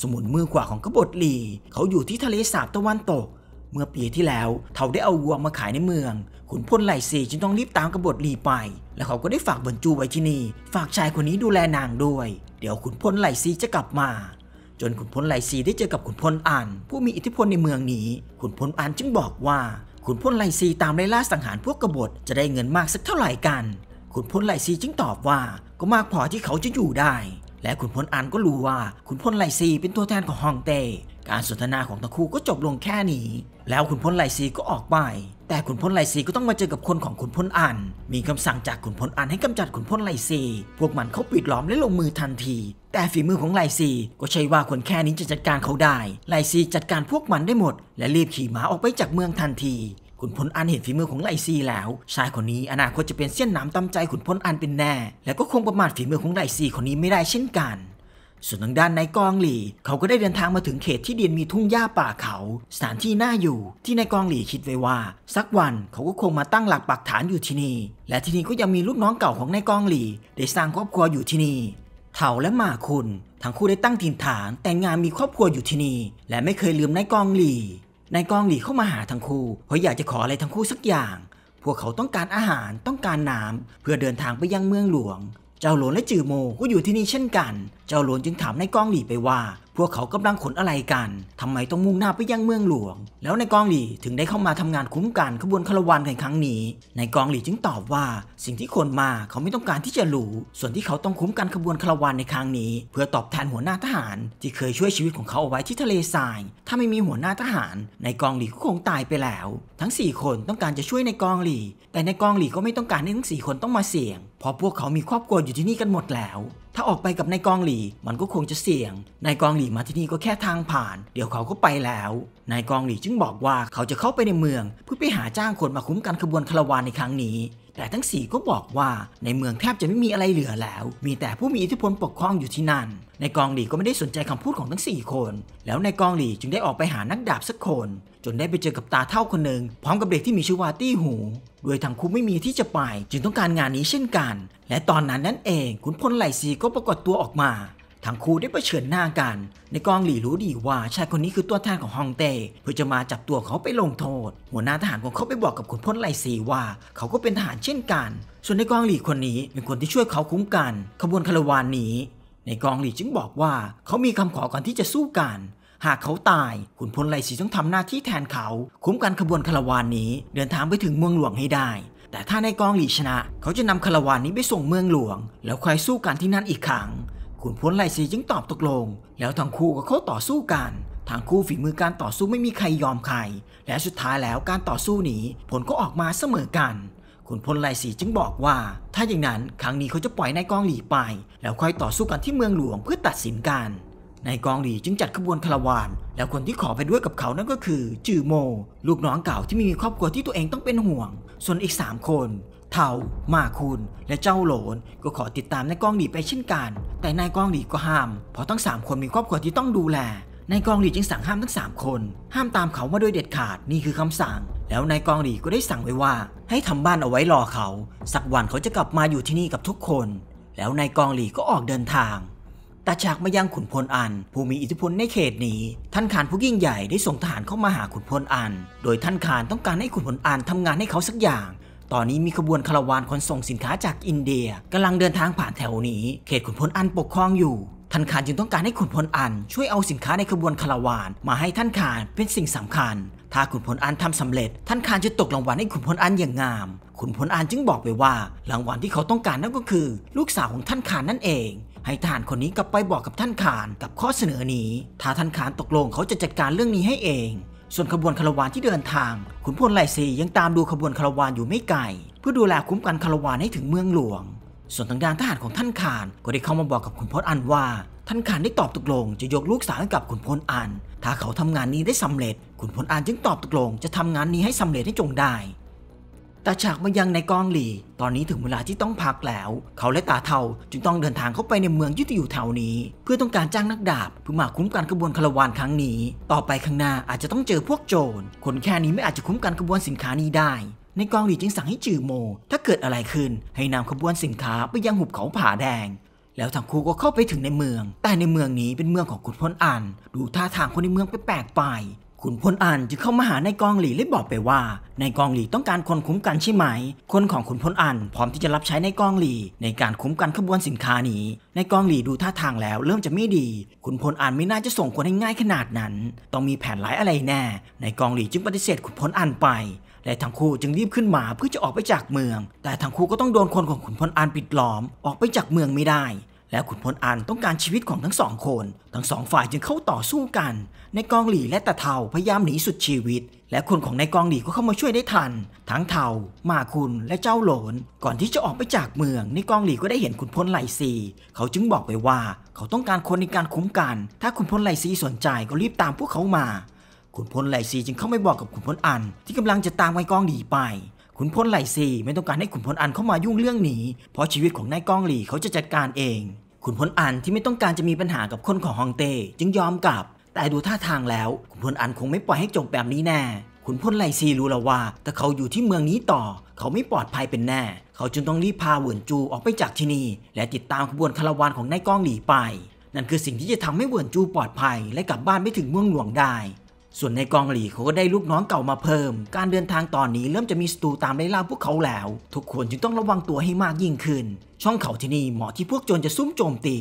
Speaker 1: สมุนมือขวาของกบฏลีเขาอยู่ที่ทะเลสาบตะวันตก เมื่อปีที่แล้วเทาได้เอาวัวมาขายในเมืองขุนพลไหลซีจึงต้องรีบตามกบฏลีไป และเขาก็ได้ฝากบรรจูไว้ที่นี่ฝากชายคนนี้ดูแลนางด้วยเดี๋ยวขุนพลไหลซีจะกลับมา จนขุนพลไหลซีได้เจอกับขุนพลอันผู้มีอิทธิพลในเมืองนี้ ขุนพลอันจึงบอกว่าขุนพลไลซีตามไล่ล่าสังหารพวกกบฏจะได้เงินมากสักเท่าไหร่กัน ขุนพลไลซีจึงตอบว่าก็มากพอที่เขาจะอยู่ได้ และขุนพลอันก็รู้ว่าขุนพลไลซีเป็นตัวแทนของฮองเต้การสนทนาของทั้งคู่ก็จบลงแค่นี้ แล้วขุนพลไลซีก็ออกไปแต่ขุนพลไลซีก็ต้องมาเจอกับคนของขุนพลอัน มีคำสั่งจากขุนพลอันให้กำจัดขุนพลไลซี พวกมันเขาปิดล้อมและลงมือทันที แต่ฝีมือของไลซีก็ใช่ว่าคนแค่นี้จะจัดการเขาได้ ไลซีจัดการพวกมันได้หมด และรีบขี่ม้าออกไปจากเมืองทันที ขุนพลอันเห็นฝีมือของไลซีแล้ว ชายคนนี้อนาคตจะเป็นเสี้ยนน้ำตำใจขุนพลอันเป็นแน่ และก็คงประมาทฝีมือของไลซีคนนี้ไม่ได้เช่นกันส่วนทางด้านนายกองหลี่เขาก็ได้เดินทางมาถึงเขตที่ดินมีทุ่งหญ้าป่าเขาสถานที่น่าอยู่ที่นายกองหลี่คิดไว้ว่า สักวันเขาก็คงมาตั้งหลักปักฐานอยู่ที่นี่ และที่นี่ก็ยังมีลูกน้องเก่าของนายกองหลี่ได้สร้างครอบครัวอยู่ที่นี่เถาและหมาคุณทั้งคู่ได้ตั้งถิ่นฐาน แต่งงานมีครอบครัวอยู่ที่นี่และไม่เคยลืมนายกองหลี่นายกองหลี่เข้ามาหาทั้งคู่เพราะอยากจะขออะไรทั้งคู่สักอย่าง พวกเขาต้องการอาหารต้องการน้ำเพื่อเดินทางไปยังเมืองหลวงเจ้าหลวนและจือโมก็อยู่ที่นี่เช่นกัน เจ้าหลวนจึงถามนายก้องหลีไปว่าพวกเขากำลังขนอะไรกันทำไมต้องมุ่งหน้าไปยังเมืองหลวง แล้วในกองหลีถึงได้เข้ามาทำงานคุ้มกันขบวนคารวานในครั้งนี้ ในกองหลีจึงตอบว่า สิ่งที่คนมาเขาไม่ต้องการที่จะรู้ส่วนที่เขาต้องคุ้มกันขบวนคารวานในครั้งนี้ เพื่อตอบแทนหัวหน้าทหารที่เคยช่วยชีวิตของเขาเอาไว้ที่ทะเลทราย ถ้าไม่มีหัวหน้าทหาร ในกองหลีก็คงตายไปแล้ว ทั้ง 4 คนต้องการจะช่วยในกองหลีแต่ในกองหลีก็ไม่ต้องการให้ทั้ง4คนต้องมาเสี่ยง เพราะพวกเขามีครอบครัวอยู่ที่นี่กันหมดแล้วถ้าออกไปกับนายกองหลี มันก็คงจะเสี่ยง นายกองหลีมาที่นี่ก็แค่ทางผ่านเดี๋ยวเขาก็ไปแล้วนายกองหลีจึงบอกว่าเขาจะเข้าไปในเมือง เพื่อไปหาจ้างคนมาคุ้มกันขบวนคารวานในครั้งนี้ แต่ทั้งสี่ก็บอกว่าในเมืองแทบจะไม่มีอะไรเหลือแล้วมีแต่ผู้มีอิทธิพลปกครองอยู่ที่นั่นนายกองหลีก็ไม่ได้สนใจคำพูดของทั้ง 4 คน แล้วนายกองหลีจึงได้ออกไปหานักดาบสักคน จนได้ไปเจอกับตาเท่าคนหนึ่งพร้อมกับเด็กที่มีชื่อว่าตี้หูด้วยทางคุไม่มีที่จะไปจึงต้องการงานนี้เช่นกัน และตอนนั้นนั่นเองขุนพลไหลซีก็ปรากฏตัวออกมาทางคูได้เผชิญหน้ากัน ในกองหลี่รู้ดีว่าชายคนนี้คือตัวแทนของฮองเต้เพื่อจะมาจับตัวเขาไปลงโทษ หัวหน้าทหารของเขาไปบอกกับขุนพลไหลซีว่า เขาก็เป็นทหารเช่นกัน ส่วนในกองหลี่คนนี้เป็นคนที่ช่วยเขาคุ้มกัน ขบวนคารวานนี้ในกองหลี่จึงบอกว่าเขามีคำขอก่อนที่จะสู้กันหากเขาตาย ขุนพลไหลสีต้องทำหน้าที่แทนเขา คุ้มกันขบวนคารวานนี้ เดินทางไปถึงเมืองหลวงให้ได้ แต่ถ้าในกองหลีชนะ เขาจะนำคารวานนี้ไปส่งเมืองหลวง แล้วคอยสู้กันที่นั่นอีกครั้ง ขุนพลไหลสีจึงตอบตกลง แล้วทั้งคู่ก็เข้าต่อสู้กัน ทางคู่ฝีมือการต่อสู้ไม่มีใครยอมใคร และสุดท้ายแล้วการต่อสู้นี้ผลก็ออกมาเสมอกันขุนพลไลสีจึงบอกว่า ถ้าอย่างนั้น ครั้งนี้เขาจะปล่อยนายกองหลีไป แล้วค่อยต่อสู้กันที่เมืองหลวงเพื่อตัดสินกันนายกองหลีจึงจัดขบวนคาราวานแล้วคนที่ขอไปด้วยกับเขานั่นก็คือ จือโมลูกน้องเก่าที่มีครอบครัวที่ตัวเองต้องเป็นห่วง ส่วนอีก3คนเทามาคุณและเจ้าโหลนก็ขอติดตามนายกองหลีไปเช่นกัน แต่นายกองหลีก็ห้าม เพราะทั้ง3คนมีครอบครัวที่ต้องดูแลนายกองหลีจึงสั่งห้ามทั้ง3 คน ห้ามตามเขามาโดยเด็ดขาดนี่คือคำสั่ง แล้วนายกองหลีก็ได้สั่งไว้ว่า ให้ทำบ้านเอาไว้รอเขา สักวันเขาจะกลับมาอยู่ที่นี่กับทุกคน แล้วนายกองหลีก็ออกเดินทางต่ฉากมายังขุนพลอันผู้มีอิทธิพลในเขตนี้ ท่านขานผู้ยิ่งใหญ่ได้ส่งทหารเข้ามาหาขุนพลอัน โดยท่านขานต้องการให้ขุนพลอันทำงานให้เขาสักอย่าง ตอนนี้มีขบวนคาราวานขนส่งสินค้าจากอินเดียกำลังเดินทางผ่านแถวนี้ เขตขุนพลอันปกครองอยู่ ท่านขานจึงต้องการให้ขุนพลอันช่วยเอาสินค้าในขบวนคาราวานมาให้ท่านขานเป็นสิ่งสำคัญ ถ้าขุนพลอันทำสำเร็จ ท่านขานจะตกรางวัลให้ขุนพลอันอย่างงาม ขุนพลอันจึงบอกไปว่ารางวัลที่เขาต้องการนั่นก็คือ ลูกสาวของท่านขานนั่นเองให้ทหารคนนี้กลับไปบอกกับท่านขานกับข้อเสนอนี้ ถ้าท่านขานตกลงเขาจะจัดการเรื่องนี้ให้เอง ส่วนขบวนคารวานที่เดินทาง ขุนพลไหลซียังตามดูขบวนคารวานอยู่ไม่ไกลเพื่อดูแลคุ้มกันคารวานให้ถึงเมืองหลวง ส่วนทางด้านทหารของท่านขานก็ได้เข้ามาบอกกับขุนพลอันว่า ท่านขานได้ตอบตกลง จะยกลูกสาวให้กับขุนพลอัน ถ้าเขาทำงานนี้ได้สำเร็จ ขุนพลอันจึงตอบตกลง จะทำงานนี้ให้สำเร็จให้จงได้ตาฉากมายังในกองหลีตอนนี้ถึงเวลาที่ต้องพักแล้ว เขาและตาเทาจึงต้องเดินทางเข้าไปในเมืองยุติอยู่แถวนี้ เพื่อต้องการจ้างนักดาบเพื่อมาคุ้มกันขบวนคารวานครั้งนี้ ต่อไปข้างหน้าอาจจะต้องเจอพวกโจรคนแค่นี้ไม่อาจจะคุ้มกันขบวนสินค้านี้ได้ ในกองหลีจึงสั่งให้จือโม ถ้าเกิดอะไรขึ้น ให้นำขบวนสินค้าไปยังหุบเขาผาแดง แล้วทั้งคู่ก็เข้าไปถึงในเมือง แต่ในเมืองนี้เป็นเมืองของขุนพลอันดูท่าทางคนในเมืองแปลกไปขุนพลอันจึงเข้ามาหานายกองหลีและบอกไปว่านายกองหลีต้องการคนคุ้มกันใช่ไหม คนของขุนพลอันพร้อมที่จะรับใช้ในายกองหลีในการคุ้มกันขบวนสินค้านี้นายกองหลีดูท่าทางแล้วเริ่มจะไม่ดีขุนพลอันไม่น่าจะส่งคนให้ง่ายขนาดนั้น ต้องมีแผนหลายอะไรแน่นายกองหลีจึงปฏิเสธขุนพลอันไปและทั้งคู่จึงรีบขึ้นมาเพื่อจะออกไปจากเมือง แต่ทั้งคู่ก็ต้องโดนคนของขุนพลอานปิดล้อมออกไปจากเมืองไม่ได้และขุนพลอันต้องการชีวิตของทั้งสองคน ทั้งสองฝ่ายจึงเข้าต่อสู้กันในกองหลีและตะเทาพยายามหนีสุดชีวิต และคนของในกองหลีก็เข้ามาช่วยได้ทัน ทั้งเทามาคุณ และเจ้าหลน ก่อนที่จะออกไปจากเมือง ในกองหลีก็ได้เห็นขุนพลไหลซี เขาจึงบอกไปว่าเขาต้องการคนในการคุ้มกัน ถ้าขุนพลไหลซีสนใจก็รีบตามพวกเขามา ขุนพลไหลซีจึงเข้าไปบอกกับขุนพลอันที่กำลังจะตามไปกองหลีไปขุนพลไหลซีไม่ต้องการให้ขุนพลอันเข้ามายุ่งเรื่องนี้ เพราะชีวิตของนายก้องหลีเขาจะจัดการเอง ขุนพลอันที่ไม่ต้องการจะมีปัญหากับคนของฮองเต้จึงยอมกลับ แต่ดูท่าทางแล้ว ขุนพลอันคงไม่ปล่อยให้จบแบบนี้แน่ขุนพลไหลซีรู้แล้วว่าถ้าเขาอยู่ที่เมืองนี้ต่อ เขาไม่ปลอดภัยเป็นแน่ เขาจึงต้องรีบพาเหวินจูออกไปจากที่นี่และติดตามขบวนคาราวานของนายก้องหลีไป นั่นคือสิ่งที่จะทำให้เหวินจูปลอดภัยและกลับบ้านไม่ถึงเมืองหลวงได้ส่วนในกองหลีเขาก็ได้ลูกน้องเก่ามาเพิ่ม การเดินทางตอนนี้เริ่มจะมีศัตรูตามไล่ล่าพวกเขาแล้ว ทุกคนจึงต้องระวังตัวให้มากยิ่งขึ้น ช่องเขาที่นี่เหมาะที่พวกโจรจะซุ่มโจมตี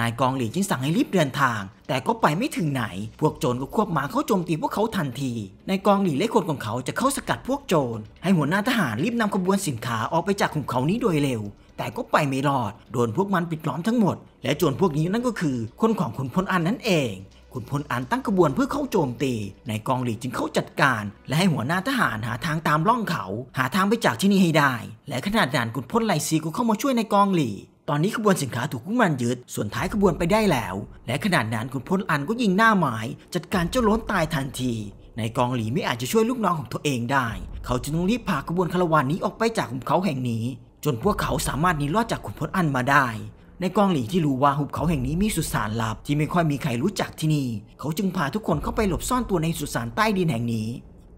Speaker 1: นายกองหลีจึงสั่งให้รีบเดินทาง แต่ก็ไปไม่ถึงไหน พวกโจรก็ควบมาเข้าโจมตีพวกเขาทันทีนายกองหลีและคนของเขาจะเข้าสกัดพวกโจรให้หัวหน้าทหารรีบนำขบวนสินค้าออกไปจากขุมเขานี้โดยเร็ว แต่ก็ไปไม่รอดโดนพวกมันปิดล้อมทั้งหมด และโจรพวกนี้นั่นก็คือ คนของขุนพลอันนั่นเองขุนพลอันตั้งขบวนเพื่อเข้าโจมตี ในกองหลีจึงเข้าจัดการและให้หัวหน้าทหารหาทางตามล่องเขา หาทางไปจากที่นี่ให้ได้ และขนาดนั้นขุนพลไหลซีก็เข้ามาช่วยในกองหลีตอนนี้ขบวนสินค้าถูกพวกมันยึดส่วนท้ายขบวนไปได้แล้ว และขนาดนั้นขุนพลอันก็ยิงหน้าหมาย จัดการเจ้าล้นตายทันที ในกองหลีไม่อาจจะช่วยลูกน้องของตัวเองได้ เขาจึงต้องรีบพาขบวนคารวานนี้ออกไปจากขุบเขาแห่งนี้ จนพวกเขาสามารถหนีรอดจากขุนพลอันมาได้ในกองหลีที่รู้ว่าหุบเขาแห่งนี้มีสุสานลับที่ไม่ค่อยมีใครรู้จักที่นี่ เขาจึงพาทุกคนเข้าไปหลบซ่อนตัวในสุสานใต้ดินแห่งนี้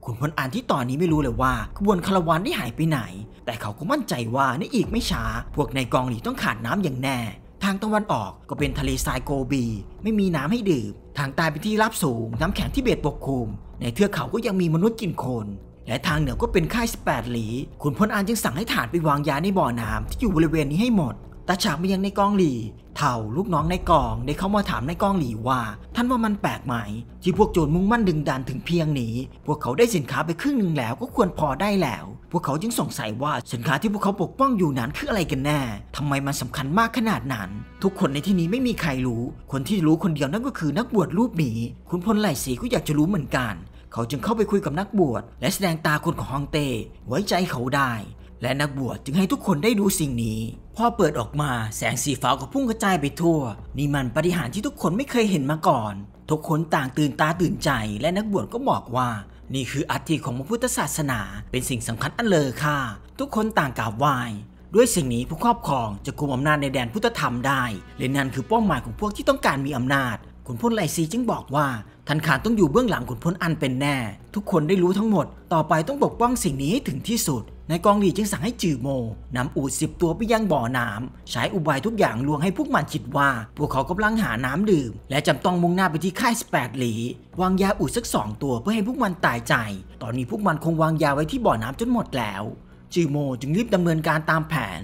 Speaker 1: ขุนพลอ่านที่ตอนนี้ไม่รู้เลยว่าขบวนคาราวานได้หายไปไหน แต่เขาก็มั่นใจว่าในอีกไม่ช้าพวกในกองหลีต้องขาดน้ำอย่างแน่ ทางตะวันออกก็เป็นทะเลทรายโกบีไม่มีน้ำให้ดื่มทางใต้เป็นที่ราบสูงน้ำแข็งที่เบดปกคลุมในเทือกเขาก็ยังมีมนุษย์กินคน และทางเหนือก็เป็นค่าย18หลีขุนพลอานจึงสั่งให้ฐานไปวางยาในบ่อน้ำที่อยู่บริเวณนี้ให้หมดตาฉางไปยังในกองหลีเท่าลูกน้องในกองได้เข้ามาถามในกองหลีว่า ท่านว่ามันแปลกไหมที่พวกโจรมุ่งมั่นดึงดันถึงเพียงนี้ พวกเขาได้สินค้าไปครึ่งหนึ่งแล้วก็ควรพอได้แล้ว พวกเขาจึงสงสัยว่าสินค้าที่พวกเขาปกป้องอยู่นั้นคืออะไรกันแน่ทำไมมันสำคัญมากขนาดนั้น ทุกคนในที่นี้ไม่มีใครรู้ คนที่รู้คนเดียวนั่นก็คือนักบวชรูปนี้คุณพลไหลสีก็อยากจะรู้เหมือนกัน เขาจึงเข้าไปคุยกับนักบวชและแสดงตาคนของฮองเต้ไว้ใจเขาได้และนักบวชจึงให้ทุกคนได้ดูสิ่งนี้พอเปิดออกมาแสงสีฟ้าก็พุ่งกระจายไปทั่วนี่มันปฏิหารที่ทุกคนไม่เคยเห็นมาก่อน ทุกคนต่างตื่นตาตื่นใจ และนักบวชก็บอกว่านี่คืออัฐิของพระพุทธศาสนา เป็นสิ่งสำคัญอันเลอค่าทุกคนต่างกราบไหว้ด้วยสิ่งนี้ผู้ครอบครองจะคุมอำนาจในแดนพุทธธรรมได้และนั่นคือเป้าหมายของพวกที่ต้องการมีอำนาจขุนพลไหลซีจึงบอกว่า ทันขานต้องอยู่เบื้องหลังขุนพลอันเป็นแน่ ทุกคนได้รู้ทั้งหมด ต่อไปต้องปกป้องสิ่งนี้ให้ถึงที่สุดนายกองหลีจึงสั่งให้จือโมนำอูดสิบตัวไปยังบ่อน้ำ ใช้อุบายทุกอย่างลวงให้พวกมันคิดว่า พวกเขากำลังหาน้ำดื่ม และจำต้องมุ่งหน้าไปที่ค่ายสแปดหลี วางยาอูดสักสองตัวเพื่อให้พวกมันตายใจ ตอนนี้พวกมันคงวางยาไว้ที่บ่อน้ำจนหมดแล้ว จือโมจึงรีบดำเนินการตามแผน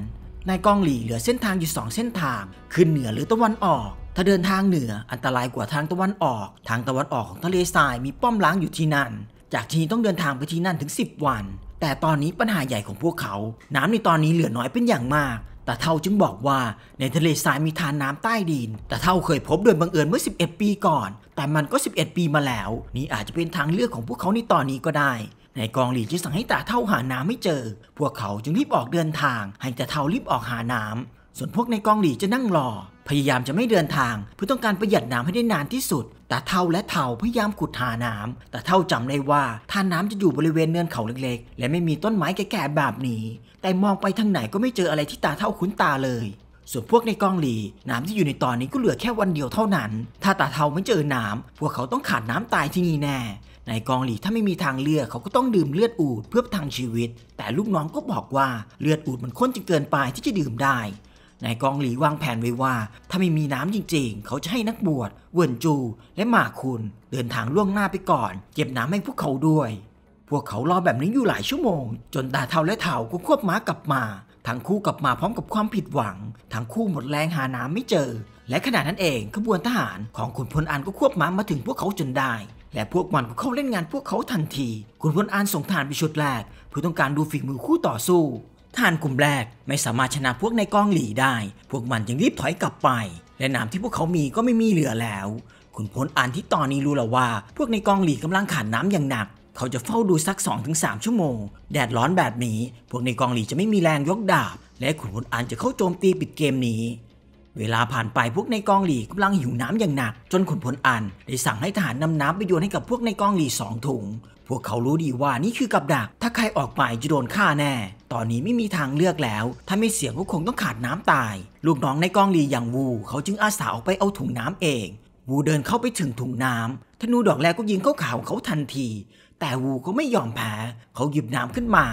Speaker 1: นายกองหลีเหลือเส้นทางอยู่สองเส้นทาง ขึ้นเหนือหรือตะวันออกถ้าเดินทางเหนืออันตรายกว่าทางตะวันออกทางตะวันออกของทะเลทรายมีป้อมล้างอยู่ที่นั่นจากที่ต้องเดินทางไปที่นั่นถึง 10 วัน แต่ตอนนี้ปัญหาใหญ่ของพวกเขาน้ำในตอนนี้เหลือน้อยเป็นอย่างมาก แต่เท่าจึงบอกว่าในทะเลทรายมีทานน้ำใต้ดิน แต่เท่าเคยพบโดยบังเอิญเมื่อ 11 ปีก่อน แต่มันก็ 11 ปีมาแล้ว นี่อาจจะเป็นทางเลือกของพวกเขาในตอนนี้ก็ได้ในกองหลีจึงสั่งให้ตาเท่าหาน้ำไม่เจอ พวกเขาจึงรีบออกเดินทาง ให้ตาเท่ารีบออกหาน้ำส่วนพวกในกองหลีจะนั่งรอ พยายามจะไม่เดินทางเพื่อต้องการประหยัดน้ำให้ได้นานที่สุดแต่เท่าและเท่าพยายามขุดหาน้ำ แต่เท่าจำได้ว่า ท่าน้ำจะอยู่บริเวณเนินเขาเล็กๆ และไม่มีต้นไม้แก่ๆแบบนี้ แต่มองไปทางไหนก็ไม่เจออะไรที่ตาเท่าคุ้นตาเลย ส่วนพวกในกองหลี น้ำที่อยู่ในตอนนี้ก็เหลือแค่วันเดียวเท่านั้น ถ้าตาเท่าไม่เจอน้ำพวกเขาต้องขาดน้ำตายที่นี่แน่ ในกองหลีถ้าไม่มีทางเลือกเขาก็ต้องดื่มเลือดอูดเพื่อทางชีวิต แต่ลูกน้องก็บอกว่าเลือดอูดมันข้นจนเกินไปที่จะดื่มได้นายกองหลีวางแผนไว้ว่า ถ้าไม่มีน้ำจริงๆ เขาจะให้นักบวชเวินจูและหมาคุณ เดินทางล่วงหน้าไปก่อน เก็บน้ำให้พวกเขาด้วย พวกเขารอแบบนี้อยู่หลายชั่วโมงจนตาเทาและเทาก็ควบม้ากลับมาทั้งคู่กลับมาพร้อมกับความผิดหวัง ทั้งคู่หมดแรงหาน้ำไม่เจอ และขณะนั้นเองขบวนทหารของขุนพลอันก็ควบม้ามาถึงพวกเขาจนได้ และพวกมันก็เข้าเล่นงานพวกเขาทันทีขุนพลอันส่งทหารไปชุดแรกเพื่อต้องการดูฝีมือคู่ต่อสู้ทหารกลุ่มแรกไม่สามารถชนะพวกในกองหลีได้ พวกมันจึงรีบถอยกลับไป และน้ำที่พวกเขามีก็ไม่มีเหลือแล้ว ขุนพลอ่านที่ตอนนี้รู้แล้วว่า พวกในกองหลีกำลังขาดน้ำอย่างหนัก เขาจะเฝ้าดูสัก2-3ชั่วโมง แดดร้อนแบบนี้พวกในกองหลีจะไม่มีแรงยกดาบ และขุนพลอ่านจะเข้าโจมตีปิดเกมนี้ เวลาผ่านไปพวกในกองหลีกำลังหิวน้ำอย่างหนัก จนขุนพลอ่านได้สั่งให้ทหารนำน้ำไปโยนให้กับพวกในกองหลีสองถุง พวกเขารู้ดีว่านี่คือกับดัก ถ้าใครออกไปจะโดนฆ่าแน่ตอนนี้ไม่มีทางเลือกแล้ว ถ้าไม่เสี่ยงก็คงต้องขาดน้ำตาย ลูกน้องในกองลีอย่างวูเขาจึงอาสาออกไปเอาถุงน้ำเอง วูเดินเข้าไปถึงถุงน้ำธนูดอกแรกก็ยิงเข้าขาของเขาทันที แต่วูก็ไม่ยอมแพ้ เขาหยิบน้ำขึ้นมา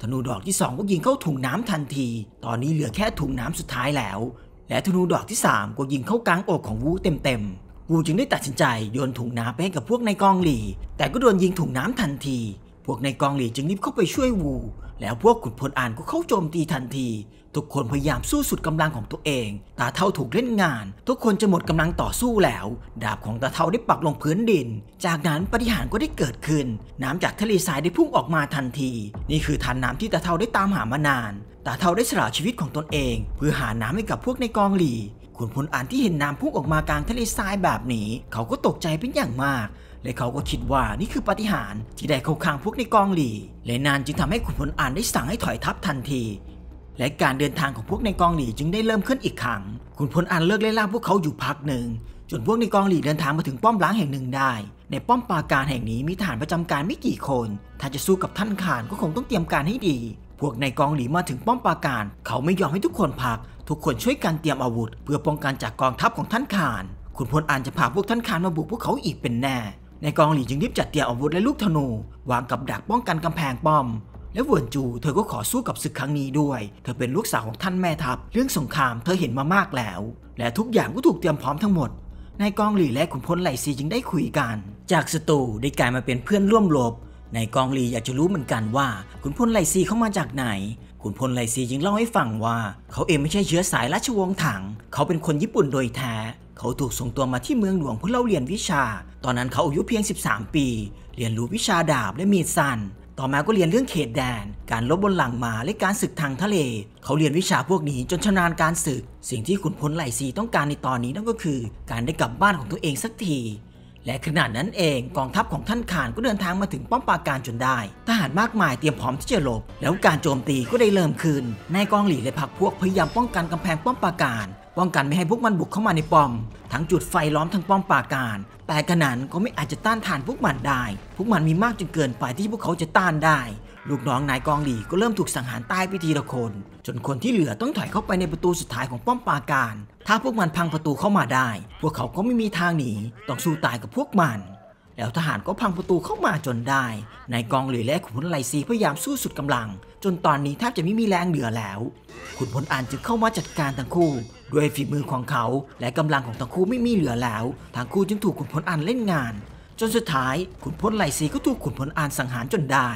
Speaker 1: ธนูดอกที่สองก็ยิงเข้าถุงน้ำทันที ตอนนี้เหลือแค่ถุงน้ำสุดท้ายแล้ว และธนูดอกที่สามก็ยิงเข้ากลางอกของวูเต็มๆ วูจึงได้ตัดสินใจโยนถุงน้ำไปให้กับพวกในกองหลีแต่ก็โดนยิงถุงน้ำทันทีพวกในกองหลีจึงรีบเข้าไปช่วยวู แล้วพวกขุนพลอ่านก็เข้าโจมตีทันที ทุกคนพยายามสู้สุดกำลังของตัวเอง ตาเท่าถูกเล่นงาน ทุกคนจะหมดกำลังต่อสู้แล้ว ดาบของตาเท่าได้ปักลงพื้นดิน จากนั้นปฏิหารก็ได้เกิดขึ้น น้ำจากทะเลทรายได้พุ่งออกมาทันที นี่คือทานน้ำาที่ตาเท่าได้ตามหามานาน ตาเท่าได้สละชีวิตของตนเอง เพื่อหาน้ำให้กับพวกในกองหลีขุนพลอ่านที่เห็นน้ำพุ่งออกมากลางทะเลทรายแบบนี้ เขาก็ตกใจเป็นอย่างมากและเขาก็คิดว่านี่คือปาฏิหาริย์ที่ได้เข้าข้างพวกในกองหลีและนานจึงทำให้ขุนพลอ่านได้สั่งให้ถอยทัพทันทีและการเดินทางของพวกในกองหลีจึงได้เริ่มขึ้นอีกครั้งขุนพลอ่านเลิกไล่ล่าพวกเขาอยู่พักหนึ่งจนพวกในกองหลีเดินทางมาถึงป้อมล้างแห่งหนึ่งได้ ในป้อมปราการแห่งนี้มีทหารประจำการไม่กี่คน ถ้าจะสู้กับท่านขานก็คงต้องเตรียมการให้ดี พวกในกองหลีมาถึงป้อมปราการเขาไม่ยอมให้ทุกคนพัก ทุกคนช่วยกันเตรียมอาวุธ เพื่อป้องกันจากกองทัพของท่านขานขุนพลอ่านจะพาพวกท่านขานมาบุกพวกเขาอีกเป็นแน่ในกองหลีจึงรีบจัดเตรียมอาวุธและลูกธนูวางกับดักป้องกันกำแพงป้อม และเวินจูเธอก็ขอสู้กับศึกครั้งนี้ด้วย เธอเป็นลูกสาวของท่านแม่ทัพเรื่องสงครามเธอเห็นมามากแล้ว และทุกอย่างก็ถูกเตรียมพร้อมทั้งหมดนายกองหลีและขุนพลไหลซีจึงได้คุยกัน จากศัตรูได้กลายมาเป็นเพื่อนร่วมรบนายกองหลีอยากจะรู้เหมือนกันว่าขุนพลไหลซีเข้ามาจากไหนขุนพลไหลซีจึงเล่าให้ฟังว่า เขาเองไม่ใช่เชื้อสายราชวงศ์ถัง เขาเป็นคนญี่ปุ่นโดยแท้เขาถูกส่งตัวมาที่เมืองหลวงเพื่อเล่าเรียนวิชา ตอนนั้นเขาอายุเพียง 13 ปี เรียนรู้วิชาดาบและมีดสั้น ต่อมาก็เรียนเรื่องเขตแดน การลบบนหลังมาและการศึกทางทะเล เขาเรียนวิชาพวกนี้จนชำนาญการศึก สิ่งที่ขุนพลไหลซีต้องการในตอนนี้นั่นก็คือการได้กลับบ้านของตัวเองสักที และขณะนั้นเองกองทัพของท่านข่านก็เดินทางมาถึงป้อมปราการจนได้ ทหารมากมายเตรียมพร้อมที่จะหลบ แล้วการโจมตีก็ได้เริ่มขึ้นนายกองหลีและพรรคพวกพยายามป้องกันกำแพงป้อมปราการป้องกันไม่ให้พวกมันบุกเข้ามาในป้อม ทั้งจุดไฟล้อมทั้งป้อมปราการ แต่กระนั้นก็ไม่อาจจะต้านทานพวกมันได้ พวกมันมีมากจนเกินไปที่พวกเขาจะต้านได้ ลูกน้องนายกองหลีก็เริ่มถูกสังหารตายไปทีละคน จนคนที่เหลือต้องถอยเข้าไปในประตูสุดท้ายของป้อมปราการ ถ้าพวกมันพังประตูเข้ามาได้ พวกเขาก็ไม่มีทางหนี ต้องสู้ตายกับพวกมัน แล้วทหารก็พังประตูเข้ามาจนได้ นายกองหลีและขุนไลซีพยายามสู้สุดกำลัง จนตอนนี้แทบจะไม่มีแรงเหลือแล้ว ขุนพลอ่านจึงเข้ามาจัดการทั้งคู่ด้วยฝีมือของเขาและกำลังของทั้งคู่ไม่มีเหลือแล้วทั้งคู่จึงถูกขุนพลอันเล่นงาน จนสุดท้ายขุนพลไหลซีก็ถูกขุนพลอันสังหารจนได้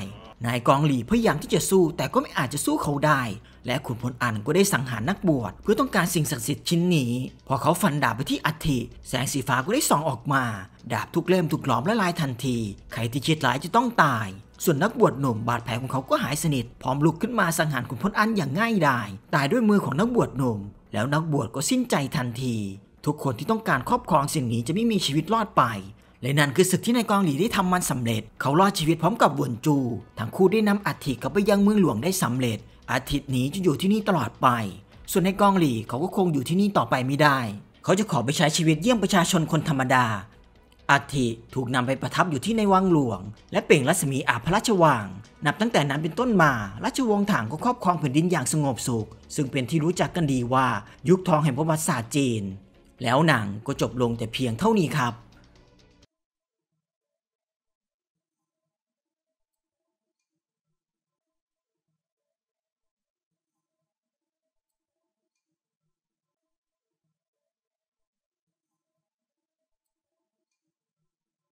Speaker 1: นายกองหลีพยายามที่จะสู้แต่ก็ไม่อาจจะสู้เขาได้ และขุนพลอันก็ได้สังหารนักบวชเพื่อต้องการสิ่งศักดิ์สิทธิ์ชิ้นนี้ พอเขาฟันดาบไปที่อัฐิแสงสีฟ้าก็ได้ส่องออกมาดาบทุกเล่มถูกหลอมละลายทันทีใครที่คิดร้ายจะต้องตาย ส่วนนักบวชหนุ่ม บาดแผลของเขาก็หายสนิทพร้อมลุกขึ้นมาสังหารขุนพลอันอย่างง่ายดายตายด้วยมือของนักบวชหนุ่มแล้วนักบวชก็สิ้นใจทันที ทุกคนที่ต้องการครอบครองสิ่งนี้จะไม่มีชีวิตรอดไปและนั่นคือศึกที่นายกองหลีได้ทำมันสำเร็จ เขารอดชีวิตพร้อมกับวนจูทั้งคู่ได้นำอัฐิกลับไปยังเมืองหลวงได้สำเร็จ อาทิตย์นี้จะอยู่ที่นี่ตลอดไป ส่วนนายกองหลีเขาก็คงอยู่ที่นี่ต่อไปไม่ได้ เขาจะขอไปใช้ชีวิตเยี่ยมประชาชนคนธรรมดาอัฐิถูกนำไปประทับอยู่ที่ในวังหลวง และเปล่งรัศมีอาพระราชวัง นับตั้งแต่นั้นเป็นต้นมาราชวงศ์ถังก็ครอบครองแผ่นดินอย่างสงบสุข ซึ่งเป็นที่รู้จักกันดีว่ายุคทองแห่งประวัติศาสตร์จีน แล้วหนังก็จบลงแต่เพียงเท่านี้ครับ